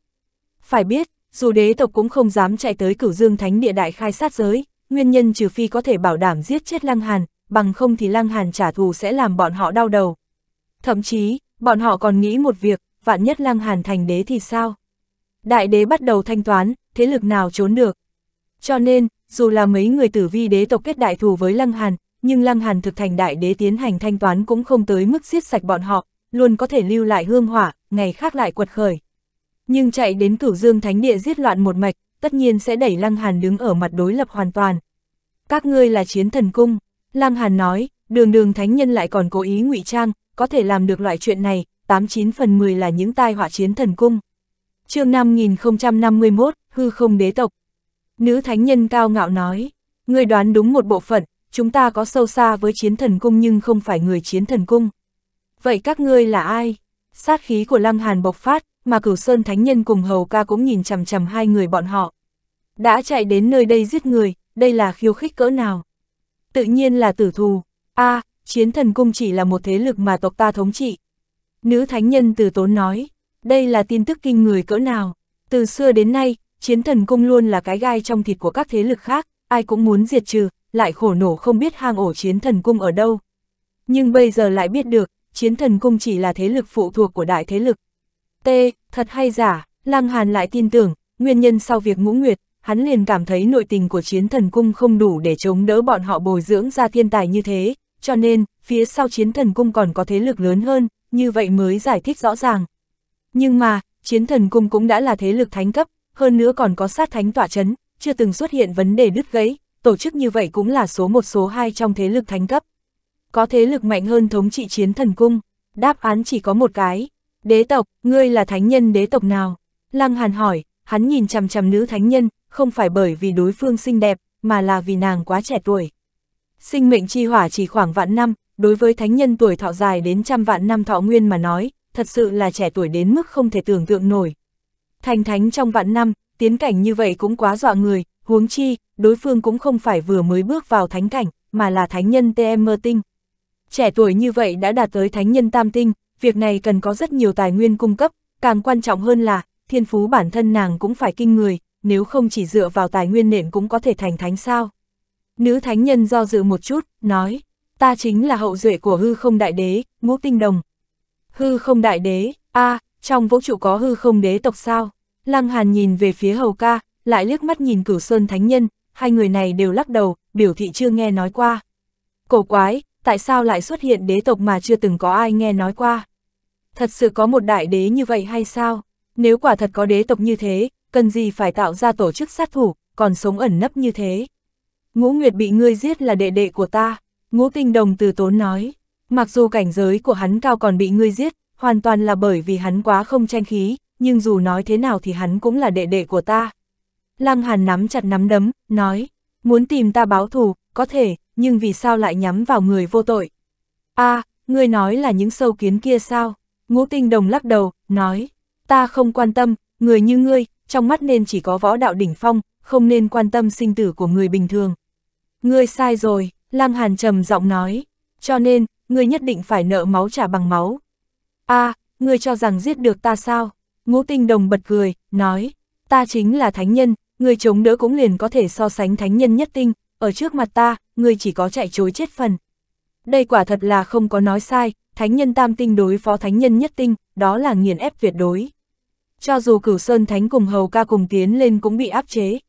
Phải biết, dù đế tộc cũng không dám chạy tới cửu dương thánh địa đại khai sát giới, nguyên nhân trừ phi có thể bảo đảm giết chết Lăng Hàn, bằng không thì Lăng Hàn trả thù sẽ làm bọn họ đau đầu. Thậm chí, bọn họ còn nghĩ một việc, vạn nhất Lăng Hàn thành đế thì sao? Đại đế bắt đầu thanh toán, thế lực nào trốn được. Cho nên, dù là mấy người tử vi đế tộc kết đại thù với Lăng Hàn, nhưng Lăng Hàn thực thành đại đế tiến hành thanh toán cũng không tới mức giết sạch bọn họ, luôn có thể lưu lại hương hỏa, ngày khác lại quật khởi nhưng chạy đến cửu dương thánh địa giết loạn một mạch, tất nhiên sẽ đẩy Lăng Hàn đứng ở mặt đối lập hoàn toàn. Các ngươi là chiến thần cung, Lăng Hàn nói, đường đường thánh nhân lại còn cố ý ngụy trang, có thể làm được loại chuyện này, 89 phần 10 là những tai họa chiến thần cung. chương 5051, hư không đế tộc. Nữ thánh nhân cao ngạo nói, ngươi đoán đúng một bộ phận, chúng ta có sâu xa với chiến thần cung nhưng không phải người chiến thần cung. Vậy các ngươi là ai? Sát khí của Lăng Hàn bộc phát, mà cửu sơn thánh nhân cùng hầu ca cũng nhìn chằm chằm hai người bọn họ. Đã chạy đến nơi đây giết người, đây là khiêu khích cỡ nào? Tự nhiên là tử thù. a à, chiến thần cung chỉ là một thế lực mà tộc ta thống trị. Nữ thánh nhân từ tốn nói, đây là tin tức kinh người cỡ nào. Từ xưa đến nay, chiến thần cung luôn là cái gai trong thịt của các thế lực khác, ai cũng muốn diệt trừ, lại khổ nổ không biết hang ổ chiến thần cung ở đâu. Nhưng bây giờ lại biết được, chiến thần cung chỉ là thế lực phụ thuộc của đại thế lực, T, thật hay giả, Lăng Hàn lại tin tưởng, nguyên nhân sau việc ngũ nguyệt, hắn liền cảm thấy nội tình của chiến thần cung không đủ để chống đỡ bọn họ bồi dưỡng ra thiên tài như thế, cho nên, phía sau chiến thần cung còn có thế lực lớn hơn, như vậy mới giải thích rõ ràng. Nhưng mà, chiến thần cung cũng đã là thế lực thánh cấp, hơn nữa còn có sát thánh tỏa chấn, chưa từng xuất hiện vấn đề đứt gãy, tổ chức như vậy cũng là số một số hai trong thế lực thánh cấp. Có thế lực mạnh hơn thống trị chiến thần cung, đáp án chỉ có một cái. Đế tộc, ngươi là thánh nhân đế tộc nào? Lăng Hàn hỏi, hắn nhìn chằm chằm nữ thánh nhân, không phải bởi vì đối phương xinh đẹp, mà là vì nàng quá trẻ tuổi. Sinh mệnh chi hỏa chỉ khoảng vạn năm, đối với thánh nhân tuổi thọ dài đến trăm vạn năm thọ nguyên mà nói, thật sự là trẻ tuổi đến mức không thể tưởng tượng nổi. Thành thánh trong vạn năm, tiến cảnh như vậy cũng quá dọa người, huống chi, đối phương cũng không phải vừa mới bước vào thánh cảnh, mà là thánh nhân TM tinh. Trẻ tuổi như vậy đã đạt tới thánh nhân tam tinh, việc này cần có rất nhiều tài nguyên cung cấp, càng quan trọng hơn là, thiên phú bản thân nàng cũng phải kinh người, nếu không chỉ dựa vào tài nguyên nền cũng có thể thành thánh sao. Nữ thánh nhân do dự một chút, nói, ta chính là hậu duệ của hư không đại đế, ngũ tinh đồng. Hư không đại đế, a à, trong vũ trụ có hư không đế tộc sao? Lăng Hàn nhìn về phía hầu ca, lại liếc mắt nhìn cửu sơn thánh nhân, hai người này đều lắc đầu, biểu thị chưa nghe nói qua. Cổ quái, tại sao lại xuất hiện đế tộc mà chưa từng có ai nghe nói qua? thật sự có một đại đế như vậy hay sao? Nếu quả thật có đế tộc như thế, cần gì phải tạo ra tổ chức sát thủ, còn sống ẩn nấp như thế? Ngũ Nguyệt bị ngươi giết là đệ đệ của ta, ngũ tinh đồng từ tốn nói. Mặc dù cảnh giới của hắn cao còn bị ngươi giết, hoàn toàn là bởi vì hắn quá không tranh khí, nhưng dù nói thế nào thì hắn cũng là đệ đệ của ta. Lăng Hàn nắm chặt nắm đấm, nói, muốn tìm ta báo thù, có thể, nhưng vì sao lại nhắm vào người vô tội? a ngươi nói là những sâu kiến kia sao? Ngũ tinh đồng lắc đầu, nói, ta không quan tâm, người như ngươi, trong mắt nên chỉ có võ đạo đỉnh phong, không nên quan tâm sinh tử của người bình thường. Ngươi sai rồi, Lang Hàn trầm giọng nói, cho nên, ngươi nhất định phải nợ máu trả bằng máu. a à, ngươi cho rằng giết được ta sao? Ngũ tinh đồng bật cười, nói, ta chính là thánh nhân, ngươi chống đỡ cũng liền có thể so sánh thánh nhân nhất tinh, ở trước mặt ta, ngươi chỉ có chạy chối chết phần. Đây quả thật là không có nói sai, thánh nhân tam tinh đối phó thánh nhân nhất tinh, đó là nghiền ép tuyệt đối. Cho dù cửu sơn thánh cùng hầu ca cùng tiến lên cũng bị áp chế.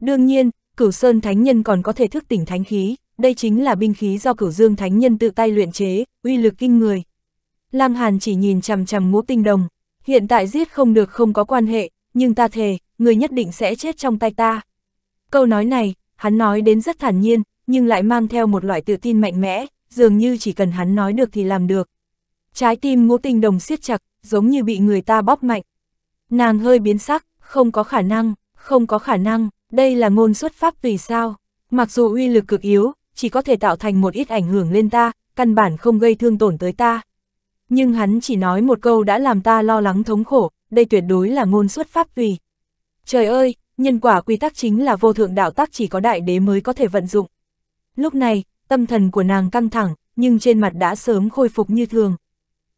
Đương nhiên, cửu sơn thánh nhân còn có thể thức tỉnh thánh khí, đây chính là binh khí do cửu dương thánh nhân tự tay luyện chế, uy lực kinh người. Lam Hàn chỉ nhìn chằm chằm ngũ tinh đồng, hiện tại giết không được không có quan hệ, nhưng ta thề, người nhất định sẽ chết trong tay ta. Câu nói này, hắn nói đến rất thản nhiên, nhưng lại mang theo một loại tự tin mạnh mẽ, dường như chỉ cần hắn nói được thì làm được. Trái tim ngũ tinh đồng siết chặt, giống như bị người ta bóp mạnh. Nàng hơi biến sắc, không có khả năng, không có khả năng, đây là ngôn xuất pháp tùy sao. Mặc dù uy lực cực yếu, chỉ có thể tạo thành một ít ảnh hưởng lên ta, căn bản không gây thương tổn tới ta. Nhưng hắn chỉ nói một câu đã làm ta lo lắng thống khổ, đây tuyệt đối là ngôn xuất pháp tùy. Trời ơi, nhân quả quy tắc chính là vô thượng đạo tác chỉ có đại đế mới có thể vận dụng. Lúc này, tâm thần của nàng căng thẳng, nhưng trên mặt đã sớm khôi phục như thường.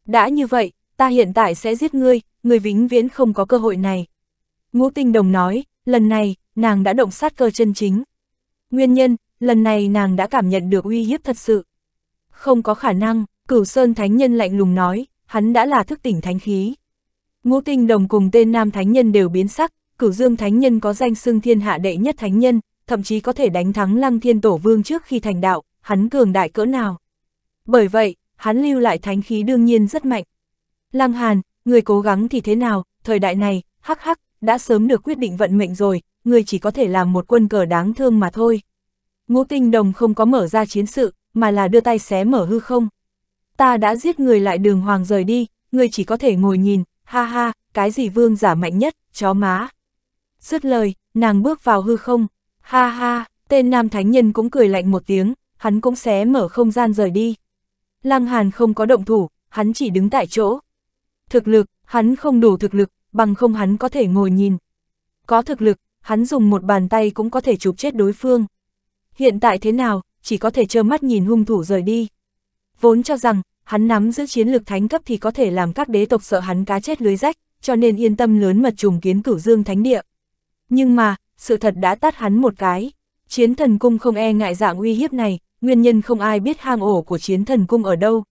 Đã như vậy, ta hiện tại sẽ giết ngươi, người vĩnh viễn không có cơ hội này. Ngũ tinh đồng nói, lần này, nàng đã động sát cơ chân chính. Nguyên nhân, lần này nàng đã cảm nhận được uy hiếp thật sự. Không có khả năng, cửu sơn thánh nhân lạnh lùng nói, hắn đã là thức tỉnh thánh khí. Ngũ tinh đồng cùng tên nam thánh nhân đều biến sắc, cửu dương thánh nhân có danh xưng thiên hạ đệ nhất thánh nhân, thậm chí có thể đánh thắng lăng thiên tổ vương trước khi thành đạo, hắn cường đại cỡ nào. Bởi vậy, hắn lưu lại thánh khí đương nhiên rất mạnh. Lăng Hàn, người cố gắng thì thế nào, thời đại này, hắc hắc, đã sớm được quyết định vận mệnh rồi, người chỉ có thể làm một quân cờ đáng thương mà thôi. Ngũ tinh đồng không có mở ra chiến sự, mà là đưa tay xé mở hư không. Ta đã giết người lại đường hoàng rời đi, người chỉ có thể ngồi nhìn, ha ha, cái gì vương giả mạnh nhất, chó má. Dứt lời, nàng bước vào hư không, ha ha, tên nam thánh nhân cũng cười lạnh một tiếng, hắn cũng xé mở không gian rời đi. Lăng Hàn không có động thủ, hắn chỉ đứng tại chỗ. Thực lực, hắn không đủ thực lực, bằng không hắn có thể ngồi nhìn. Có thực lực, hắn dùng một bàn tay cũng có thể chụp chết đối phương. Hiện tại thế nào, chỉ có thể trơ mắt nhìn hung thủ rời đi. Vốn cho rằng, hắn nắm giữ chiến lược thánh cấp thì có thể làm các đế tộc sợ hắn cá chết lưới rách, cho nên yên tâm lớn mật trùng kiến cửu dương thánh địa. Nhưng mà, sự thật đã tát hắn một cái. Chiến thần cung không e ngại dạng uy hiếp này, nguyên nhân không ai biết hang ổ của chiến thần cung ở đâu.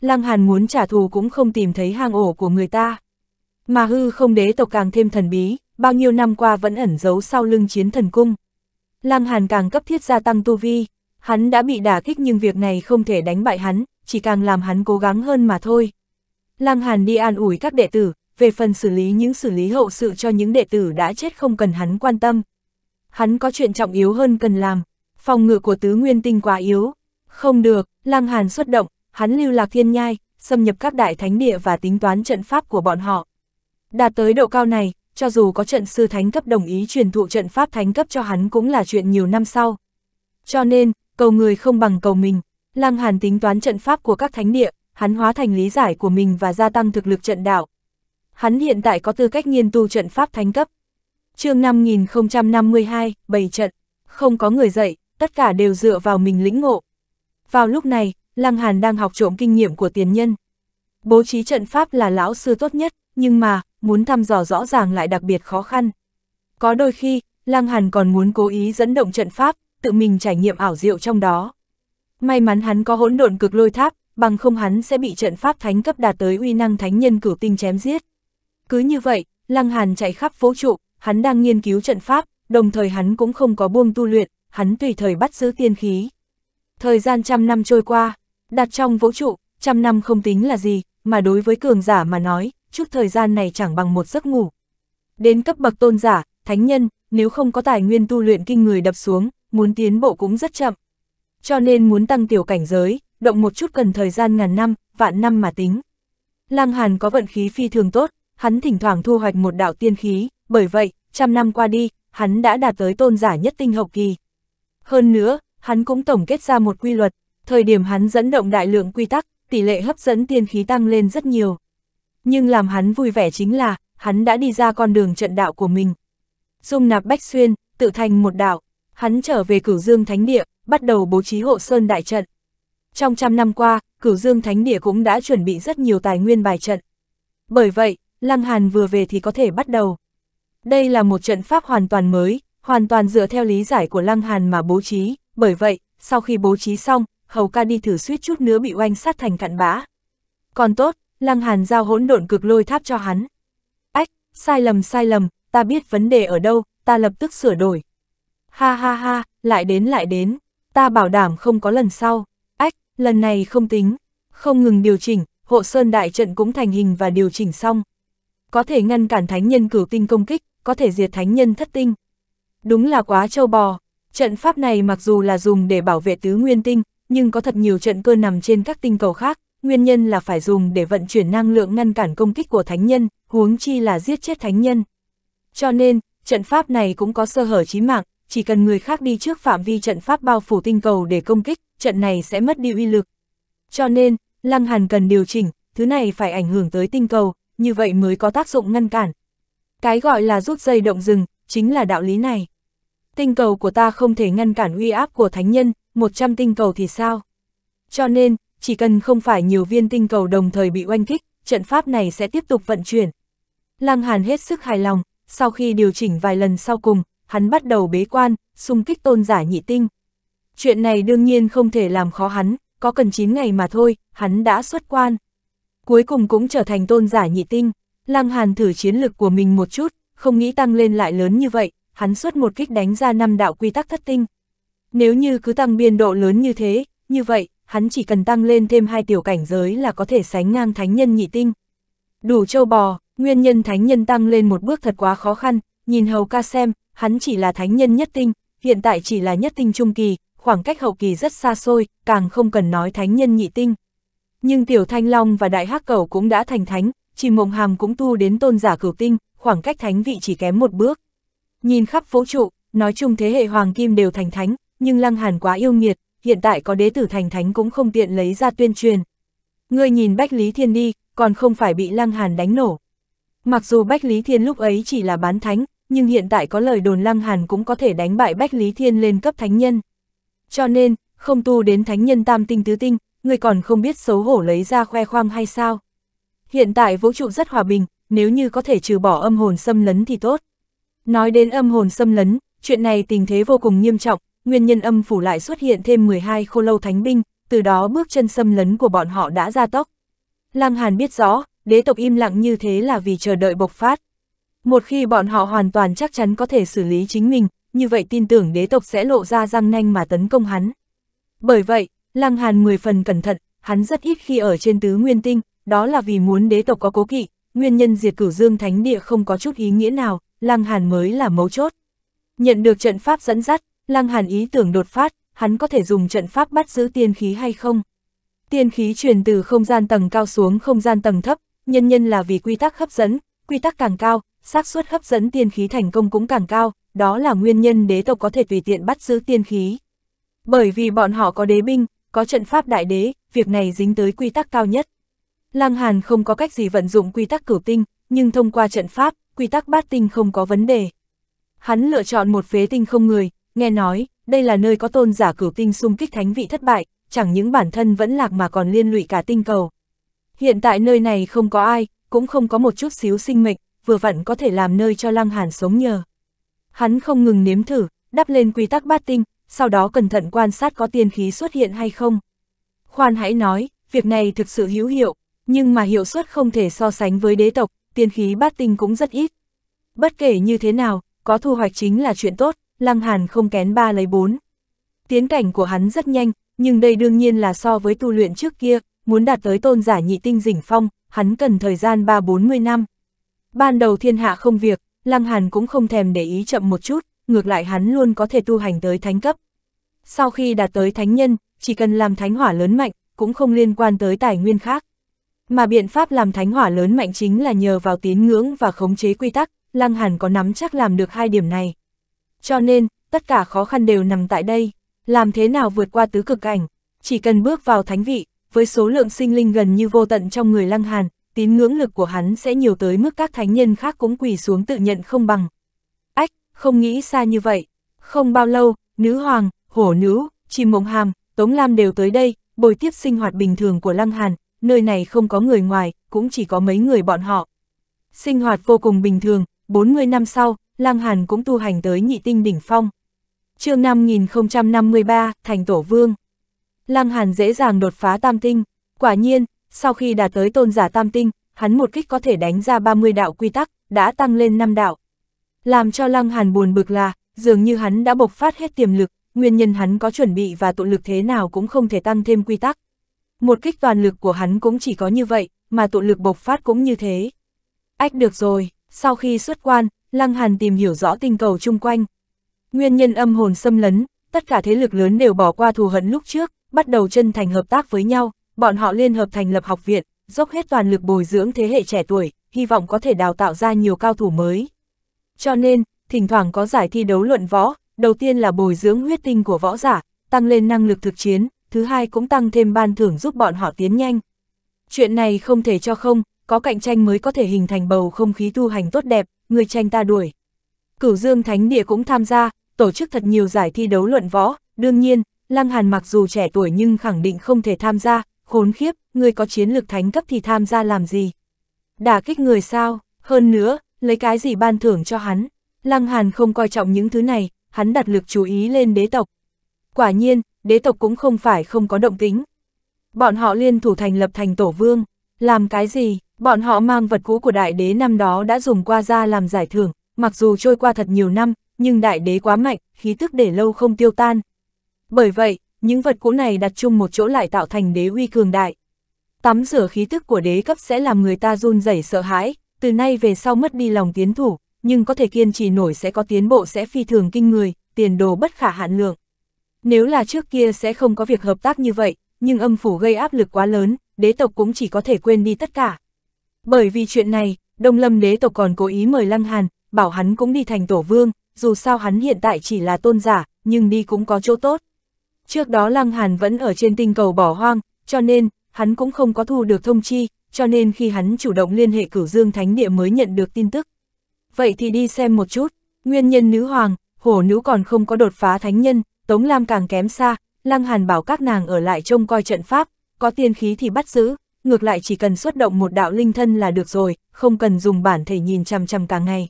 Lăng Hàn muốn trả thù cũng không tìm thấy hang ổ của người ta. Mà hư không đế tộc càng thêm thần bí, bao nhiêu năm qua vẫn ẩn giấu sau lưng chiến thần cung. Lăng Hàn càng cấp thiết gia tăng tu vi, hắn đã bị đả kích nhưng việc này không thể đánh bại hắn, chỉ càng làm hắn cố gắng hơn mà thôi. Lăng Hàn đi an ủi các đệ tử, về phần xử lý những xử lý hậu sự cho những đệ tử đã chết không cần hắn quan tâm. Hắn có chuyện trọng yếu hơn cần làm, phòng ngự của tứ nguyên tinh quá yếu. Không được, Lăng Hàn xuất động, hắn lưu lạc thiên nhai, xâm nhập các đại thánh địa và tính toán trận pháp của bọn họ. Đạt tới độ cao này, cho dù có trận sư thánh cấp đồng ý truyền thụ trận pháp thánh cấp cho hắn cũng là chuyện nhiều năm sau. Cho nên, cầu người không bằng cầu mình, Lăng Hàn tính toán trận pháp của các thánh địa, hắn hóa thành lý giải của mình và gia tăng thực lực trận đạo. Hắn hiện tại có tư cách nghiên tu trận pháp thánh cấp. Chương 5052, bày trận. Không có người dậy, tất cả đều dựa vào mình lĩnh ngộ. Vào lúc này, Lăng Hàn đang học trộm kinh nghiệm của tiền nhân. Bố trí trận pháp là lão sư tốt nhất, nhưng mà, muốn thăm dò rõ ràng lại đặc biệt khó khăn. Có đôi khi, Lăng Hàn còn muốn cố ý dẫn động trận pháp, tự mình trải nghiệm ảo diệu trong đó. May mắn hắn có hỗn độn cực lôi tháp, bằng không hắn sẽ bị trận pháp thánh cấp đạt tới uy năng thánh nhân cửu tinh chém giết. Cứ như vậy, Lăng Hàn chạy khắp vũ trụ, hắn đang nghiên cứu trận pháp, đồng thời hắn cũng không có buông tu luyện, hắn tùy thời bắt giữ tiên khí. Thời gian trăm năm trôi qua, đặt trong vũ trụ, trăm năm không tính là gì, mà đối với cường giả mà nói, chút thời gian này chẳng bằng một giấc ngủ. Đến cấp bậc tôn giả, thánh nhân, nếu không có tài nguyên tu luyện kinh người đập xuống, muốn tiến bộ cũng rất chậm. Cho nên muốn tăng tiểu cảnh giới, động một chút cần thời gian ngàn năm, vạn năm mà tính. Lăng Hàn có vận khí phi thường tốt, hắn thỉnh thoảng thu hoạch một đạo tiên khí, bởi vậy, trăm năm qua đi, hắn đã đạt tới tôn giả nhất tinh hậu kỳ. Hơn nữa, hắn cũng tổng kết ra một quy luật, thời điểm hắn dẫn động đại lượng quy tắc, tỷ lệ hấp dẫn tiên khí tăng lên rất nhiều. Nhưng làm hắn vui vẻ chính là, hắn đã đi ra con đường trận đạo của mình. Dung nạp bách xuyên, tự thành một đạo, hắn trở về cửu dương thánh địa, bắt đầu bố trí hộ sơn đại trận. Trong trăm năm qua, cửu dương thánh địa cũng đã chuẩn bị rất nhiều tài nguyên bài trận. Bởi vậy, Lăng Hàn vừa về thì có thể bắt đầu. Đây là một trận pháp hoàn toàn mới, hoàn toàn dựa theo lý giải của Lăng Hàn mà bố trí, bởi vậy, sau khi bố trí xong, Hầu ca đi thử suýt chút nữa bị oanh sát thành cặn bã. Còn tốt, Lăng Hàn giao hỗn độn cực lôi tháp cho hắn. Ách, sai lầm sai lầm, ta biết vấn đề ở đâu, ta lập tức sửa đổi. Ha ha ha, lại đến lại đến, ta bảo đảm không có lần sau. Ách, lần này không tính, không ngừng điều chỉnh, hộ sơn đại trận cũng thành hình và điều chỉnh xong. Có thể ngăn cản thánh nhân cửu tinh công kích, có thể diệt thánh nhân thất tinh đúng là quá trâu bò. Trận pháp này mặc dù là dùng để bảo vệ tứ nguyên tinh, nhưng có thật nhiều trận cơ nằm trên các tinh cầu khác, nguyên nhân là phải dùng để vận chuyển năng lượng ngăn cản công kích của thánh nhân, huống chi là giết chết thánh nhân. Cho nên, trận pháp này cũng có sơ hở chí mạng, chỉ cần người khác đi trước phạm vi trận pháp bao phủ tinh cầu để công kích, trận này sẽ mất đi uy lực. Cho nên, Lăng Hàn cần điều chỉnh, thứ này phải ảnh hưởng tới tinh cầu, như vậy mới có tác dụng ngăn cản. Cái gọi là rút dây động rừng, chính là đạo lý này tinh cầu của ta không thể ngăn cản uy áp của thánh nhân, 100 tinh cầu thì sao? Cho nên, chỉ cần không phải nhiều viên tinh cầu đồng thời bị oanh kích, trận pháp này sẽ tiếp tục vận chuyển. Lăng Hàn hết sức hài lòng, sau khi điều chỉnh vài lần sau cùng, hắn bắt đầu bế quan, xung kích tôn giả nhị tinh. Chuyện này đương nhiên không thể làm khó hắn, có cần 9 ngày mà thôi, hắn đã xuất quan. Cuối cùng cũng trở thành tôn giả nhị tinh, Lăng Hàn thử chiến lực của mình một chút, không nghĩ tăng lên lại lớn như vậy, hắn suốt một kích đánh ra năm đạo quy tắc thất tinh. Nếu như cứ tăng biên độ lớn như thế, như vậy, hắn chỉ cần tăng lên thêm hai tiểu cảnh giới là có thể sánh ngang thánh nhân nhị tinh. Đủ châu bò, nguyên nhân thánh nhân tăng lên một bước thật quá khó khăn, nhìn hầu ca xem, hắn chỉ là thánh nhân nhất tinh, hiện tại chỉ là nhất tinh trung kỳ, khoảng cách hậu kỳ rất xa xôi, càng không cần nói thánh nhân nhị tinh. Nhưng tiểu thanh long và đại hắc cầu cũng đã thành thánh, chỉ mộng hàm cũng tu đến tôn giả cửu tinh, khoảng cách thánh vị chỉ kém một bước. Nhìn khắp vũ trụ, nói chung thế hệ Hoàng Kim đều thành thánh, nhưng Lăng Hàn quá yêu nghiệt, hiện tại có đế tử thành thánh cũng không tiện lấy ra tuyên truyền. ngươi nhìn Bách Lý Thiên đi, còn không phải bị Lăng Hàn đánh nổ. Mặc dù Bách Lý Thiên lúc ấy chỉ là bán thánh, nhưng hiện tại có lời đồn Lăng Hàn cũng có thể đánh bại Bách Lý Thiên lên cấp thánh nhân. Cho nên, không tu đến thánh nhân tam tinh tứ tinh, ngươi còn không biết xấu hổ lấy ra khoe khoang hay sao. Hiện tại vũ trụ rất hòa bình, nếu như có thể trừ bỏ âm hồn xâm lấn thì tốt. Nói đến âm hồn xâm lấn, chuyện này tình thế vô cùng nghiêm trọng, nguyên nhân âm phủ lại xuất hiện thêm 12 khô lâu thánh binh, từ đó bước chân xâm lấn của bọn họ đã ra tốc Lăng Hàn biết rõ, đế tộc im lặng như thế là vì chờ đợi bộc phát. Một khi bọn họ hoàn toàn chắc chắn có thể xử lý chính mình, như vậy tin tưởng đế tộc sẽ lộ ra răng nanh mà tấn công hắn. Bởi vậy, Lăng Hàn mười phần cẩn thận, hắn rất ít khi ở trên tứ nguyên tinh, đó là vì muốn đế tộc có cố kỵ, nguyên nhân diệt cửu dương thánh địa không có chút ý nghĩa nào, Lăng Hàn mới là mấu chốt. Nhận được trận pháp dẫn dắt, Lăng Hàn ý tưởng đột phát, hắn có thể dùng trận pháp bắt giữ tiên khí hay không? Tiên khí truyền từ không gian tầng cao xuống không gian tầng thấp, nhân nhân là vì quy tắc hấp dẫn, quy tắc càng cao, xác suất hấp dẫn tiên khí thành công cũng càng cao, đó là nguyên nhân đế tộc có thể tùy tiện bắt giữ tiên khí. Bởi vì bọn họ có đế binh, có trận pháp đại đế, việc này dính tới quy tắc cao nhất. Lăng Hàn không có cách gì vận dụng quy tắc cửu tinh, nhưng thông qua trận pháp, quy tắc bát tinh không có vấn đề. Hắn lựa chọn một phế tinh không người, nghe nói, đây là nơi có tôn giả cửu tinh xung kích thánh vị thất bại, chẳng những bản thân vẫn lạc mà còn liên lụy cả tinh cầu. Hiện tại nơi này không có ai, cũng không có một chút xíu sinh mệnh, vừa vặn có thể làm nơi cho Lăng Hàn sống nhờ. Hắn không ngừng nếm thử, đắp lên quy tắc bát tinh, sau đó cẩn thận quan sát có tiên khí xuất hiện hay không. Khoan hãy nói, việc này thực sự hữu hiệu, nhưng mà hiệu suất không thể so sánh với đế tộc, tiên khí bát tinh cũng rất ít. Bất kể như thế nào, có thu hoạch chính là chuyện tốt, Lăng Hàn không kén ba lấy bốn. Tiến cảnh của hắn rất nhanh, nhưng đây đương nhiên là so với tu luyện trước kia, muốn đạt tới tôn giả nhị tinh đỉnh phong, hắn cần thời gian ba bốn mươi năm. Ban đầu thiên hạ không việc, Lăng Hàn cũng không thèm để ý chậm một chút, ngược lại hắn luôn có thể tu hành tới thánh cấp. Sau khi đạt tới thánh nhân, chỉ cần làm thánh hỏa lớn mạnh, cũng không liên quan tới tài nguyên khác. Mà biện pháp làm thánh hỏa lớn mạnh chính là nhờ vào tín ngưỡng và khống chế quy tắc, Lăng Hàn có nắm chắc làm được hai điểm này. Cho nên, tất cả khó khăn đều nằm tại đây, làm thế nào vượt qua tứ cực cảnh, chỉ cần bước vào thánh vị, với số lượng sinh linh gần như vô tận trong người Lăng Hàn, tín ngưỡng lực của hắn sẽ nhiều tới mức các thánh nhân khác cũng quỳ xuống tự nhận không bằng. Ách, không nghĩ xa như vậy. Không bao lâu, nữ hoàng, hổ nữ, chim mộng hàm, tống lam đều tới đây, bồi tiếp sinh hoạt bình thường của Lăng Hàn, nơi này không có người ngoài, cũng chỉ có mấy người bọn họ. Sinh hoạt vô cùng bình thường, 40 năm sau, Lăng Hàn cũng tu hành tới nhị tinh đỉnh phong. chương 5053, thành tổ vương. Lăng Hàn dễ dàng đột phá tam tinh, quả nhiên, sau khi đạt tới tôn giả tam tinh, hắn một kích có thể đánh ra 30 đạo quy tắc, đã tăng lên 5 đạo. Làm cho Lăng Hàn buồn bực là, dường như hắn đã bộc phát hết tiềm lực, nguyên nhân hắn có chuẩn bị và tụ lực thế nào cũng không thể tăng thêm quy tắc một kích toàn lực của hắn cũng chỉ có như vậy, mà tụ lực bộc phát cũng như thế. Ách được rồi, sau khi xuất quan, Lăng Hàn tìm hiểu rõ tình cầu chung quanh. Nguyên nhân âm hồn xâm lấn, tất cả thế lực lớn đều bỏ qua thù hận lúc trước, bắt đầu chân thành hợp tác với nhau, bọn họ liên hợp thành lập học viện, dốc hết toàn lực bồi dưỡng thế hệ trẻ tuổi, hy vọng có thể đào tạo ra nhiều cao thủ mới. Cho nên, thỉnh thoảng có giải thi đấu luận võ, đầu tiên là bồi dưỡng huyết tinh của võ giả, tăng lên năng lực thực chiến, thứ hai cũng tăng thêm ban thưởng giúp bọn họ tiến nhanh. Chuyện này không thể cho không, có cạnh tranh mới có thể hình thành bầu không khí tu hành tốt đẹp, người tranh ta đuổi. Cửu Dương Thánh Địa cũng tham gia, tổ chức thật nhiều giải thi đấu luận võ, đương nhiên, Lăng Hàn mặc dù trẻ tuổi nhưng khẳng định không thể tham gia, khốn khiếp, người có chiến lược thánh cấp thì tham gia làm gì? Đả kích người sao, hơn nữa, lấy cái gì ban thưởng cho hắn? Lăng Hàn không coi trọng những thứ này, hắn đặt lực chú ý lên đế tộc. Quả nhiên, đế tộc cũng không phải không có động tính. Bọn họ liên thủ thành lập thành tổ vương, làm cái gì, bọn họ mang vật cũ của đại đế năm đó đã dùng qua ra làm giải thưởng, mặc dù trôi qua thật nhiều năm, nhưng đại đế quá mạnh, khí tức để lâu không tiêu tan. Bởi vậy, những vật cũ này đặt chung một chỗ lại tạo thành đế uy cường đại. Tắm rửa khí tức của đế cấp sẽ làm người ta run rẩy sợ hãi, từ nay về sau mất đi lòng tiến thủ, nhưng có thể kiên trì nổi sẽ có tiến bộ sẽ phi thường kinh người, tiền đồ bất khả hạn lượng. Nếu là trước kia sẽ không có việc hợp tác như vậy, nhưng âm phủ gây áp lực quá lớn, đế tộc cũng chỉ có thể quên đi tất cả. Bởi vì chuyện này, Đông Lâm đế tộc còn cố ý mời Lăng Hàn, bảo hắn cũng đi thành tổ vương, dù sao hắn hiện tại chỉ là tôn giả, nhưng đi cũng có chỗ tốt. Trước đó Lăng Hàn vẫn ở trên tinh cầu bỏ hoang, cho nên, hắn cũng không có thu được thông chi, cho nên khi hắn chủ động liên hệ cửu dương thánh địa mới nhận được tin tức. Vậy thì đi xem một chút, nguyên nhân nữ hoàng, hổ nữ còn không có đột phá thánh nhân, Tống Lam càng kém xa, Lăng Hàn bảo các nàng ở lại trông coi trận pháp, có tiên khí thì bắt giữ, ngược lại chỉ cần xuất động một đạo linh thân là được rồi, không cần dùng bản thể nhìn chằm chằm cả ngày.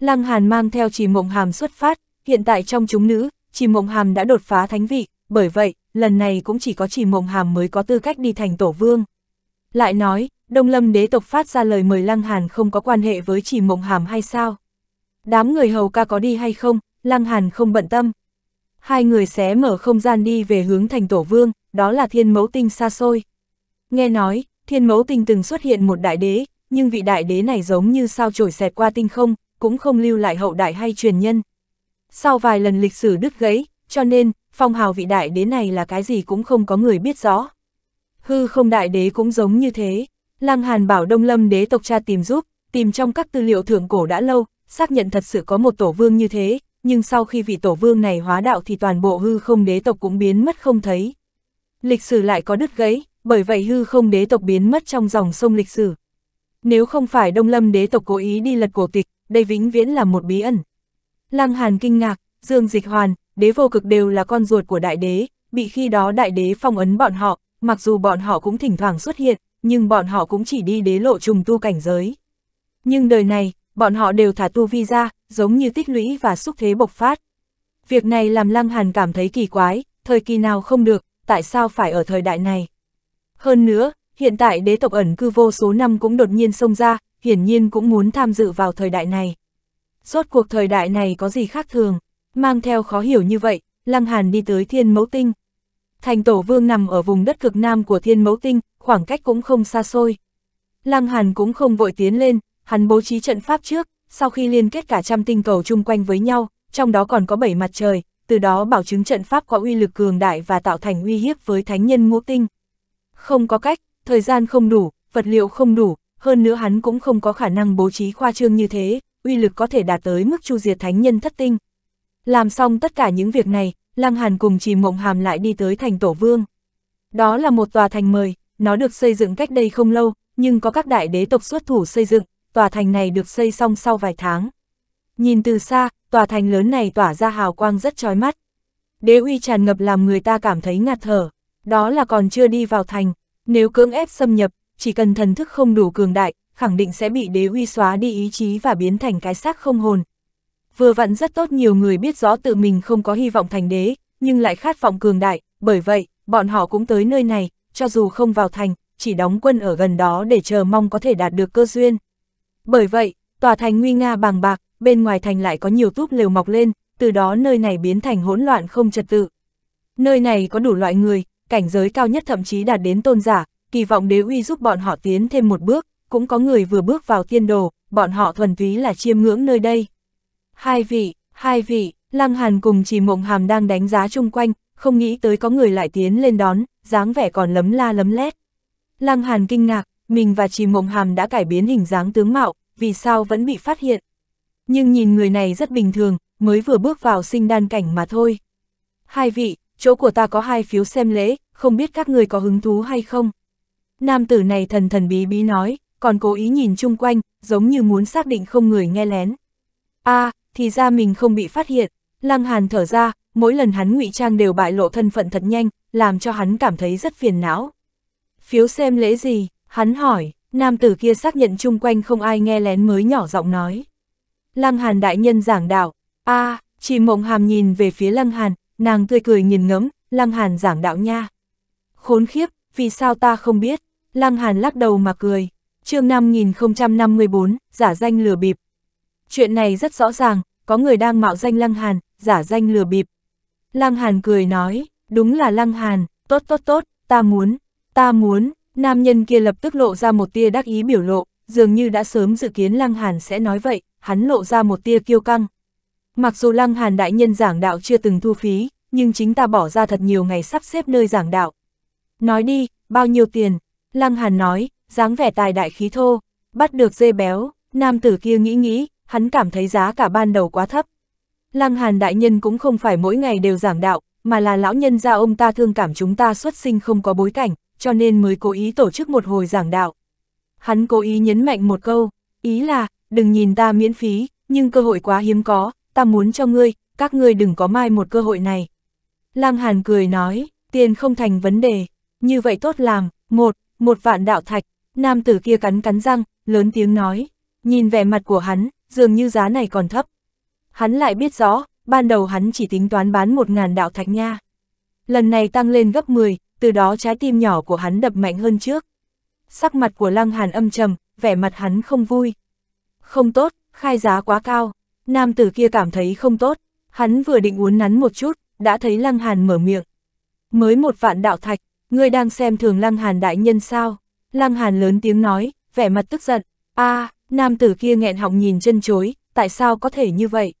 Lăng Hàn mang theo Chỉ Mộng Hàm xuất phát, hiện tại trong chúng nữ, Chỉ Mộng Hàm đã đột phá thánh vị, bởi vậy, lần này cũng chỉ có Chỉ Mộng Hàm mới có tư cách đi thành tổ vương. Lại nói, Đông Lâm đế tộc phát ra lời mời Lăng Hàn không có quan hệ với Chỉ Mộng Hàm hay sao? Đám người hầu ca có đi hay không, Lăng Hàn không bận tâm, Hai người xé mở không gian đi về hướng thành tổ vương, đó là thiên mẫu tinh xa xôi. Nghe nói, thiên mẫu tinh từng xuất hiện một đại đế, nhưng vị đại đế này giống như sao trổi xẹt qua tinh không, cũng không lưu lại hậu đại hay truyền nhân. Sau vài lần lịch sử đứt gãy, cho nên, phong hào vị đại đế này là cái gì cũng không có người biết rõ. Hư không đại đế cũng giống như thế, Lăng Hàn bảo Đông Lâm đế tộc cha tìm giúp, tìm trong các tư liệu thượng cổ đã lâu, xác nhận thật sự có một tổ vương như thế, nhưng sau khi vị tổ vương này hóa đạo thì toàn bộ hư không đế tộc cũng biến mất không thấy. Lịch sử lại có đứt gãy, bởi vậy hư không đế tộc biến mất trong dòng sông lịch sử. Nếu không phải Đông Lâm đế tộc cố ý đi lật cổ tịch, đây vĩnh viễn là một bí ẩn. Lăng Hàn kinh ngạc, Dương Dịch Hoàn, đế vô cực đều là con ruột của đại đế, bị khi đó đại đế phong ấn bọn họ, mặc dù bọn họ cũng thỉnh thoảng xuất hiện, nhưng bọn họ cũng chỉ đi đế lộ trùng tu cảnh giới. Nhưng đời này, bọn họ đều thả tu vi ra, giống như tích lũy và xúc thế bộc phát. Việc này làm Lăng Hàn cảm thấy kỳ quái, thời kỳ nào không được, tại sao phải ở thời đại này. Hơn nữa, hiện tại đế tộc ẩn cư vô số năm cũng đột nhiên xông ra, hiển nhiên cũng muốn tham dự vào thời đại này. Rốt cuộc thời đại này có gì khác thường, mang theo khó hiểu như vậy, Lăng Hàn đi tới Thiên Mẫu Tinh. Thành Tổ Vương nằm ở vùng đất cực nam của Thiên Mẫu Tinh, khoảng cách cũng không xa xôi. Lăng Hàn cũng không vội tiến lên, hắn bố trí trận pháp trước, sau khi liên kết cả trăm tinh cầu chung quanh với nhau, trong đó còn có bảy mặt trời, từ đó bảo chứng trận pháp có uy lực cường đại và tạo thành uy hiếp với thánh nhân ngũ tinh. Không có cách, thời gian không đủ, vật liệu không đủ, hơn nữa hắn cũng không có khả năng bố trí khoa trương như thế, uy lực có thể đạt tới mức chu diệt thánh nhân thất tinh. Làm xong tất cả những việc này, Lăng Hàn cùng Trì Mộng Hàm lại đi tới thành Tổ Vương. Đó là một tòa thành mời, nó được xây dựng cách đây không lâu, nhưng có các đại đế tộc xuất thủ xây dựng, tòa thành này được xây xong sau vài tháng. Nhìn từ xa, tòa thành lớn này tỏa ra hào quang rất chói mắt. Đế uy tràn ngập làm người ta cảm thấy ngạt thở, đó là còn chưa đi vào thành, nếu cưỡng ép xâm nhập, chỉ cần thần thức không đủ cường đại, khẳng định sẽ bị đế uy xóa đi ý chí và biến thành cái xác không hồn. Vừa vặn rất tốt nhiều người biết rõ tự mình không có hy vọng thành đế, nhưng lại khát vọng cường đại, bởi vậy, bọn họ cũng tới nơi này, cho dù không vào thành, chỉ đóng quân ở gần đó để chờ mong có thể đạt được cơ duyên. Bởi vậy, tòa thành nguy nga bằng bạc, bên ngoài thành lại có nhiều túp lều mọc lên, từ đó nơi này biến thành hỗn loạn không trật tự. Nơi này có đủ loại người, cảnh giới cao nhất thậm chí đạt đến tôn giả, kỳ vọng đế uy giúp bọn họ tiến thêm một bước, cũng có người vừa bước vào tiên đồ, bọn họ thuần túy là chiêm ngưỡng nơi đây. Hai vị, hai vị, Lăng Hàn cùng Trì Mộng Hàm đang đánh giá chung quanh, không nghĩ tới có người lại tiến lên đón, dáng vẻ còn lấm la lấm lét. Lăng Hàn kinh ngạc, mình và Trì Mộng Hàm đã cải biến hình dáng tướng mạo, vì sao vẫn bị phát hiện. Nhưng nhìn người này rất bình thường, mới vừa bước vào sinh đan cảnh mà thôi. Hai vị, chỗ của ta có hai phiếu xem lễ, không biết các người có hứng thú hay không. Nam tử này thần thần bí bí nói, còn cố ý nhìn chung quanh, giống như muốn xác định không người nghe lén. a à, thì ra mình không bị phát hiện, lăng hàn thở ra, mỗi lần hắn ngụy trang đều bại lộ thân phận thật nhanh, làm cho hắn cảm thấy rất phiền não. Phiếu xem lễ gì, Hắn hỏi, nam tử kia xác nhận chung quanh không ai nghe lén mới nhỏ giọng nói. Lăng Hàn đại nhân giảng đạo, a à, chị mộng hàm nhìn về phía Lăng Hàn, nàng tươi cười nhìn ngấm, Lăng Hàn giảng đạo nha. Khốn khiếp, vì sao ta không biết, Lăng Hàn lắc đầu mà cười, chương 5054, giả danh lừa bịp. Chuyện này rất rõ ràng, có người đang mạo danh Lăng Hàn, giả danh lừa bịp. Lăng Hàn cười nói, đúng là Lăng Hàn, tốt tốt tốt, ta muốn, ta muốn, Nam nhân kia lập tức lộ ra một tia đắc ý biểu lộ, dường như đã sớm dự kiến Lăng Hàn sẽ nói vậy, hắn lộ ra một tia kiêu căng. Mặc dù Lăng Hàn đại nhân giảng đạo chưa từng thu phí, nhưng chính ta bỏ ra thật nhiều ngày sắp xếp nơi giảng đạo. Nói đi, bao nhiêu tiền? Lăng Hàn nói, dáng vẻ tài đại khí thô, bắt được dê béo, nam tử kia nghĩ nghĩ, hắn cảm thấy giá cả ban đầu quá thấp. Lăng Hàn đại nhân cũng không phải mỗi ngày đều giảng đạo, mà là lão nhân gia ông ta thương cảm chúng ta xuất sinh không có bối cảnh, cho nên mới cố ý tổ chức một hồi giảng đạo. Hắn cố ý nhấn mạnh một câu, ý là, đừng nhìn ta miễn phí, nhưng cơ hội quá hiếm có, ta muốn cho ngươi, các ngươi đừng có mai một cơ hội này. Lang Hàn cười nói, tiền không thành vấn đề, như vậy tốt làm, một, một vạn đạo thạch, nam tử kia cắn cắn răng, lớn tiếng nói, nhìn vẻ mặt của hắn, dường như giá này còn thấp. Hắn lại biết rõ, ban đầu hắn chỉ tính toán bán một ngàn đạo thạch nha. Lần này tăng lên gấp 10, từ đó trái tim nhỏ của hắn đập mạnh hơn trước. Sắc mặt của Lăng Hàn âm trầm, vẻ mặt hắn không vui. Không tốt, khai giá quá cao. Nam tử kia cảm thấy không tốt, hắn vừa định uốn nắn một chút, đã thấy Lăng Hàn mở miệng. Mới một vạn đạo thạch, ngươi đang xem thường Lăng Hàn đại nhân sao? Lăng Hàn lớn tiếng nói, vẻ mặt tức giận. a nam tử kia nghẹn họng nhìn chân chối, tại sao có thể như vậy?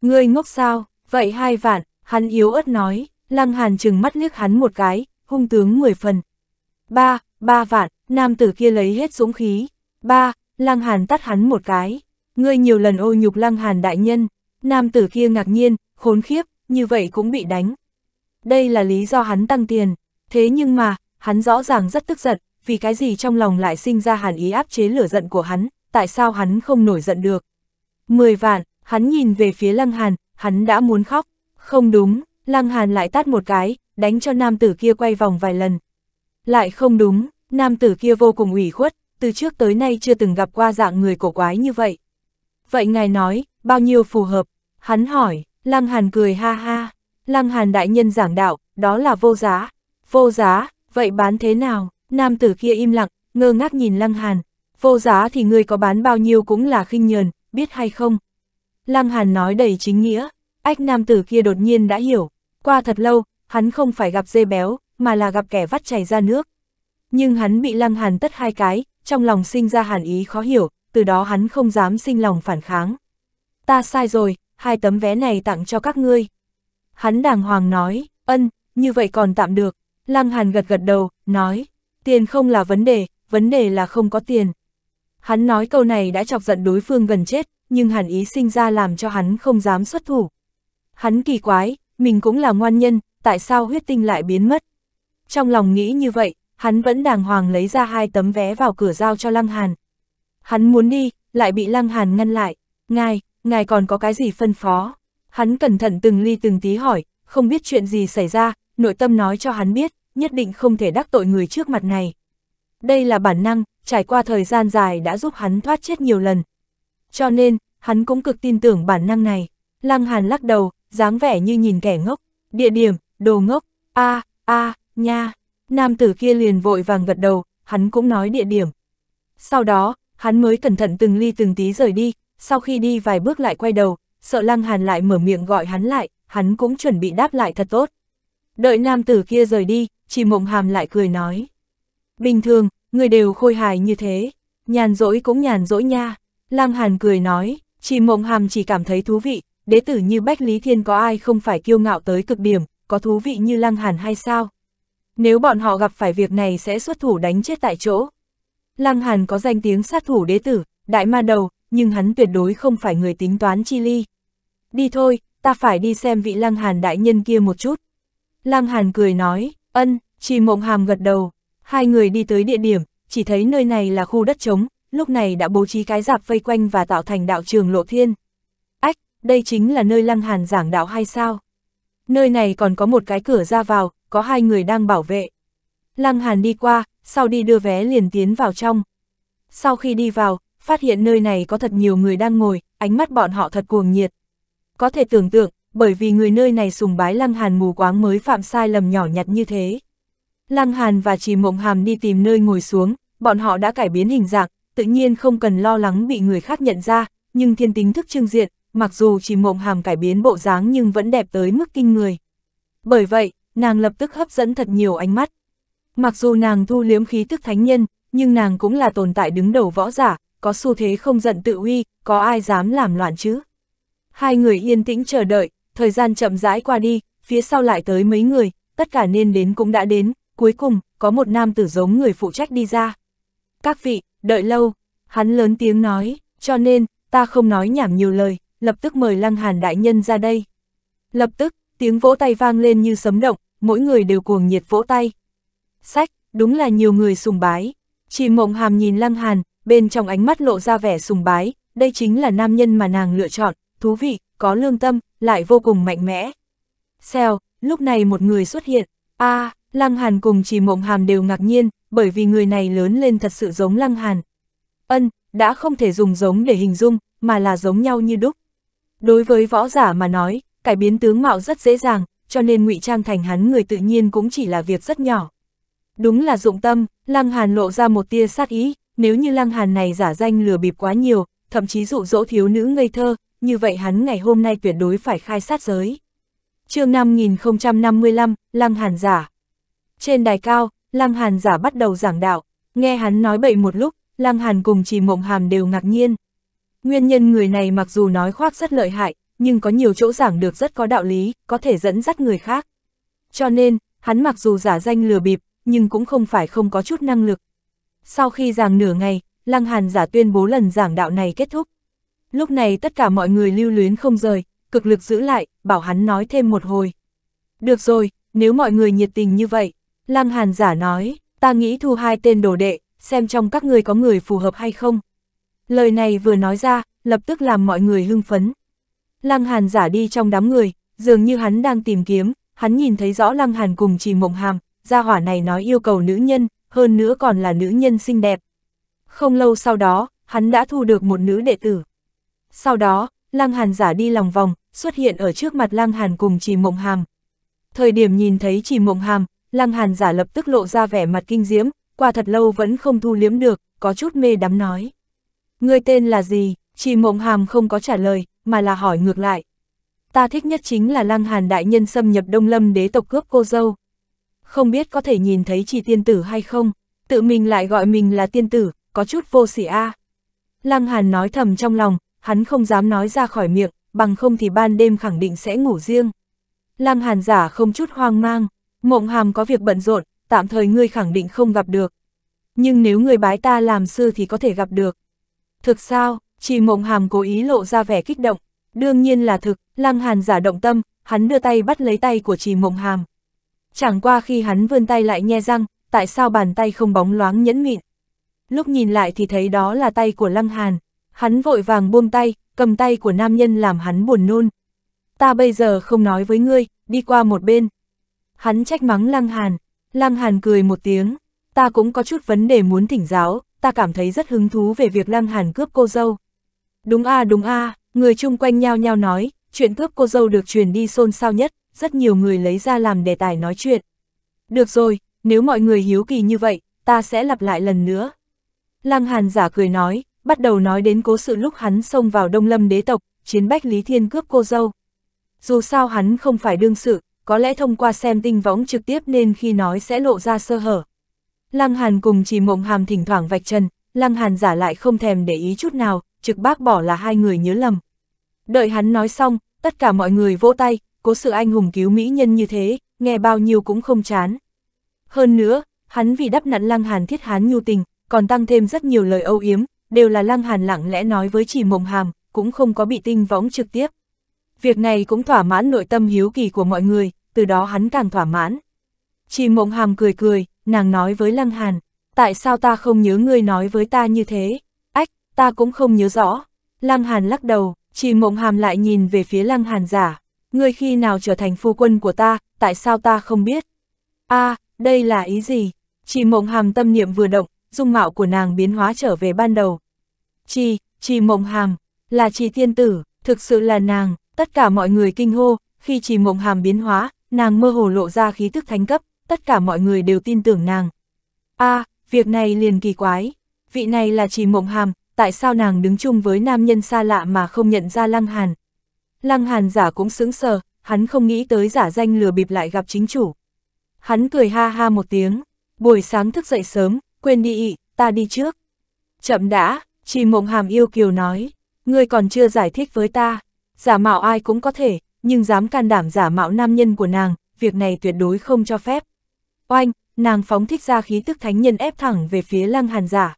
Ngươi ngốc sao, vậy hai vạn, hắn yếu ớt nói, Lăng Hàn chừng mắt liếc hắn một cái, hung tướng mười phần. Ba, ba vạn, nam tử kia lấy hết dũng khí. Ba, Lăng Hàn tắt hắn một cái. Ngươi nhiều lần ô nhục Lăng Hàn đại nhân. Nam tử kia ngạc nhiên, khốn khiếp, như vậy cũng bị đánh. Đây là lý do hắn tăng tiền. Thế nhưng mà, hắn rõ ràng rất tức giận, vì cái gì trong lòng lại sinh ra hàn ý áp chế lửa giận của hắn, tại sao hắn không nổi giận được. Mười vạn, hắn nhìn về phía Lăng Hàn, hắn đã muốn khóc. Không đúng, Lăng Hàn lại tát một cái, đánh cho nam tử kia quay vòng vài lần. Lại không đúng, nam tử kia vô cùng ủy khuất, từ trước tới nay chưa từng gặp qua dạng người cổ quái như vậy. Vậy ngài nói, bao nhiêu phù hợp? Hắn hỏi, Lăng Hàn cười ha ha. Lăng Hàn đại nhân giảng đạo, đó là vô giá. Vô giá, vậy bán thế nào? Nam tử kia im lặng, ngơ ngác nhìn Lăng Hàn. Vô giá thì người có bán bao nhiêu cũng là khinh nhờn, biết hay không? Lăng Hàn nói đầy chính nghĩa. Ách nam tử kia đột nhiên đã hiểu. Qua thật lâu, hắn không phải gặp dê béo, mà là gặp kẻ vắt chảy ra nước. Nhưng hắn bị lăng hàn tất hai cái, trong lòng sinh ra hàn ý khó hiểu, từ đó hắn không dám sinh lòng phản kháng. Ta sai rồi, hai tấm vé này tặng cho các ngươi. Hắn đàng hoàng nói, ân, như vậy còn tạm được. Lăng hàn gật gật đầu, nói, tiền không là vấn đề, vấn đề là không có tiền. Hắn nói câu này đã chọc giận đối phương gần chết, nhưng hàn ý sinh ra làm cho hắn không dám xuất thủ. Hắn kỳ quái, mình cũng là ngoan nhân, tại sao huyết tinh lại biến mất? Trong lòng nghĩ như vậy, hắn vẫn đàng hoàng lấy ra hai tấm vé vào cửa giao cho Lăng Hàn. Hắn muốn đi, lại bị Lăng Hàn ngăn lại. Ngài, ngài còn có cái gì phân phó? Hắn cẩn thận từng ly từng tí hỏi, không biết chuyện gì xảy ra, nội tâm nói cho hắn biết, nhất định không thể đắc tội người trước mặt này. Đây là bản năng, trải qua thời gian dài đã giúp hắn thoát chết nhiều lần. Cho nên, hắn cũng cực tin tưởng bản năng này. Lăng Hàn lắc đầu, dáng vẻ như nhìn kẻ ngốc, địa điểm, đồ ngốc, a a nha. Nam tử kia liền vội vàng gật đầu, hắn cũng nói địa điểm. Sau đó, hắn mới cẩn thận từng ly từng tí rời đi, sau khi đi vài bước lại quay đầu, sợ lăng hàn lại mở miệng gọi hắn lại, hắn cũng chuẩn bị đáp lại thật tốt. Đợi nam tử kia rời đi, chỉ mộng hàm lại cười nói. Bình thường, người đều khôi hài như thế, nhàn rỗi cũng nhàn rỗi nha. Lăng hàn cười nói, chỉ mộng hàm chỉ cảm thấy thú vị, Đế tử như Bách Lý Thiên có ai không phải kiêu ngạo tới cực điểm, có thú vị như Lăng Hàn hay sao? Nếu bọn họ gặp phải việc này sẽ xuất thủ đánh chết tại chỗ. Lăng Hàn có danh tiếng sát thủ đế tử, đại ma đầu, nhưng hắn tuyệt đối không phải người tính toán chi ly. Đi thôi, ta phải đi xem vị Lăng Hàn đại nhân kia một chút. Lăng Hàn cười nói, ân, chỉ mộng hàm gật đầu. Hai người đi tới địa điểm, chỉ thấy nơi này là khu đất trống, lúc này đã bố trí cái dạp vây quanh và tạo thành đạo trường lộ thiên đây chính là nơi Lăng Hàn giảng đạo hay sao? Nơi này còn có một cái cửa ra vào, có hai người đang bảo vệ. Lăng Hàn đi qua, sau đi đưa vé liền tiến vào trong. Sau khi đi vào, phát hiện nơi này có thật nhiều người đang ngồi, ánh mắt bọn họ thật cuồng nhiệt. Có thể tưởng tượng, bởi vì người nơi này sùng bái Lăng Hàn mù quáng mới phạm sai lầm nhỏ nhặt như thế. Lăng Hàn và Trì Mộng Hàm đi tìm nơi ngồi xuống, bọn họ đã cải biến hình dạng, tự nhiên không cần lo lắng bị người khác nhận ra, nhưng thiên tính thức trưng diện, mặc dù chỉ mộng hàm cải biến bộ dáng nhưng vẫn đẹp tới mức kinh người. Bởi vậy, nàng lập tức hấp dẫn thật nhiều ánh mắt. Mặc dù nàng thu liếm khí thức thánh nhân, nhưng nàng cũng là tồn tại đứng đầu võ giả, có xu thế không giận tự uy, có ai dám làm loạn chứ. Hai người yên tĩnh chờ đợi, thời gian chậm rãi qua đi, phía sau lại tới mấy người, tất cả nên đến cũng đã đến, cuối cùng, có một nam tử giống người phụ trách đi ra. Các vị, đợi lâu, hắn lớn tiếng nói, cho nên, ta không nói nhảm nhiều lời, lập tức mời Lăng Hàn Đại Nhân ra đây. Lập tức, tiếng vỗ tay vang lên như sấm động, mỗi người đều cuồng nhiệt vỗ tay. Sách, đúng là nhiều người sùng bái. Chỉ mộng hàm nhìn Lăng Hàn, bên trong ánh mắt lộ ra vẻ sùng bái, đây chính là nam nhân mà nàng lựa chọn, thú vị, có lương tâm, lại vô cùng mạnh mẽ. Xèo, lúc này một người xuất hiện, a à, Lăng Hàn cùng chỉ mộng hàm đều ngạc nhiên, bởi vì người này lớn lên thật sự giống Lăng Hàn. Ân, đã không thể dùng giống để hình dung, mà là giống nhau như đúc. Đối với võ giả mà nói, cải biến tướng mạo rất dễ dàng, cho nên ngụy trang thành hắn người tự nhiên cũng chỉ là việc rất nhỏ. Đúng là dụng tâm, Lăng Hàn lộ ra một tia sát ý, nếu như Lăng Hàn này giả danh lừa bịp quá nhiều, thậm chí dụ dỗ thiếu nữ ngây thơ, như vậy hắn ngày hôm nay tuyệt đối phải khai sát giới. chương 5055, Lăng Hàn giả. Trên đài cao, Lăng Hàn giả bắt đầu giảng đạo, nghe hắn nói bậy một lúc, Lăng Hàn cùng chỉ mộng hàm đều ngạc nhiên. Nguyên nhân người này mặc dù nói khoác rất lợi hại, nhưng có nhiều chỗ giảng được rất có đạo lý, có thể dẫn dắt người khác. Cho nên, hắn mặc dù giả danh lừa bịp, nhưng cũng không phải không có chút năng lực. Sau khi giảng nửa ngày, Lăng Hàn giả tuyên bố lần giảng đạo này kết thúc. Lúc này tất cả mọi người lưu luyến không rời, cực lực giữ lại, bảo hắn nói thêm một hồi. Được rồi, nếu mọi người nhiệt tình như vậy, Lăng Hàn giả nói, ta nghĩ thu hai tên đồ đệ, xem trong các người có người phù hợp hay không. Lời này vừa nói ra, lập tức làm mọi người hưng phấn. Lăng Hàn giả đi trong đám người, dường như hắn đang tìm kiếm, hắn nhìn thấy rõ Lăng Hàn cùng Trì Mộng Hàm, gia hỏa này nói yêu cầu nữ nhân, hơn nữa còn là nữ nhân xinh đẹp. Không lâu sau đó, hắn đã thu được một nữ đệ tử. Sau đó, Lăng Hàn giả đi lòng vòng, xuất hiện ở trước mặt Lăng Hàn cùng Trì Mộng Hàm. Thời điểm nhìn thấy Trì Mộng Hàm, Lăng Hàn giả lập tức lộ ra vẻ mặt kinh diễm, qua thật lâu vẫn không thu liếm được, có chút mê đắm nói. Ngươi tên là gì? Chỉ mộng hàm không có trả lời, mà là hỏi ngược lại. Ta thích nhất chính là lăng hàn đại nhân xâm nhập đông lâm đế tộc cướp cô dâu. Không biết có thể nhìn thấy chỉ tiên tử hay không, tự mình lại gọi mình là tiên tử, có chút vô sỉ a. À. Lăng hàn nói thầm trong lòng, hắn không dám nói ra khỏi miệng, bằng không thì ban đêm khẳng định sẽ ngủ riêng. Lăng hàn giả không chút hoang mang, mộng hàm có việc bận rộn, tạm thời ngươi khẳng định không gặp được. Nhưng nếu người bái ta làm sư thì có thể gặp được. Thực sao, chỉ mộng hàm cố ý lộ ra vẻ kích động. Đương nhiên là thực, lăng hàn giả động tâm, hắn đưa tay bắt lấy tay của trì mộng hàm. Chẳng qua khi hắn vươn tay lại nhe răng, tại sao bàn tay không bóng loáng nhẫn mịn. Lúc nhìn lại thì thấy đó là tay của lăng hàn. Hắn vội vàng buông tay, cầm tay của nam nhân làm hắn buồn nôn. Ta bây giờ không nói với ngươi, đi qua một bên. Hắn trách mắng lăng hàn. Lăng hàn cười một tiếng, ta cũng có chút vấn đề muốn thỉnh giáo, ta cảm thấy rất hứng thú về việc Lăng Hàn cướp cô dâu. Đúng a à, đúng a à, người chung quanh nhau nhau nói, chuyện cướp cô dâu được truyền đi xôn xao nhất, rất nhiều người lấy ra làm đề tài nói chuyện. Được rồi, nếu mọi người hiếu kỳ như vậy, ta sẽ lặp lại lần nữa. Lăng Hàn giả cười nói, bắt đầu nói đến cố sự lúc hắn xông vào Đông Lâm đế tộc, chiến bách Lý Thiên cướp cô dâu. Dù sao hắn không phải đương sự, có lẽ thông qua xem tinh võng trực tiếp nên khi nói sẽ lộ ra sơ hở, Lăng Hàn cùng chỉ mộng hàm thỉnh thoảng vạch chân. Lăng Hàn giả lại không thèm để ý chút nào, trực bác bỏ là hai người nhớ lầm. Đợi hắn nói xong, tất cả mọi người vỗ tay, cố sự anh hùng cứu mỹ nhân như thế, nghe bao nhiêu cũng không chán. Hơn nữa, hắn vì đắp nặn Lăng Hàn thiết hán nhu tình, còn tăng thêm rất nhiều lời âu yếm, đều là Lăng Hàn lặng lẽ nói với chỉ mộng hàm, cũng không có bị tinh võng trực tiếp. Việc này cũng thỏa mãn nội tâm hiếu kỳ của mọi người, từ đó hắn càng thỏa mãn. Chỉ mộng hàm cười cười, nàng nói với Lăng Hàn, tại sao ta không nhớ ngươi nói với ta như thế, ách, ta cũng không nhớ rõ. Lăng Hàn lắc đầu, chỉ mộng hàm lại nhìn về phía Lăng Hàn giả, ngươi khi nào trở thành phu quân của ta, tại sao ta không biết. a à, đây là ý gì? Chỉ mộng hàm tâm niệm vừa động, dung mạo của nàng biến hóa trở về ban đầu. Chi, Chi mộng hàm, là Chi tiên tử, thực sự là nàng, tất cả mọi người kinh hô, khi Chi mộng hàm biến hóa, nàng mơ hồ lộ ra khí thức thánh cấp, tất cả mọi người đều tin tưởng nàng. a à, việc này liền kỳ quái, vị này là chỉ mộng hàm, tại sao nàng đứng chung với nam nhân xa lạ mà không nhận ra Lăng Hàn. Lăng Hàn giả cũng sững sờ, hắn không nghĩ tới giả danh lừa bịp lại gặp chính chủ. Hắn cười ha ha một tiếng, buổi sáng thức dậy sớm, quên đi ị, ta đi trước. Chậm đã, chỉ mộng hàm yêu kiều nói, ngươi còn chưa giải thích với ta, giả mạo ai cũng có thể, nhưng dám can đảm giả mạo nam nhân của nàng, việc này tuyệt đối không cho phép. Oanh, nàng phóng thích ra khí tức thánh nhân ép thẳng về phía lăng hàn giả.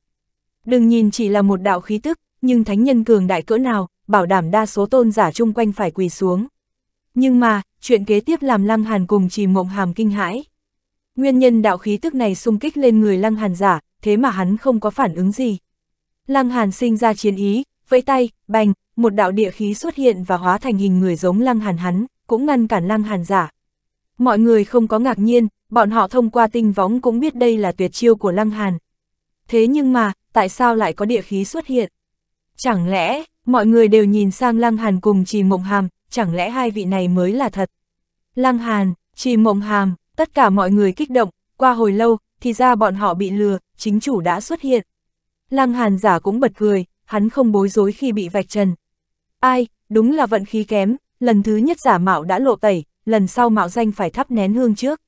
Đừng nhìn chỉ là một đạo khí tức, nhưng thánh nhân cường đại cỡ nào, bảo đảm đa số tôn giả chung quanh phải quỳ xuống. Nhưng mà, chuyện kế tiếp làm lăng hàn cùng trì mộng hàm kinh hãi. Nguyên nhân đạo khí tức này xung kích lên người lăng hàn giả, thế mà hắn không có phản ứng gì. Lăng hàn sinh ra chiến ý, vẫy tay, bành, một đạo địa khí xuất hiện và hóa thành hình người giống lăng hàn hắn, cũng ngăn cản lăng hàn giả. Mọi người không có ngạc nhiên, bọn họ thông qua tinh võng cũng biết đây là tuyệt chiêu của Lăng Hàn. Thế nhưng mà, tại sao lại có địa khí xuất hiện? Chẳng lẽ, mọi người đều nhìn sang Lăng Hàn cùng Trì Mộng Hàm, chẳng lẽ hai vị này mới là thật? Lăng Hàn, Trì Mộng Hàm, tất cả mọi người kích động, qua hồi lâu, thì ra bọn họ bị lừa, chính chủ đã xuất hiện. Lăng Hàn giả cũng bật cười, hắn không bối rối khi bị vạch trần. Ai, đúng là vận khí kém, lần thứ nhất giả mạo đã lộ tẩy, lần sau mạo danh phải thắp nén hương trước.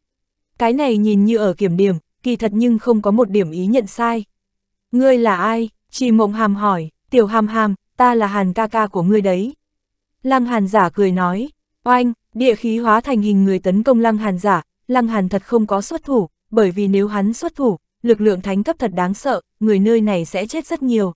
Cái này nhìn như ở kiểm điểm, kỳ thật nhưng không có một điểm ý nhận sai. Ngươi là ai? Chỉ mộng hàm hỏi, tiểu hàm hàm, ta là hàn ca ca của ngươi đấy. Lăng hàn giả cười nói, oanh, địa khí hóa thành hình người tấn công lăng hàn giả, lăng hàn thật không có xuất thủ, bởi vì nếu hắn xuất thủ, lực lượng thánh cấp thật đáng sợ, người nơi này sẽ chết rất nhiều.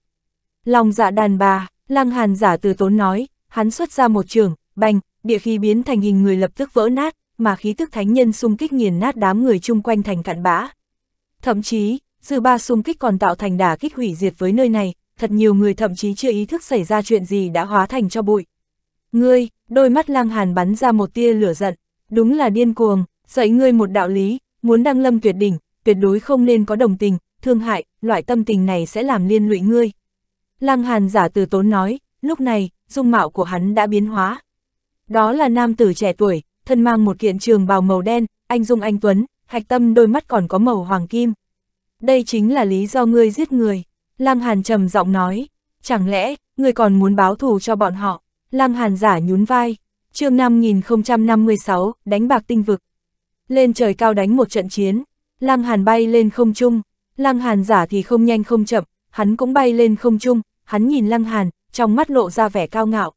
Lòng dạ đàn bà, lăng hàn giả từ tốn nói, hắn xuất ra một trường, bành, địa khí biến thành hình người lập tức vỡ nát, mà khí tức thánh nhân xung kích nghiền nát đám người chung quanh thành cạn bã. Thậm chí, dư ba xung kích còn tạo thành đả kích hủy diệt với nơi này, thật nhiều người thậm chí chưa ý thức xảy ra chuyện gì đã hóa thành cho bụi. Ngươi, đôi mắt lang hàn bắn ra một tia lửa giận, đúng là điên cuồng, dạy ngươi một đạo lý, muốn đăng lâm tuyệt đỉnh, tuyệt đối không nên có đồng tình, thương hại, loại tâm tình này sẽ làm liên lụy ngươi. Lăng hàn giả từ tốn nói, lúc này, dung mạo của hắn đã biến hóa. Đó là nam tử trẻ tuổi, thân mang một kiện trường bào màu đen, anh Dung Anh Tuấn, hạch tâm đôi mắt còn có màu hoàng kim. Đây chính là lý do ngươi giết người. Lăng Hàn trầm giọng nói, chẳng lẽ, ngươi còn muốn báo thù cho bọn họ? Lăng Hàn giả nhún vai, chương 5056, đánh bạc tinh vực. Lên trời cao đánh một trận chiến, Lăng Hàn bay lên không trung, Lăng Hàn giả thì không nhanh không chậm, hắn cũng bay lên không trung, hắn nhìn Lăng Hàn, trong mắt lộ ra vẻ cao ngạo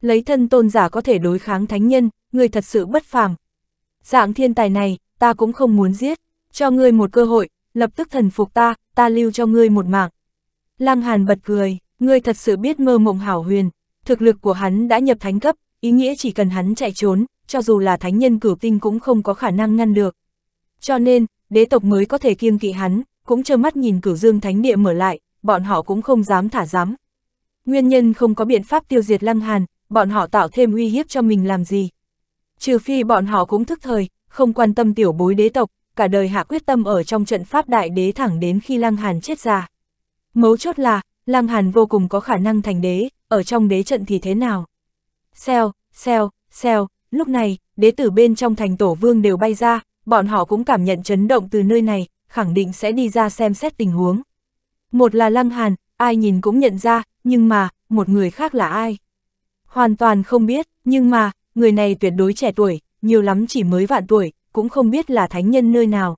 lấy thân tôn giả có thể đối kháng thánh nhân, người thật sự bất phàm. Dạng thiên tài này, ta cũng không muốn giết, cho ngươi một cơ hội, lập tức thần phục ta, ta lưu cho ngươi một mạng. Lăng Hàn bật cười, ngươi thật sự biết mơ mộng hảo huyền, thực lực của hắn đã nhập thánh cấp, ý nghĩa chỉ cần hắn chạy trốn, cho dù là thánh nhân cửu tinh cũng không có khả năng ngăn được. Cho nên, đế tộc mới có thể kiêng kỵ hắn, cũng trơ mắt nhìn cửu dương thánh địa mở lại, bọn họ cũng không dám thả dám. Nguyên nhân không có biện pháp tiêu diệt Lăng Hàn, bọn họ tạo thêm uy hiếp cho mình làm gì. Trừ phi bọn họ cũng thức thời, không quan tâm tiểu bối đế tộc, cả đời hạ quyết tâm ở trong trận pháp đại đế thẳng đến khi Lăng Hàn chết ra. Mấu chốt là, Lăng Hàn vô cùng có khả năng thành đế, ở trong đế trận thì thế nào? xeo xeo xeo, lúc này, đế tử bên trong thành tổ vương đều bay ra, bọn họ cũng cảm nhận chấn động từ nơi này, khẳng định sẽ đi ra xem xét tình huống. Một là Lăng Hàn, ai nhìn cũng nhận ra, nhưng mà, một người khác là ai? hoàn toàn không biết, nhưng mà, người này tuyệt đối trẻ tuổi, nhiều lắm chỉ mới vạn tuổi, cũng không biết là thánh nhân nơi nào.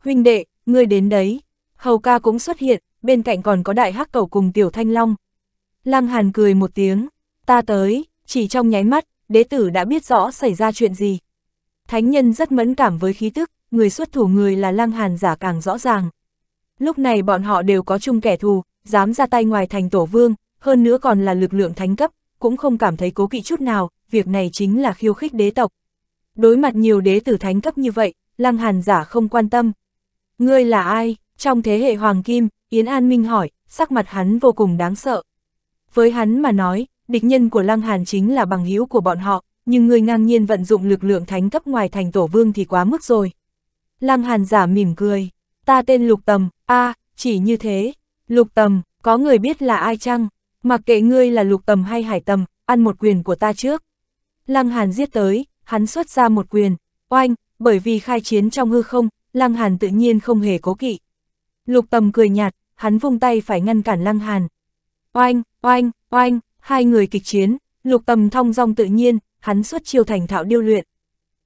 Huynh đệ, ngươi đến đấy, hầu ca cũng xuất hiện, bên cạnh còn có đại hắc cầu cùng tiểu thanh long. Lăng Hàn cười một tiếng, ta tới, chỉ trong nháy mắt, đế tử đã biết rõ xảy ra chuyện gì. Thánh nhân rất mẫn cảm với khí tức, người xuất thủ người là Lăng Hàn giả càng rõ ràng. Lúc này bọn họ đều có chung kẻ thù, dám ra tay ngoài thành tổ vương, hơn nữa còn là lực lượng thánh cấp, cũng không cảm thấy cố kỵ chút nào, việc này chính là khiêu khích đế tộc. Đối mặt nhiều đế tử thánh cấp như vậy, Lăng Hàn giả không quan tâm. Ngươi là ai? Trong thế hệ Hoàng Kim, Yến An Minh hỏi, sắc mặt hắn vô cùng đáng sợ. Với hắn mà nói, địch nhân của Lăng Hàn chính là bằng hữu của bọn họ, nhưng ngươi ngang nhiên vận dụng lực lượng thánh cấp ngoài thành tổ vương thì quá mức rồi. Lăng Hàn giả mỉm cười, ta tên Lục Tầm, a chỉ như thế, Lục Tầm, có người biết là ai chăng? Mặc kệ ngươi là lục tầm hay hải tầm, ăn một quyền của ta trước. Lăng Hàn giết tới, hắn xuất ra một quyền, oanh, bởi vì khai chiến trong hư không, Lăng Hàn tự nhiên không hề cố kỵ. Lục tầm cười nhạt, hắn vung tay phải ngăn cản Lăng Hàn. Oanh, oanh, oanh, hai người kịch chiến, lục tầm thong dong tự nhiên, hắn xuất chiêu thành thạo điêu luyện.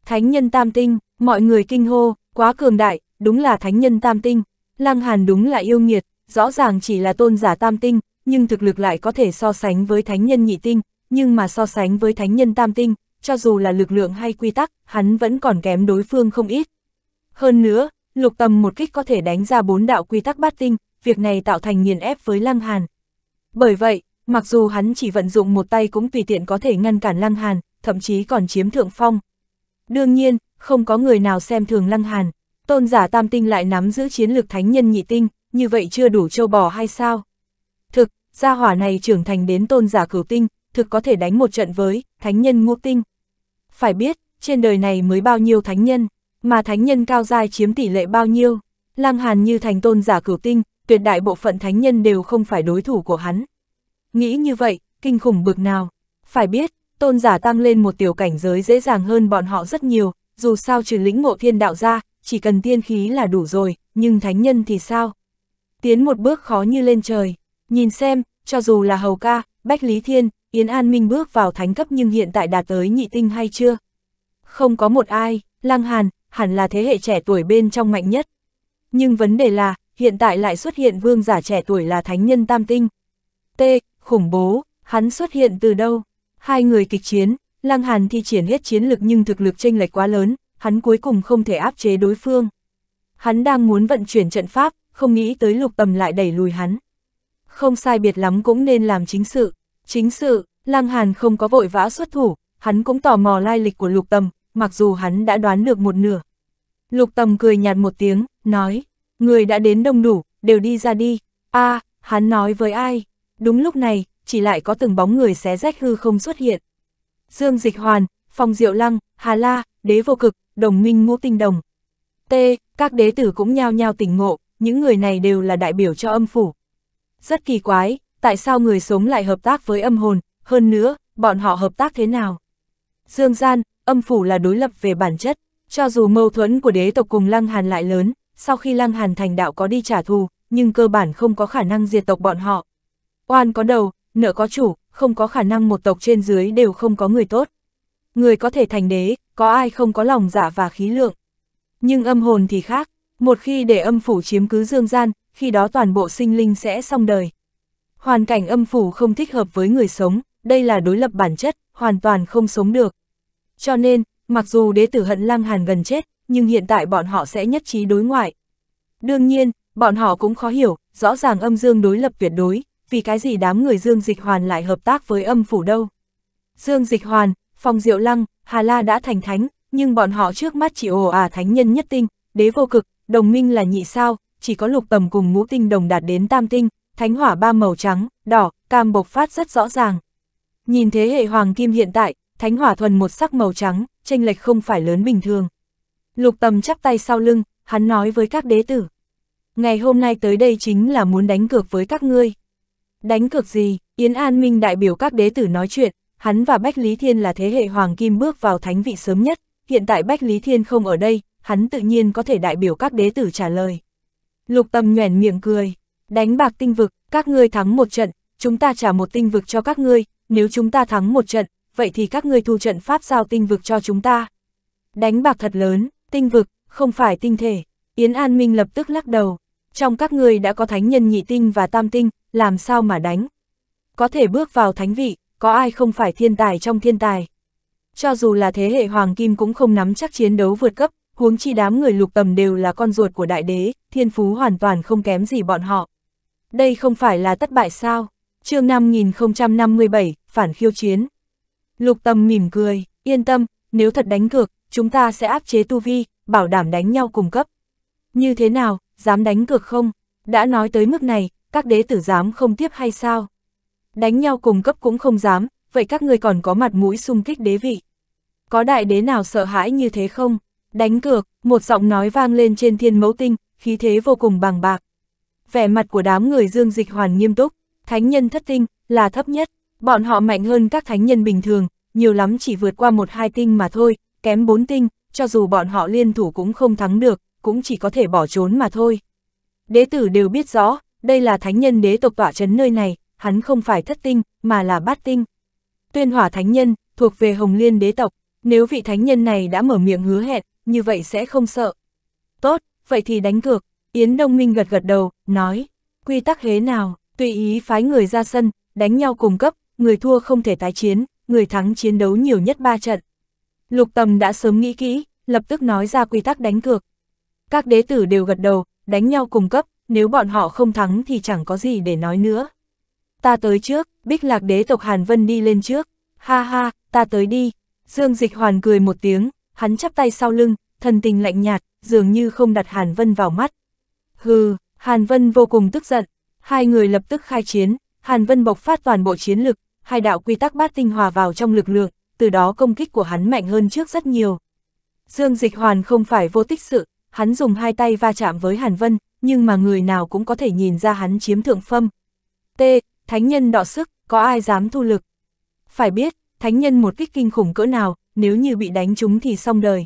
Thánh nhân tam tinh, mọi người kinh hô, quá cường đại, đúng là thánh nhân tam tinh. Lăng Hàn đúng là yêu nghiệt, rõ ràng chỉ là tôn giả tam tinh, nhưng thực lực lại có thể so sánh với thánh nhân nhị tinh, nhưng mà so sánh với thánh nhân tam tinh, cho dù là lực lượng hay quy tắc, hắn vẫn còn kém đối phương không ít. Hơn nữa, lục tầm một kích có thể đánh ra bốn đạo quy tắc bát tinh, việc này tạo thành nghiền ép với Lăng Hàn. Bởi vậy, mặc dù hắn chỉ vận dụng một tay cũng tùy tiện có thể ngăn cản Lăng Hàn, thậm chí còn chiếm thượng phong. Đương nhiên, không có người nào xem thường Lăng Hàn, tôn giả tam tinh lại nắm giữ chiến lược thánh nhân nhị tinh, như vậy chưa đủ châu bò hay sao? gia hỏa này trưởng thành đến tôn giả cửu tinh, thực có thể đánh một trận với thánh nhân ngũ tinh. Phải biết, trên đời này mới bao nhiêu thánh nhân, mà thánh nhân cao giai chiếm tỷ lệ bao nhiêu. Lăng Hàn như thành tôn giả cửu tinh, tuyệt đại bộ phận thánh nhân đều không phải đối thủ của hắn. Nghĩ như vậy, kinh khủng bực nào. Phải biết, tôn giả tăng lên một tiểu cảnh giới dễ dàng hơn bọn họ rất nhiều, dù sao trừ lĩnh ngộ thiên đạo ra, chỉ cần tiên khí là đủ rồi, nhưng thánh nhân thì sao? Tiến một bước khó như lên trời, nhìn xem, cho dù là Hầu Ca, Bách Lý Thiên, Yến An Minh bước vào thánh cấp nhưng hiện tại đạt tới nhị tinh hay chưa? Không có một ai, Lăng Hàn, hẳn là thế hệ trẻ tuổi bên trong mạnh nhất. Nhưng vấn đề là, hiện tại lại xuất hiện vương giả trẻ tuổi là thánh nhân tam tinh. T, khủng bố, hắn xuất hiện từ đâu? Hai người kịch chiến, Lăng Hàn thi triển hết chiến lực nhưng thực lực chênh lệch quá lớn, hắn cuối cùng không thể áp chế đối phương. Hắn đang muốn vận chuyển trận pháp, không nghĩ tới lục tầm lại đẩy lùi hắn không sai biệt lắm cũng nên làm chính sự. Chính sự, Lăng Hàn không có vội vã xuất thủ, hắn cũng tò mò lai lịch của lục tầm, mặc dù hắn đã đoán được một nửa. Lục tầm cười nhạt một tiếng, nói, người đã đến đông đủ, đều đi ra đi. a à, hắn nói với ai? Đúng lúc này, chỉ lại có từng bóng người xé rách hư không xuất hiện. Dương Dịch Hoàn, Phong Diệu Lăng, Hà La, Đế Vô Cực, Đồng Minh Ngũ Tinh Đồng. T, các đế tử cũng nhao nhao tỉnh ngộ, những người này đều là đại biểu cho âm phủ, rất kỳ quái, tại sao người sống lại hợp tác với âm hồn, hơn nữa, bọn họ hợp tác thế nào? Dương gian, âm phủ là đối lập về bản chất, cho dù mâu thuẫn của đế tộc cùng Lăng Hàn lại lớn, sau khi Lăng Hàn thành đạo có đi trả thù, nhưng cơ bản không có khả năng diệt tộc bọn họ. Oan có đầu, nợ có chủ, không có khả năng một tộc trên dưới đều không có người tốt. Người có thể thành đế, có ai không có lòng giả dạ và khí lượng. Nhưng âm hồn thì khác, một khi để âm phủ chiếm cứ dương gian, khi đó toàn bộ sinh linh sẽ xong đời. Hoàn cảnh âm phủ không thích hợp với người sống, đây là đối lập bản chất, hoàn toàn không sống được. Cho nên, mặc dù đế tử hận lang hàn gần chết, nhưng hiện tại bọn họ sẽ nhất trí đối ngoại. Đương nhiên, bọn họ cũng khó hiểu, rõ ràng âm dương đối lập tuyệt đối, vì cái gì đám người dương dịch hoàn lại hợp tác với âm phủ đâu. Dương dịch hoàn, phong diệu lăng, Hà La đã thành thánh, nhưng bọn họ trước mắt chỉ ồ à thánh nhân nhất tinh, đế vô cực, đồng minh là nhị sao, chỉ có lục tầm cùng ngũ tinh đồng đạt đến tam tinh, thánh hỏa ba màu trắng, đỏ, cam bộc phát rất rõ ràng. Nhìn thế hệ hoàng kim hiện tại, thánh hỏa thuần một sắc màu trắng, tranh lệch không phải lớn bình thường. Lục tầm chắp tay sau lưng, hắn nói với các đế tử. Ngày hôm nay tới đây chính là muốn đánh cược với các ngươi. Đánh cược gì, Yến An Minh đại biểu các đế tử nói chuyện, hắn và Bách Lý Thiên là thế hệ hoàng kim bước vào thánh vị sớm nhất, hiện tại Bách Lý Thiên không ở đây, hắn tự nhiên có thể đại biểu các đế tử trả lời. Lục tâm nhoẻn miệng cười, đánh bạc tinh vực, các ngươi thắng một trận, chúng ta trả một tinh vực cho các ngươi, nếu chúng ta thắng một trận, vậy thì các ngươi thu trận pháp giao tinh vực cho chúng ta. Đánh bạc thật lớn, tinh vực, không phải tinh thể, Yến An Minh lập tức lắc đầu, trong các ngươi đã có thánh nhân nhị tinh và tam tinh, làm sao mà đánh. Có thể bước vào thánh vị, có ai không phải thiên tài trong thiên tài. Cho dù là thế hệ hoàng kim cũng không nắm chắc chiến đấu vượt cấp, huống chi đám người lục tầm đều là con ruột của đại đế, thiên phú hoàn toàn không kém gì bọn họ. Đây không phải là thất bại sao? chương 5057, phản khiêu chiến. Lục tầm mỉm cười, yên tâm, nếu thật đánh cược, chúng ta sẽ áp chế tu vi, bảo đảm đánh nhau cùng cấp. Như thế nào, dám đánh cược không? Đã nói tới mức này, các đế tử dám không tiếp hay sao? Đánh nhau cùng cấp cũng không dám, vậy các ngươi còn có mặt mũi xung kích đế vị. Có đại đế nào sợ hãi như thế không? Đánh cược, một giọng nói vang lên trên thiên mẫu tinh, khí thế vô cùng bằng bạc. Vẻ mặt của đám người dương dịch hoàn nghiêm túc, thánh nhân thất tinh, là thấp nhất, bọn họ mạnh hơn các thánh nhân bình thường, nhiều lắm chỉ vượt qua một hai tinh mà thôi, kém bốn tinh, cho dù bọn họ liên thủ cũng không thắng được, cũng chỉ có thể bỏ trốn mà thôi. Đế tử đều biết rõ, đây là thánh nhân đế tộc tỏa chấn nơi này, hắn không phải thất tinh, mà là bát tinh. Tuyên hỏa thánh nhân, thuộc về hồng liên đế tộc, nếu vị thánh nhân này đã mở miệng hứa hẹn, như vậy sẽ không sợ. Tốt, vậy thì đánh cược, Yến Đông Minh gật gật đầu, nói, quy tắc thế nào, tùy ý phái người ra sân, đánh nhau cùng cấp, người thua không thể tái chiến, người thắng chiến đấu nhiều nhất 3 trận. Lục Tầm đã sớm nghĩ kỹ, lập tức nói ra quy tắc đánh cược. Các đế tử đều gật đầu, đánh nhau cùng cấp, nếu bọn họ không thắng thì chẳng có gì để nói nữa. Ta tới trước, Bích Lạc đế tộc Hàn Vân đi lên trước. Ha ha, ta tới đi. Dương Dịch Hoàn cười một tiếng, hắn chắp tay sau lưng, thần tình lạnh nhạt, dường như không đặt Hàn Vân vào mắt. Hừ, Hàn Vân vô cùng tức giận, hai người lập tức khai chiến, Hàn Vân bộc phát toàn bộ chiến lực, hai đạo quy tắc bát tinh hòa vào trong lực lượng, từ đó công kích của hắn mạnh hơn trước rất nhiều. Dương Dịch Hoàn không phải vô tích sự, hắn dùng hai tay va chạm với Hàn Vân, nhưng mà người nào cũng có thể nhìn ra hắn chiếm thượng phâm. T, thánh nhân đọ sức, có ai dám thu lực? Phải biết, thánh nhân một kích kinh khủng cỡ nào, nếu như bị đánh chúng thì xong đời.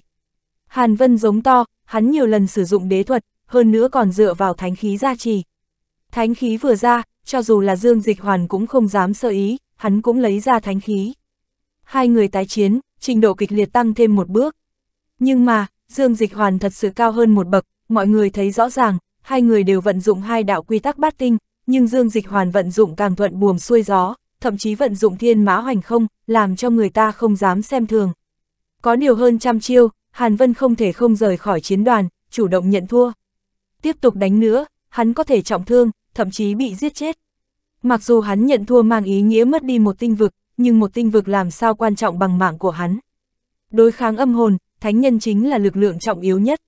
Hàn Vân giống to, hắn nhiều lần sử dụng đế thuật, hơn nữa còn dựa vào thánh khí gia trì. Thánh khí vừa ra, cho dù là Dương Dịch Hoàn cũng không dám sơ ý, hắn cũng lấy ra thánh khí. Hai người tái chiến, trình độ kịch liệt tăng thêm một bước. Nhưng mà, Dương Dịch Hoàn thật sự cao hơn một bậc, mọi người thấy rõ ràng, hai người đều vận dụng hai đạo quy tắc bát tinh, nhưng Dương Dịch Hoàn vận dụng càng thuận buồm xuôi gió, thậm chí vận dụng thiên mã hoành không, làm cho người ta không dám xem thường. Có điều hơn trăm chiêu, Hàn Vân không thể không rời khỏi chiến đoàn, chủ động nhận thua. Tiếp tục đánh nữa, hắn có thể trọng thương, thậm chí bị giết chết. Mặc dù hắn nhận thua mang ý nghĩa mất đi một tinh vực, nhưng một tinh vực làm sao quan trọng bằng mạng của hắn. Đối kháng âm hồn, thánh nhân chính là lực lượng trọng yếu nhất.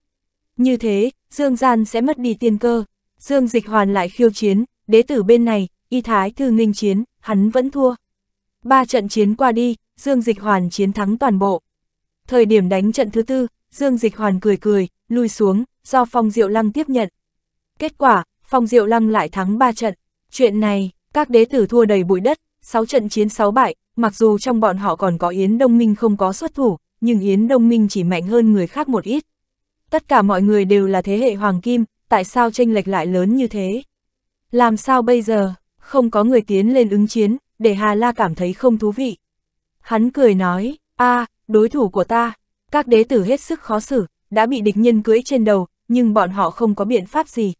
Như thế, Dương Gian sẽ mất đi tiên cơ. Dương Dịch Hoàn lại khiêu chiến, đế tử bên này, y thái thư nghênh chiến, hắn vẫn thua. Ba trận chiến qua đi, Dương Dịch Hoàn chiến thắng toàn bộ. Thời điểm đánh trận thứ tư, Dương Dịch Hoàn cười cười, lui xuống, do Phong Diệu Lăng tiếp nhận. Kết quả, Phong Diệu Lăng lại thắng 3 trận. Chuyện này, các đế tử thua đầy bụi đất, 6 trận chiến 6 bại, mặc dù trong bọn họ còn có Yến Đông Minh không có xuất thủ, nhưng Yến Đông Minh chỉ mạnh hơn người khác một ít. Tất cả mọi người đều là thế hệ Hoàng Kim, tại sao tranh lệch lại lớn như thế? Làm sao bây giờ, không có người tiến lên ứng chiến, để Hà La cảm thấy không thú vị. Hắn cười nói, a à, đối thủ của ta, các đế tử hết sức khó xử, đã bị địch nhân cưỡi trên đầu, nhưng bọn họ không có biện pháp gì.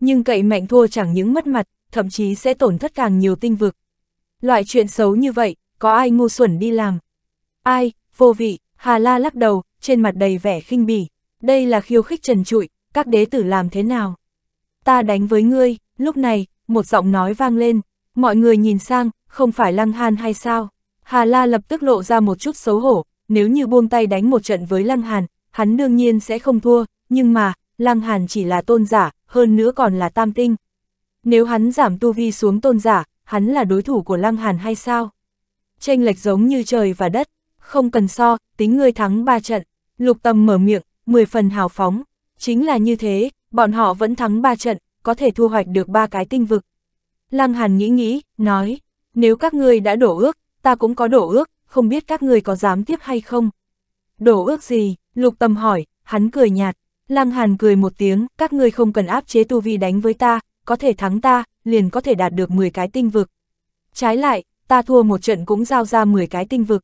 Nhưng cậy mạnh thua chẳng những mất mặt, thậm chí sẽ tổn thất càng nhiều tinh vực. Loại chuyện xấu như vậy, có ai ngu xuẩn đi làm? Ai, vô vị, Hà La lắc đầu, trên mặt đầy vẻ khinh bỉ. Đây là khiêu khích trần trụi, các đế tử làm thế nào? Ta đánh với ngươi, lúc này, một giọng nói vang lên, mọi người nhìn sang, không phải Lăng Hàn hay sao? Hà La lập tức lộ ra một chút xấu hổ, nếu như buông tay đánh một trận với Lăng Hàn, hắn đương nhiên sẽ không thua, nhưng mà, Lăng Hàn chỉ là tôn giả, hơn nữa còn là tam tinh. Nếu hắn giảm tu vi xuống tôn giả, hắn là đối thủ của Lăng Hàn hay sao? Tranh lệch giống như trời và đất, không cần so, tính ngươi thắng ba trận. Lục Tâm mở miệng, 10 phần hào phóng. Chính là như thế, bọn họ vẫn thắng ba trận, có thể thu hoạch được ba cái tinh vực. Lăng Hàn nghĩ nghĩ, nói, nếu các ngươi đã đổ ước, ta cũng có đổ ước, không biết các người có dám tiếp hay không? Đổ ước gì? Lục Tầm hỏi, hắn cười nhạt. Lăng Hàn cười một tiếng, các người không cần áp chế tu vi đánh với ta, có thể thắng ta, liền có thể đạt được 10 cái tinh vực. Trái lại, ta thua một trận cũng giao ra 10 cái tinh vực.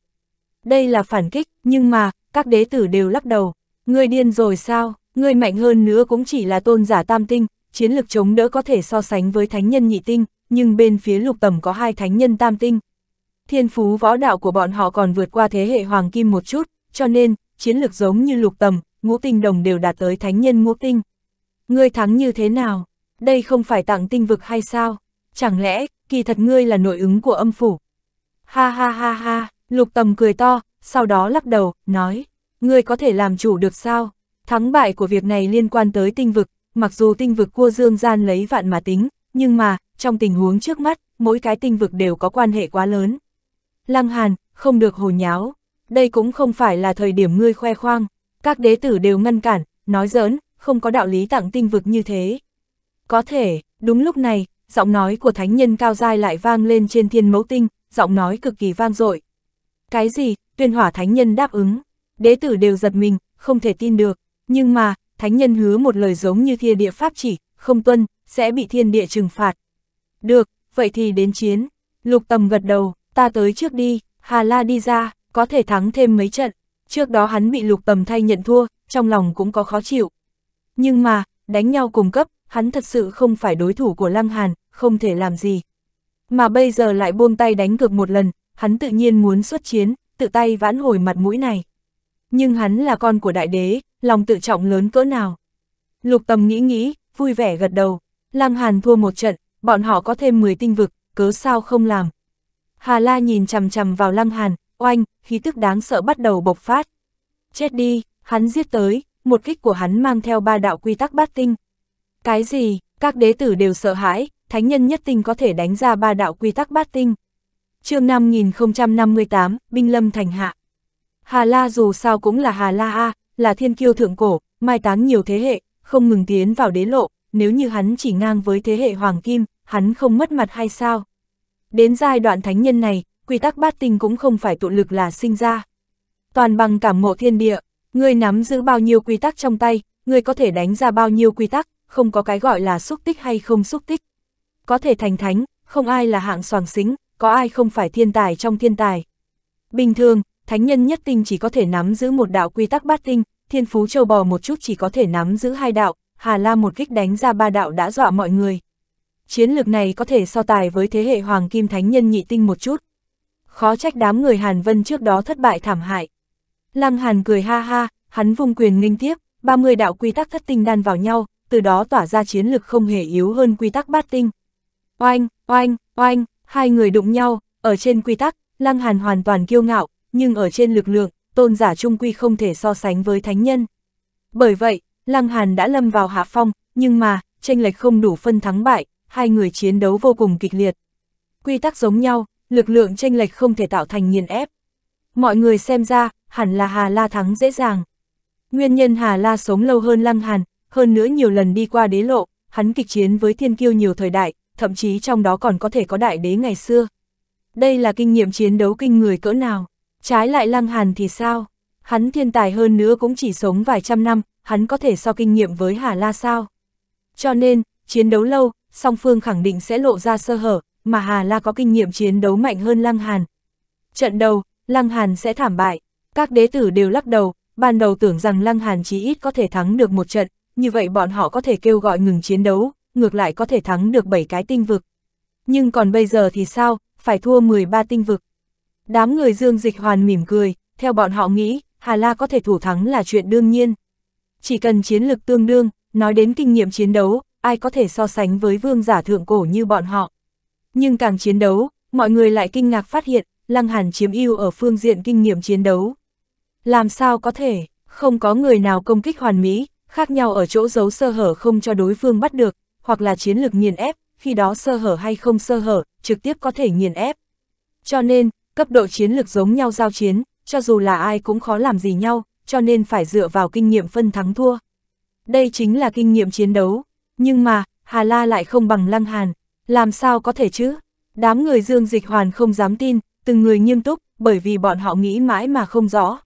Đây là phản kích, nhưng mà, các đế tử đều lắc đầu. người điên rồi sao, người mạnh hơn nữa cũng chỉ là tôn giả tam tinh, chiến lực chống đỡ có thể so sánh với thánh nhân nhị tinh, nhưng bên phía lục tầm có hai thánh nhân tam tinh thiên phú võ đạo của bọn họ còn vượt qua thế hệ hoàng kim một chút, cho nên, chiến lược giống như lục tầm, ngũ tinh đồng đều đạt tới thánh nhân ngũ tinh. Ngươi thắng như thế nào? Đây không phải tặng tinh vực hay sao? Chẳng lẽ, kỳ thật ngươi là nội ứng của âm phủ? Ha ha ha ha, lục tầm cười to, sau đó lắc đầu, nói, ngươi có thể làm chủ được sao? Thắng bại của việc này liên quan tới tinh vực, mặc dù tinh vực cua dương gian lấy vạn mà tính, nhưng mà, trong tình huống trước mắt, mỗi cái tinh vực đều có quan hệ quá lớn. Lăng Hàn, không được hồ nháo, đây cũng không phải là thời điểm ngươi khoe khoang, các đế tử đều ngăn cản, nói giỡn, không có đạo lý tặng tinh vực như thế. Có thể, đúng lúc này, giọng nói của thánh nhân cao dai lại vang lên trên thiên mẫu tinh, giọng nói cực kỳ vang dội. Cái gì, tuyên hỏa thánh nhân đáp ứng, đế tử đều giật mình, không thể tin được, nhưng mà, thánh nhân hứa một lời giống như thiên địa pháp chỉ, không tuân, sẽ bị thiên địa trừng phạt. Được, vậy thì đến chiến, lục tầm gật đầu, ta tới trước đi, Hà La đi ra, có thể thắng thêm mấy trận. Trước đó hắn bị lục tầm thay nhận thua, trong lòng cũng có khó chịu. Nhưng mà, đánh nhau cùng cấp, hắn thật sự không phải đối thủ của Lăng Hàn, không thể làm gì. Mà bây giờ lại buông tay đánh cược một lần, hắn tự nhiên muốn xuất chiến, tự tay vãn hồi mặt mũi này. Nhưng hắn là con của đại đế, lòng tự trọng lớn cỡ nào. Lục tầm nghĩ nghĩ, vui vẻ gật đầu. Lăng Hàn thua một trận, bọn họ có thêm 10 tinh vực, cớ sao không làm. Hà La nhìn chằm chằm vào Lăng Hàn, oanh, khí tức đáng sợ bắt đầu bộc phát. Chết đi, hắn giết tới, một kích của hắn mang theo ba đạo quy tắc bát tinh. Cái gì, các đế tử đều sợ hãi, thánh nhân nhất tinh có thể đánh ra ba đạo quy tắc bát tinh. chương 5058, Binh Lâm Thành Hạ. Hà La dù sao cũng là Hà La A, là thiên kiêu thượng cổ, mai táng nhiều thế hệ, không ngừng tiến vào đế lộ, nếu như hắn chỉ ngang với thế hệ Hoàng Kim, hắn không mất mặt hay sao? Đến giai đoạn thánh nhân này, quy tắc bát tinh cũng không phải tụ lực là sinh ra. Toàn bằng cảm ngộ thiên địa, ngươi nắm giữ bao nhiêu quy tắc trong tay, ngươi có thể đánh ra bao nhiêu quy tắc, không có cái gọi là xúc tích hay không xúc tích. Có thể thành thánh, không ai là hạng soàng xính, có ai không phải thiên tài trong thiên tài. Bình thường, thánh nhân nhất tinh chỉ có thể nắm giữ một đạo quy tắc bát tinh, thiên phú châu bò một chút chỉ có thể nắm giữ hai đạo, Hà La một kích đánh ra ba đạo đã dọa mọi người chiến lược này có thể so tài với thế hệ Hoàng Kim Thánh Nhân nhị tinh một chút. Khó trách đám người Hàn Vân trước đó thất bại thảm hại. Lăng Hàn cười ha ha, hắn vùng quyền nghênh tiếp, 30 đạo quy tắc thất tinh đan vào nhau, từ đó tỏa ra chiến lực không hề yếu hơn quy tắc bát tinh. Oanh, oanh, oanh, hai người đụng nhau, ở trên quy tắc, Lăng Hàn hoàn toàn kiêu ngạo, nhưng ở trên lực lượng, tôn giả trung quy không thể so sánh với thánh nhân. Bởi vậy, Lăng Hàn đã lâm vào hạ phong, nhưng mà, tranh lệch không đủ phân thắng bại, hai người chiến đấu vô cùng kịch liệt. Quy tắc giống nhau, lực lượng tranh lệch không thể tạo thành nghiền ép. Mọi người xem ra, hẳn là Hà La thắng dễ dàng. Nguyên nhân Hà La sống lâu hơn Lăng Hàn, hơn nữa nhiều lần đi qua đế lộ, hắn kịch chiến với thiên kiêu nhiều thời đại, thậm chí trong đó còn có thể có đại đế ngày xưa. Đây là kinh nghiệm chiến đấu kinh người cỡ nào, trái lại Lăng Hàn thì sao? Hắn thiên tài hơn nữa cũng chỉ sống vài trăm năm, hắn có thể so kinh nghiệm với Hà La sao? Cho nên, chiến đấu lâu, song phương khẳng định sẽ lộ ra sơ hở, mà Hà La có kinh nghiệm chiến đấu mạnh hơn Lăng Hàn. Trận đầu, Lăng Hàn sẽ thảm bại, các đế tử đều lắc đầu, ban đầu tưởng rằng Lăng Hàn chí ít có thể thắng được một trận, như vậy bọn họ có thể kêu gọi ngừng chiến đấu, ngược lại có thể thắng được 7 cái tinh vực. Nhưng còn bây giờ thì sao, phải thua 13 tinh vực. Đám người Dương Dịch Hoàn mỉm cười, theo bọn họ nghĩ, Hà La có thể thủ thắng là chuyện đương nhiên. Chỉ cần chiến lực tương đương, nói đến kinh nghiệm chiến đấu, ai có thể so sánh với vương giả thượng cổ như bọn họ. Nhưng càng chiến đấu, mọi người lại kinh ngạc phát hiện, Lăng Hàn chiếm ưu ở phương diện kinh nghiệm chiến đấu. Làm sao có thể, không có người nào công kích hoàn mỹ, khác nhau ở chỗ giấu sơ hở không cho đối phương bắt được, hoặc là chiến lược nghiền ép, khi đó sơ hở hay không sơ hở, trực tiếp có thể nghiền ép. Cho nên, cấp độ chiến lược giống nhau giao chiến, cho dù là ai cũng khó làm gì nhau, cho nên phải dựa vào kinh nghiệm phân thắng thua. Đây chính là kinh nghiệm chiến đấu, nhưng mà, Hà La lại không bằng Lăng Hàn, làm sao có thể chứ? Đám người Dương Dịch Hoàn không dám tin, từng người nghiêm túc, bởi vì bọn họ nghĩ mãi mà không rõ.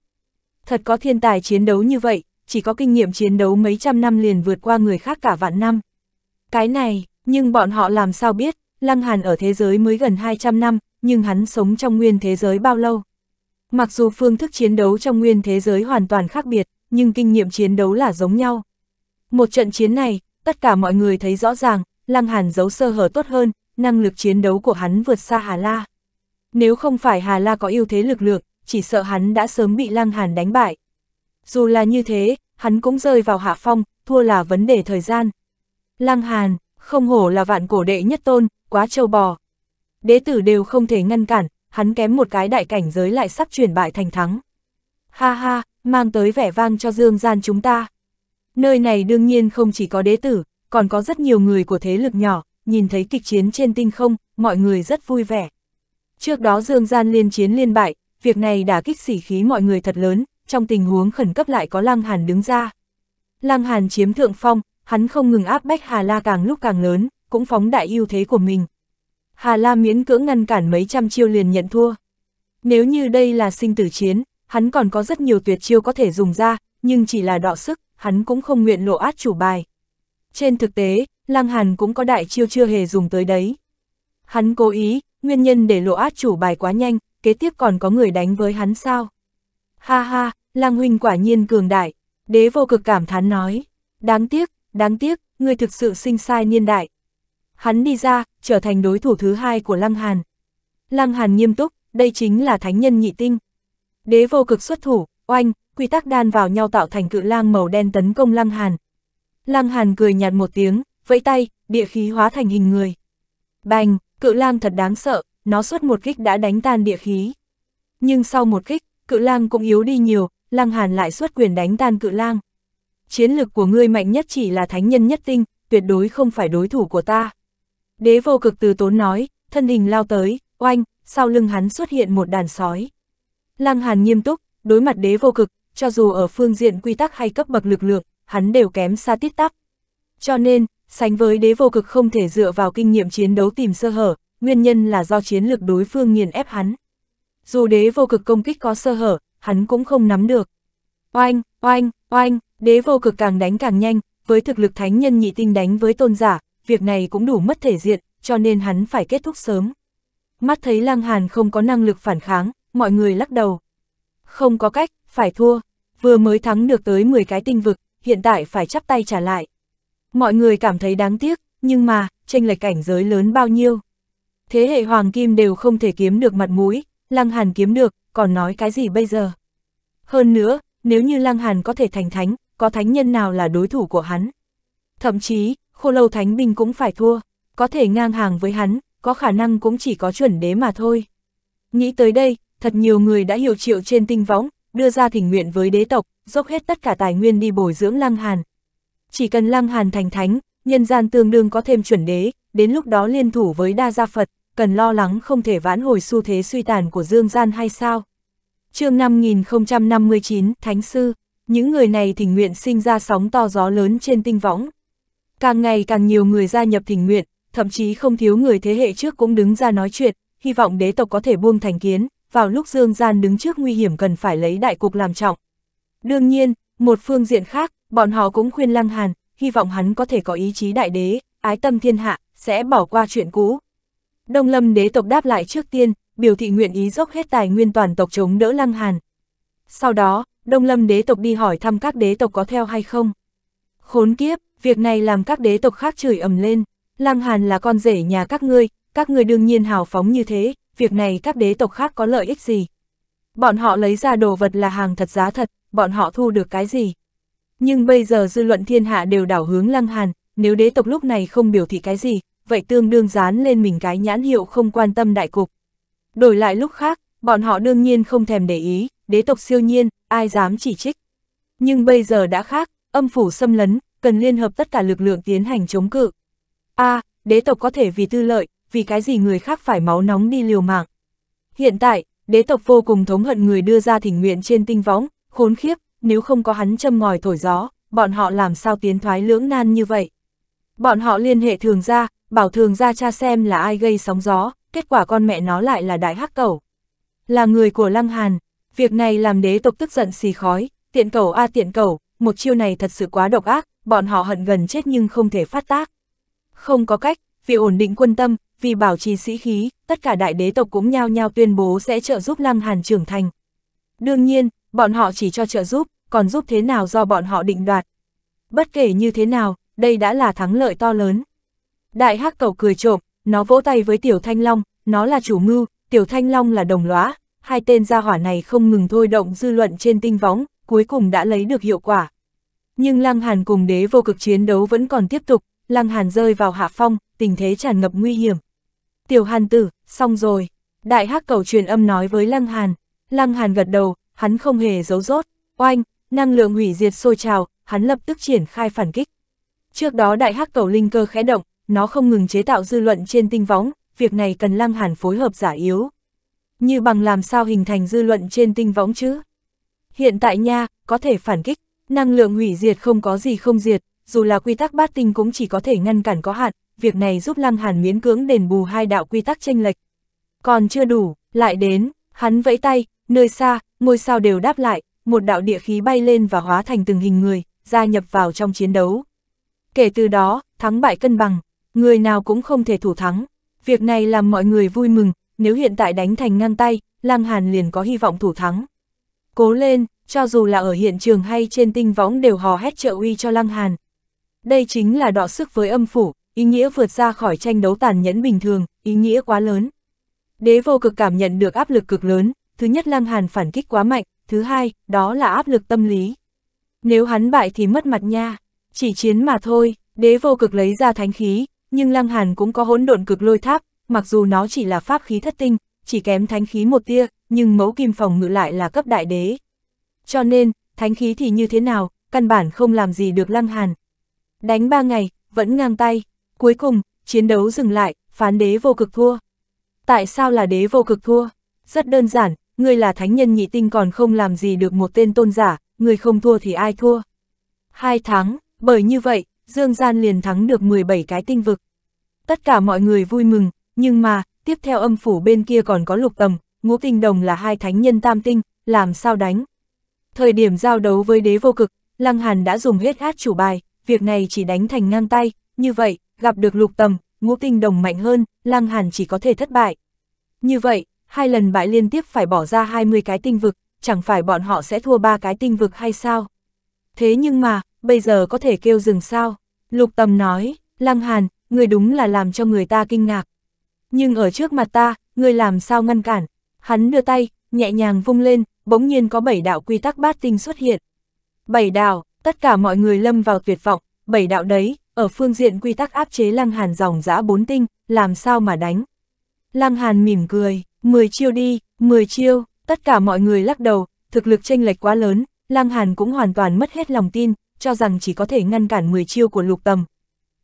Thật có thiên tài chiến đấu như vậy, chỉ có kinh nghiệm chiến đấu mấy trăm năm liền vượt qua người khác cả vạn năm. Cái này, nhưng bọn họ làm sao biết, Lăng Hàn ở thế giới mới gần 200 năm, nhưng hắn sống trong nguyên thế giới bao lâu? Mặc dù phương thức chiến đấu trong nguyên thế giới hoàn toàn khác biệt, nhưng kinh nghiệm chiến đấu là giống nhau. Một trận chiến này, tất cả mọi người thấy rõ ràng, Lăng Hàn giấu sơ hở tốt hơn, năng lực chiến đấu của hắn vượt xa Hà La. Nếu không phải Hà La có ưu thế lực lượng, chỉ sợ hắn đã sớm bị Lăng Hàn đánh bại. Dù là như thế, hắn cũng rơi vào hạ phong, thua là vấn đề thời gian. Lăng Hàn, không hổ là vạn cổ đệ nhất tôn, quá trâu bò. Đế tử đều không thể ngăn cản, hắn kém một cái đại cảnh giới lại sắp chuyển bại thành thắng. Ha ha, mang tới vẻ vang cho dương gian chúng ta. Nơi này đương nhiên không chỉ có đế tử, còn có rất nhiều người của thế lực nhỏ, nhìn thấy kịch chiến trên tinh không, mọi người rất vui vẻ. Trước đó Dương Gian liên chiến liên bại, việc này đã kích sỉ khí mọi người thật lớn, trong tình huống khẩn cấp lại có Lăng Hàn đứng ra. Lăng Hàn chiếm thượng phong, hắn không ngừng áp bách Hà La càng lúc càng lớn, cũng phóng đại ưu thế của mình. Hà La miễn cưỡng ngăn cản mấy trăm chiêu liền nhận thua. Nếu như đây là sinh tử chiến, hắn còn có rất nhiều tuyệt chiêu có thể dùng ra, nhưng chỉ là đọ sức, hắn cũng không nguyện lộ át chủ bài. Trên thực tế, Lăng Hàn cũng có đại chiêu chưa hề dùng tới đấy. Hắn cố ý, nguyên nhân để lộ át chủ bài quá nhanh, kế tiếp còn có người đánh với hắn sao? Ha ha, Lăng Huynh quả nhiên cường đại, đế vô cực cảm thán nói. Đáng tiếc, đáng tiếc, ngươi thực sự sinh sai niên đại. Hắn đi ra, trở thành đối thủ thứ hai của Lăng Hàn. Lăng Hàn nghiêm túc, đây chính là thánh nhân nhị tinh. Đế vô cực xuất thủ, oanh, quy tắc đan vào nhau tạo thành cự lang màu đen tấn công Lăng Hàn. Lăng Hàn cười nhạt một tiếng, vẫy tay, địa khí hóa thành hình người. Bành, cự lang thật đáng sợ, nó suốt một kích đã đánh tan địa khí. Nhưng sau một kích, cự lang cũng yếu đi nhiều, Lăng Hàn lại xuất quyền đánh tan cự lang. Chiến lực của ngươi mạnh nhất chỉ là thánh nhân nhất tinh, tuyệt đối không phải đối thủ của ta. Đế vô cực từ tốn nói, thân hình lao tới, oanh, sau lưng hắn xuất hiện một đàn sói. Lăng Hàn nghiêm túc, đối mặt đế vô cực, cho dù ở phương diện quy tắc hay cấp bậc lực lượng, hắn đều kém xa tít tắp. Cho nên, sánh với đế vô cực không thể dựa vào kinh nghiệm chiến đấu tìm sơ hở, nguyên nhân là do chiến lược đối phương nghiền ép hắn. Dù đế vô cực công kích có sơ hở, hắn cũng không nắm được. Oanh, oanh, oanh, đế vô cực càng đánh càng nhanh, với thực lực thánh nhân nhị tinh đánh với tôn giả, việc này cũng đủ mất thể diện, cho nên hắn phải kết thúc sớm. Mắt thấy lang Hàn không có năng lực phản kháng, mọi người lắc đầu. Không có cách, phải thua, vừa mới thắng được tới 10 cái tinh vực, hiện tại phải chắp tay trả lại. Mọi người cảm thấy đáng tiếc, nhưng mà, tranh lệch cảnh giới lớn bao nhiêu. Thế hệ Hoàng Kim đều không thể kiếm được mặt mũi, Lăng Hàn kiếm được, còn nói cái gì bây giờ? Hơn nữa, nếu như Lăng Hàn có thể thành thánh, có thánh nhân nào là đối thủ của hắn? Thậm chí, khô lâu thánh binh cũng phải thua, có thể ngang hàng với hắn, có khả năng cũng chỉ có chuẩn đế mà thôi. Nghĩ tới đây, thật nhiều người đã hiểu triệu trên tinh võng, đưa ra thỉnh nguyện với đế tộc, dốc hết tất cả tài nguyên đi bồi dưỡng Lăng Hàn. Chỉ cần Lăng Hàn thành thánh, nhân gian tương đương có thêm chuẩn đế, đến lúc đó liên thủ với đa gia Phật, cần lo lắng không thể vãn hồi xu thế suy tàn của dương gian hay sao. chương 5059, Thánh Sư, những người này thỉnh nguyện sinh ra sóng to gió lớn trên tinh võng. Càng ngày càng nhiều người gia nhập thỉnh nguyện, thậm chí không thiếu người thế hệ trước cũng đứng ra nói chuyện, hy vọng đế tộc có thể buông thành kiến, vào lúc Dương Gian đứng trước nguy hiểm cần phải lấy đại cục làm trọng. Đương nhiên, một phương diện khác, bọn họ cũng khuyên Lăng Hàn, hy vọng hắn có thể có ý chí đại đế, ái tâm thiên hạ, sẽ bỏ qua chuyện cũ. Đông Lâm đế tộc đáp lại trước tiên, biểu thị nguyện ý dốc hết tài nguyên toàn tộc chống đỡ Lăng Hàn. Sau đó, Đông Lâm đế tộc đi hỏi thăm các đế tộc có theo hay không. Khốn kiếp, việc này làm các đế tộc khác chửi ầm lên, Lăng Hàn là con rể nhà các ngươi, các ngươi đương nhiên hào phóng như thế, việc này các đế tộc khác có lợi ích gì? Bọn họ lấy ra đồ vật là hàng thật giá thật, bọn họ thu được cái gì? Nhưng bây giờ dư luận thiên hạ đều đảo hướng lăng hàn, nếu đế tộc lúc này không biểu thị cái gì, vậy tương đương dán lên mình cái nhãn hiệu không quan tâm đại cục. Đổi lại lúc khác, bọn họ đương nhiên không thèm để ý, đế tộc siêu nhiên, ai dám chỉ trích. Nhưng bây giờ đã khác, âm phủ xâm lấn, cần liên hợp tất cả lực lượng tiến hành chống cự. A, à, đế tộc có thể vì tư lợi, vì cái gì người khác phải máu nóng đi liều mạng. Hiện tại, đế tộc vô cùng thống hận người đưa ra thỉnh nguyện trên tinh võng, khốn khiếp, nếu không có hắn châm ngòi thổi gió, bọn họ làm sao tiến thoái lưỡng nan như vậy. Bọn họ liên hệ thường ra, bảo thường ra cha xem là ai gây sóng gió, kết quả con mẹ nó lại là đại hắc cẩu. Là người của Lăng Hàn, việc này làm đế tộc tức giận xì khói, tiện cầu a tiện cầu một chiêu này thật sự quá độc ác, bọn họ hận gần chết nhưng không thể phát tác. Không có cách, vì ổn định quân tâm, vì bảo trì sĩ khí, tất cả đại đế tộc cũng nhao nhao tuyên bố sẽ trợ giúp Lăng Hàn trưởng thành. Đương nhiên, bọn họ chỉ cho trợ giúp, còn giúp thế nào do bọn họ định đoạt. Bất kể như thế nào, đây đã là thắng lợi to lớn. Đại hắc cầu cười trộm, nó vỗ tay với Tiểu Thanh Long, nó là chủ mưu, Tiểu Thanh Long là đồng lõa, hai tên gia hỏa này không ngừng thôi động dư luận trên tinh võng, cuối cùng đã lấy được hiệu quả. Nhưng Lăng Hàn cùng đế vô cực chiến đấu vẫn còn tiếp tục, Lăng Hàn rơi vào hạ phong, tình thế tràn ngập nguy hiểm. Tiểu Hàn tử, xong rồi. Đại hắc cầu truyền âm nói với Lăng Hàn. Lăng Hàn gật đầu, hắn không hề giấu rốt. Oanh, năng lượng hủy diệt sôi trào, hắn lập tức triển khai phản kích. Trước đó đại hắc cầu linh cơ khẽ động, nó không ngừng chế tạo dư luận trên tinh võng, việc này cần Lăng Hàn phối hợp giả yếu. Như bằng làm sao hình thành dư luận trên tinh võng chứ? Hiện tại nha, có thể phản kích, năng lượng hủy diệt không có gì không diệt, dù là quy tắc bát tinh cũng chỉ có thể ngăn cản có hạn, việc này giúp Lăng Hàn miễn cưỡng đền bù hai đạo quy tắc tranh lệch. Còn chưa đủ, lại đến, hắn vẫy tay, nơi xa, ngôi sao đều đáp lại, một đạo địa khí bay lên và hóa thành từng hình người, gia nhập vào trong chiến đấu. Kể từ đó, thắng bại cân bằng, người nào cũng không thể thủ thắng. Việc này làm mọi người vui mừng, nếu hiện tại đánh thành ngang tay, Lăng Hàn liền có hy vọng thủ thắng. Cố lên, cho dù là ở hiện trường hay trên tinh võng đều hò hét trợ uy cho Lăng Hàn. Đây chính là đọ sức với âm phủ, ý nghĩa vượt ra khỏi tranh đấu tàn nhẫn bình thường, ý nghĩa quá lớn. Đế vô cực cảm nhận được áp lực cực lớn, thứ nhất Lăng Hàn phản kích quá mạnh, thứ hai, đó là áp lực tâm lý. Nếu hắn bại thì mất mặt nha, chỉ chiến mà thôi, đế vô cực lấy ra thánh khí, nhưng Lăng Hàn cũng có hỗn độn cực lôi tháp, mặc dù nó chỉ là pháp khí thất tinh, chỉ kém thánh khí một tia, nhưng mẫu kim phòng ngự lại là cấp đại đế. Cho nên, thánh khí thì như thế nào, căn bản không làm gì được Lăng Hàn. Đánh ba ngày, vẫn ngang tay, Cuối cùng, chiến đấu dừng lại, phán đế vô cực thua. Tại sao là đế vô cực thua? Rất đơn giản, ngươi là thánh nhân nhị tinh còn không làm gì được một tên tôn giả, ngươi không thua thì ai thua? Hai tháng, bởi như vậy, Dương Gian liền thắng được 17 cái tinh vực. Tất cả mọi người vui mừng, nhưng mà, tiếp theo âm phủ bên kia còn có lục tầm, ngũ tinh đồng là hai thánh nhân tam tinh, làm sao đánh? Thời điểm giao đấu với đế vô cực, Lăng Hàn đã dùng hết hát chủ bài, việc này chỉ đánh thành ngang tay, như vậy, gặp được lục tầm, ngũ tinh đồng mạnh hơn, Lăng Hàn chỉ có thể thất bại. Như vậy, hai lần bại liên tiếp phải bỏ ra 20 cái tinh vực, chẳng phải bọn họ sẽ thua ba cái tinh vực hay sao? Thế nhưng mà, bây giờ có thể kêu dừng sao? Lục tầm nói, Lăng Hàn, người đúng là làm cho người ta kinh ngạc. Nhưng ở trước mặt ta, người làm sao ngăn cản? Hắn đưa tay, nhẹ nhàng vung lên, bỗng nhiên có bảy đạo quy tắc bát tinh xuất hiện. Bảy đạo, tất cả mọi người lâm vào tuyệt vọng, bảy đạo đấy, ở phương diện quy tắc áp chế Lăng Hàn dòng dã bốn tinh, làm sao mà đánh. Lăng Hàn mỉm cười, 10 chiêu đi, 10 chiêu, tất cả mọi người lắc đầu, thực lực chênh lệch quá lớn, Lăng Hàn cũng hoàn toàn mất hết lòng tin, cho rằng chỉ có thể ngăn cản 10 chiêu của lục tầm.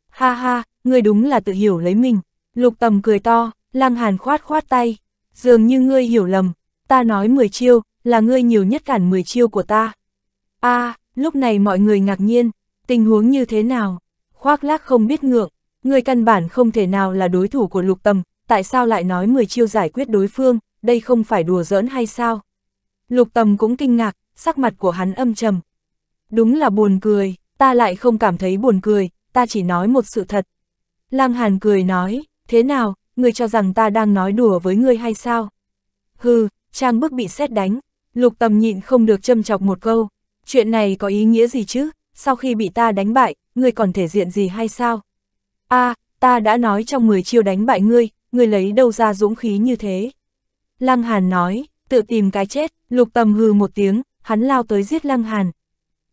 Ha ha, ngươi đúng là tự hiểu lấy mình, lục tầm cười to, Lăng Hàn khoát khoát tay, dường như ngươi hiểu lầm, ta nói 10 chiêu, là ngươi nhiều nhất cản 10 chiêu của ta. a à, lúc này mọi người ngạc nhiên, tình huống như thế nào? khoác lác không biết ngượng, người căn bản không thể nào là đối thủ của lục tầm, tại sao lại nói 10 chiêu giải quyết đối phương, đây không phải đùa giỡn hay sao? Lục tầm cũng kinh ngạc, sắc mặt của hắn âm trầm. Đúng là buồn cười, ta lại không cảm thấy buồn cười, ta chỉ nói một sự thật. Lang Hàn cười nói, thế nào, ngươi cho rằng ta đang nói đùa với ngươi hay sao? Hừ, Trang bức bị xét đánh, lục tầm nhịn không được châm chọc một câu, chuyện này có ý nghĩa gì chứ? sau khi bị ta đánh bại, ngươi còn thể diện gì hay sao? a à, ta đã nói trong 10 chiêu đánh bại ngươi, ngươi lấy đâu ra dũng khí như thế? Lăng Hàn nói, tự tìm cái chết, lục tầm hừ một tiếng, hắn lao tới giết Lăng Hàn.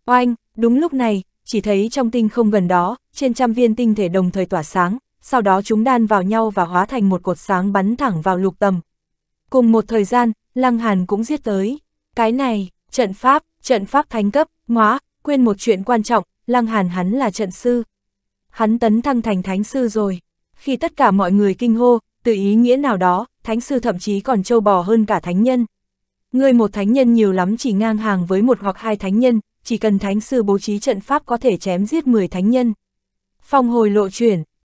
Oanh, đúng lúc này, chỉ thấy trong tinh không gần đó, trên trăm viên tinh thể đồng thời tỏa sáng, sau đó chúng đan vào nhau và hóa thành một cột sáng bắn thẳng vào lục tầm. Cùng một thời gian, Lăng Hàn cũng giết tới. Cái này, trận pháp, trận pháp thánh cấp, ngóa, quên một chuyện quan trọng, Lăng Hàn hắn là trận sư. Hắn tấn thăng thành thánh sư rồi. Khi tất cả mọi người kinh hô, từ ý nghĩa nào đó, thánh sư thậm chí còn trâu bò hơn cả thánh nhân. Người một thánh nhân nhiều lắm chỉ ngang hàng với một hoặc hai thánh nhân, chỉ cần thánh sư bố trí trận pháp có thể chém giết 10 thánh nhân. Phong hồi lộ chuyển,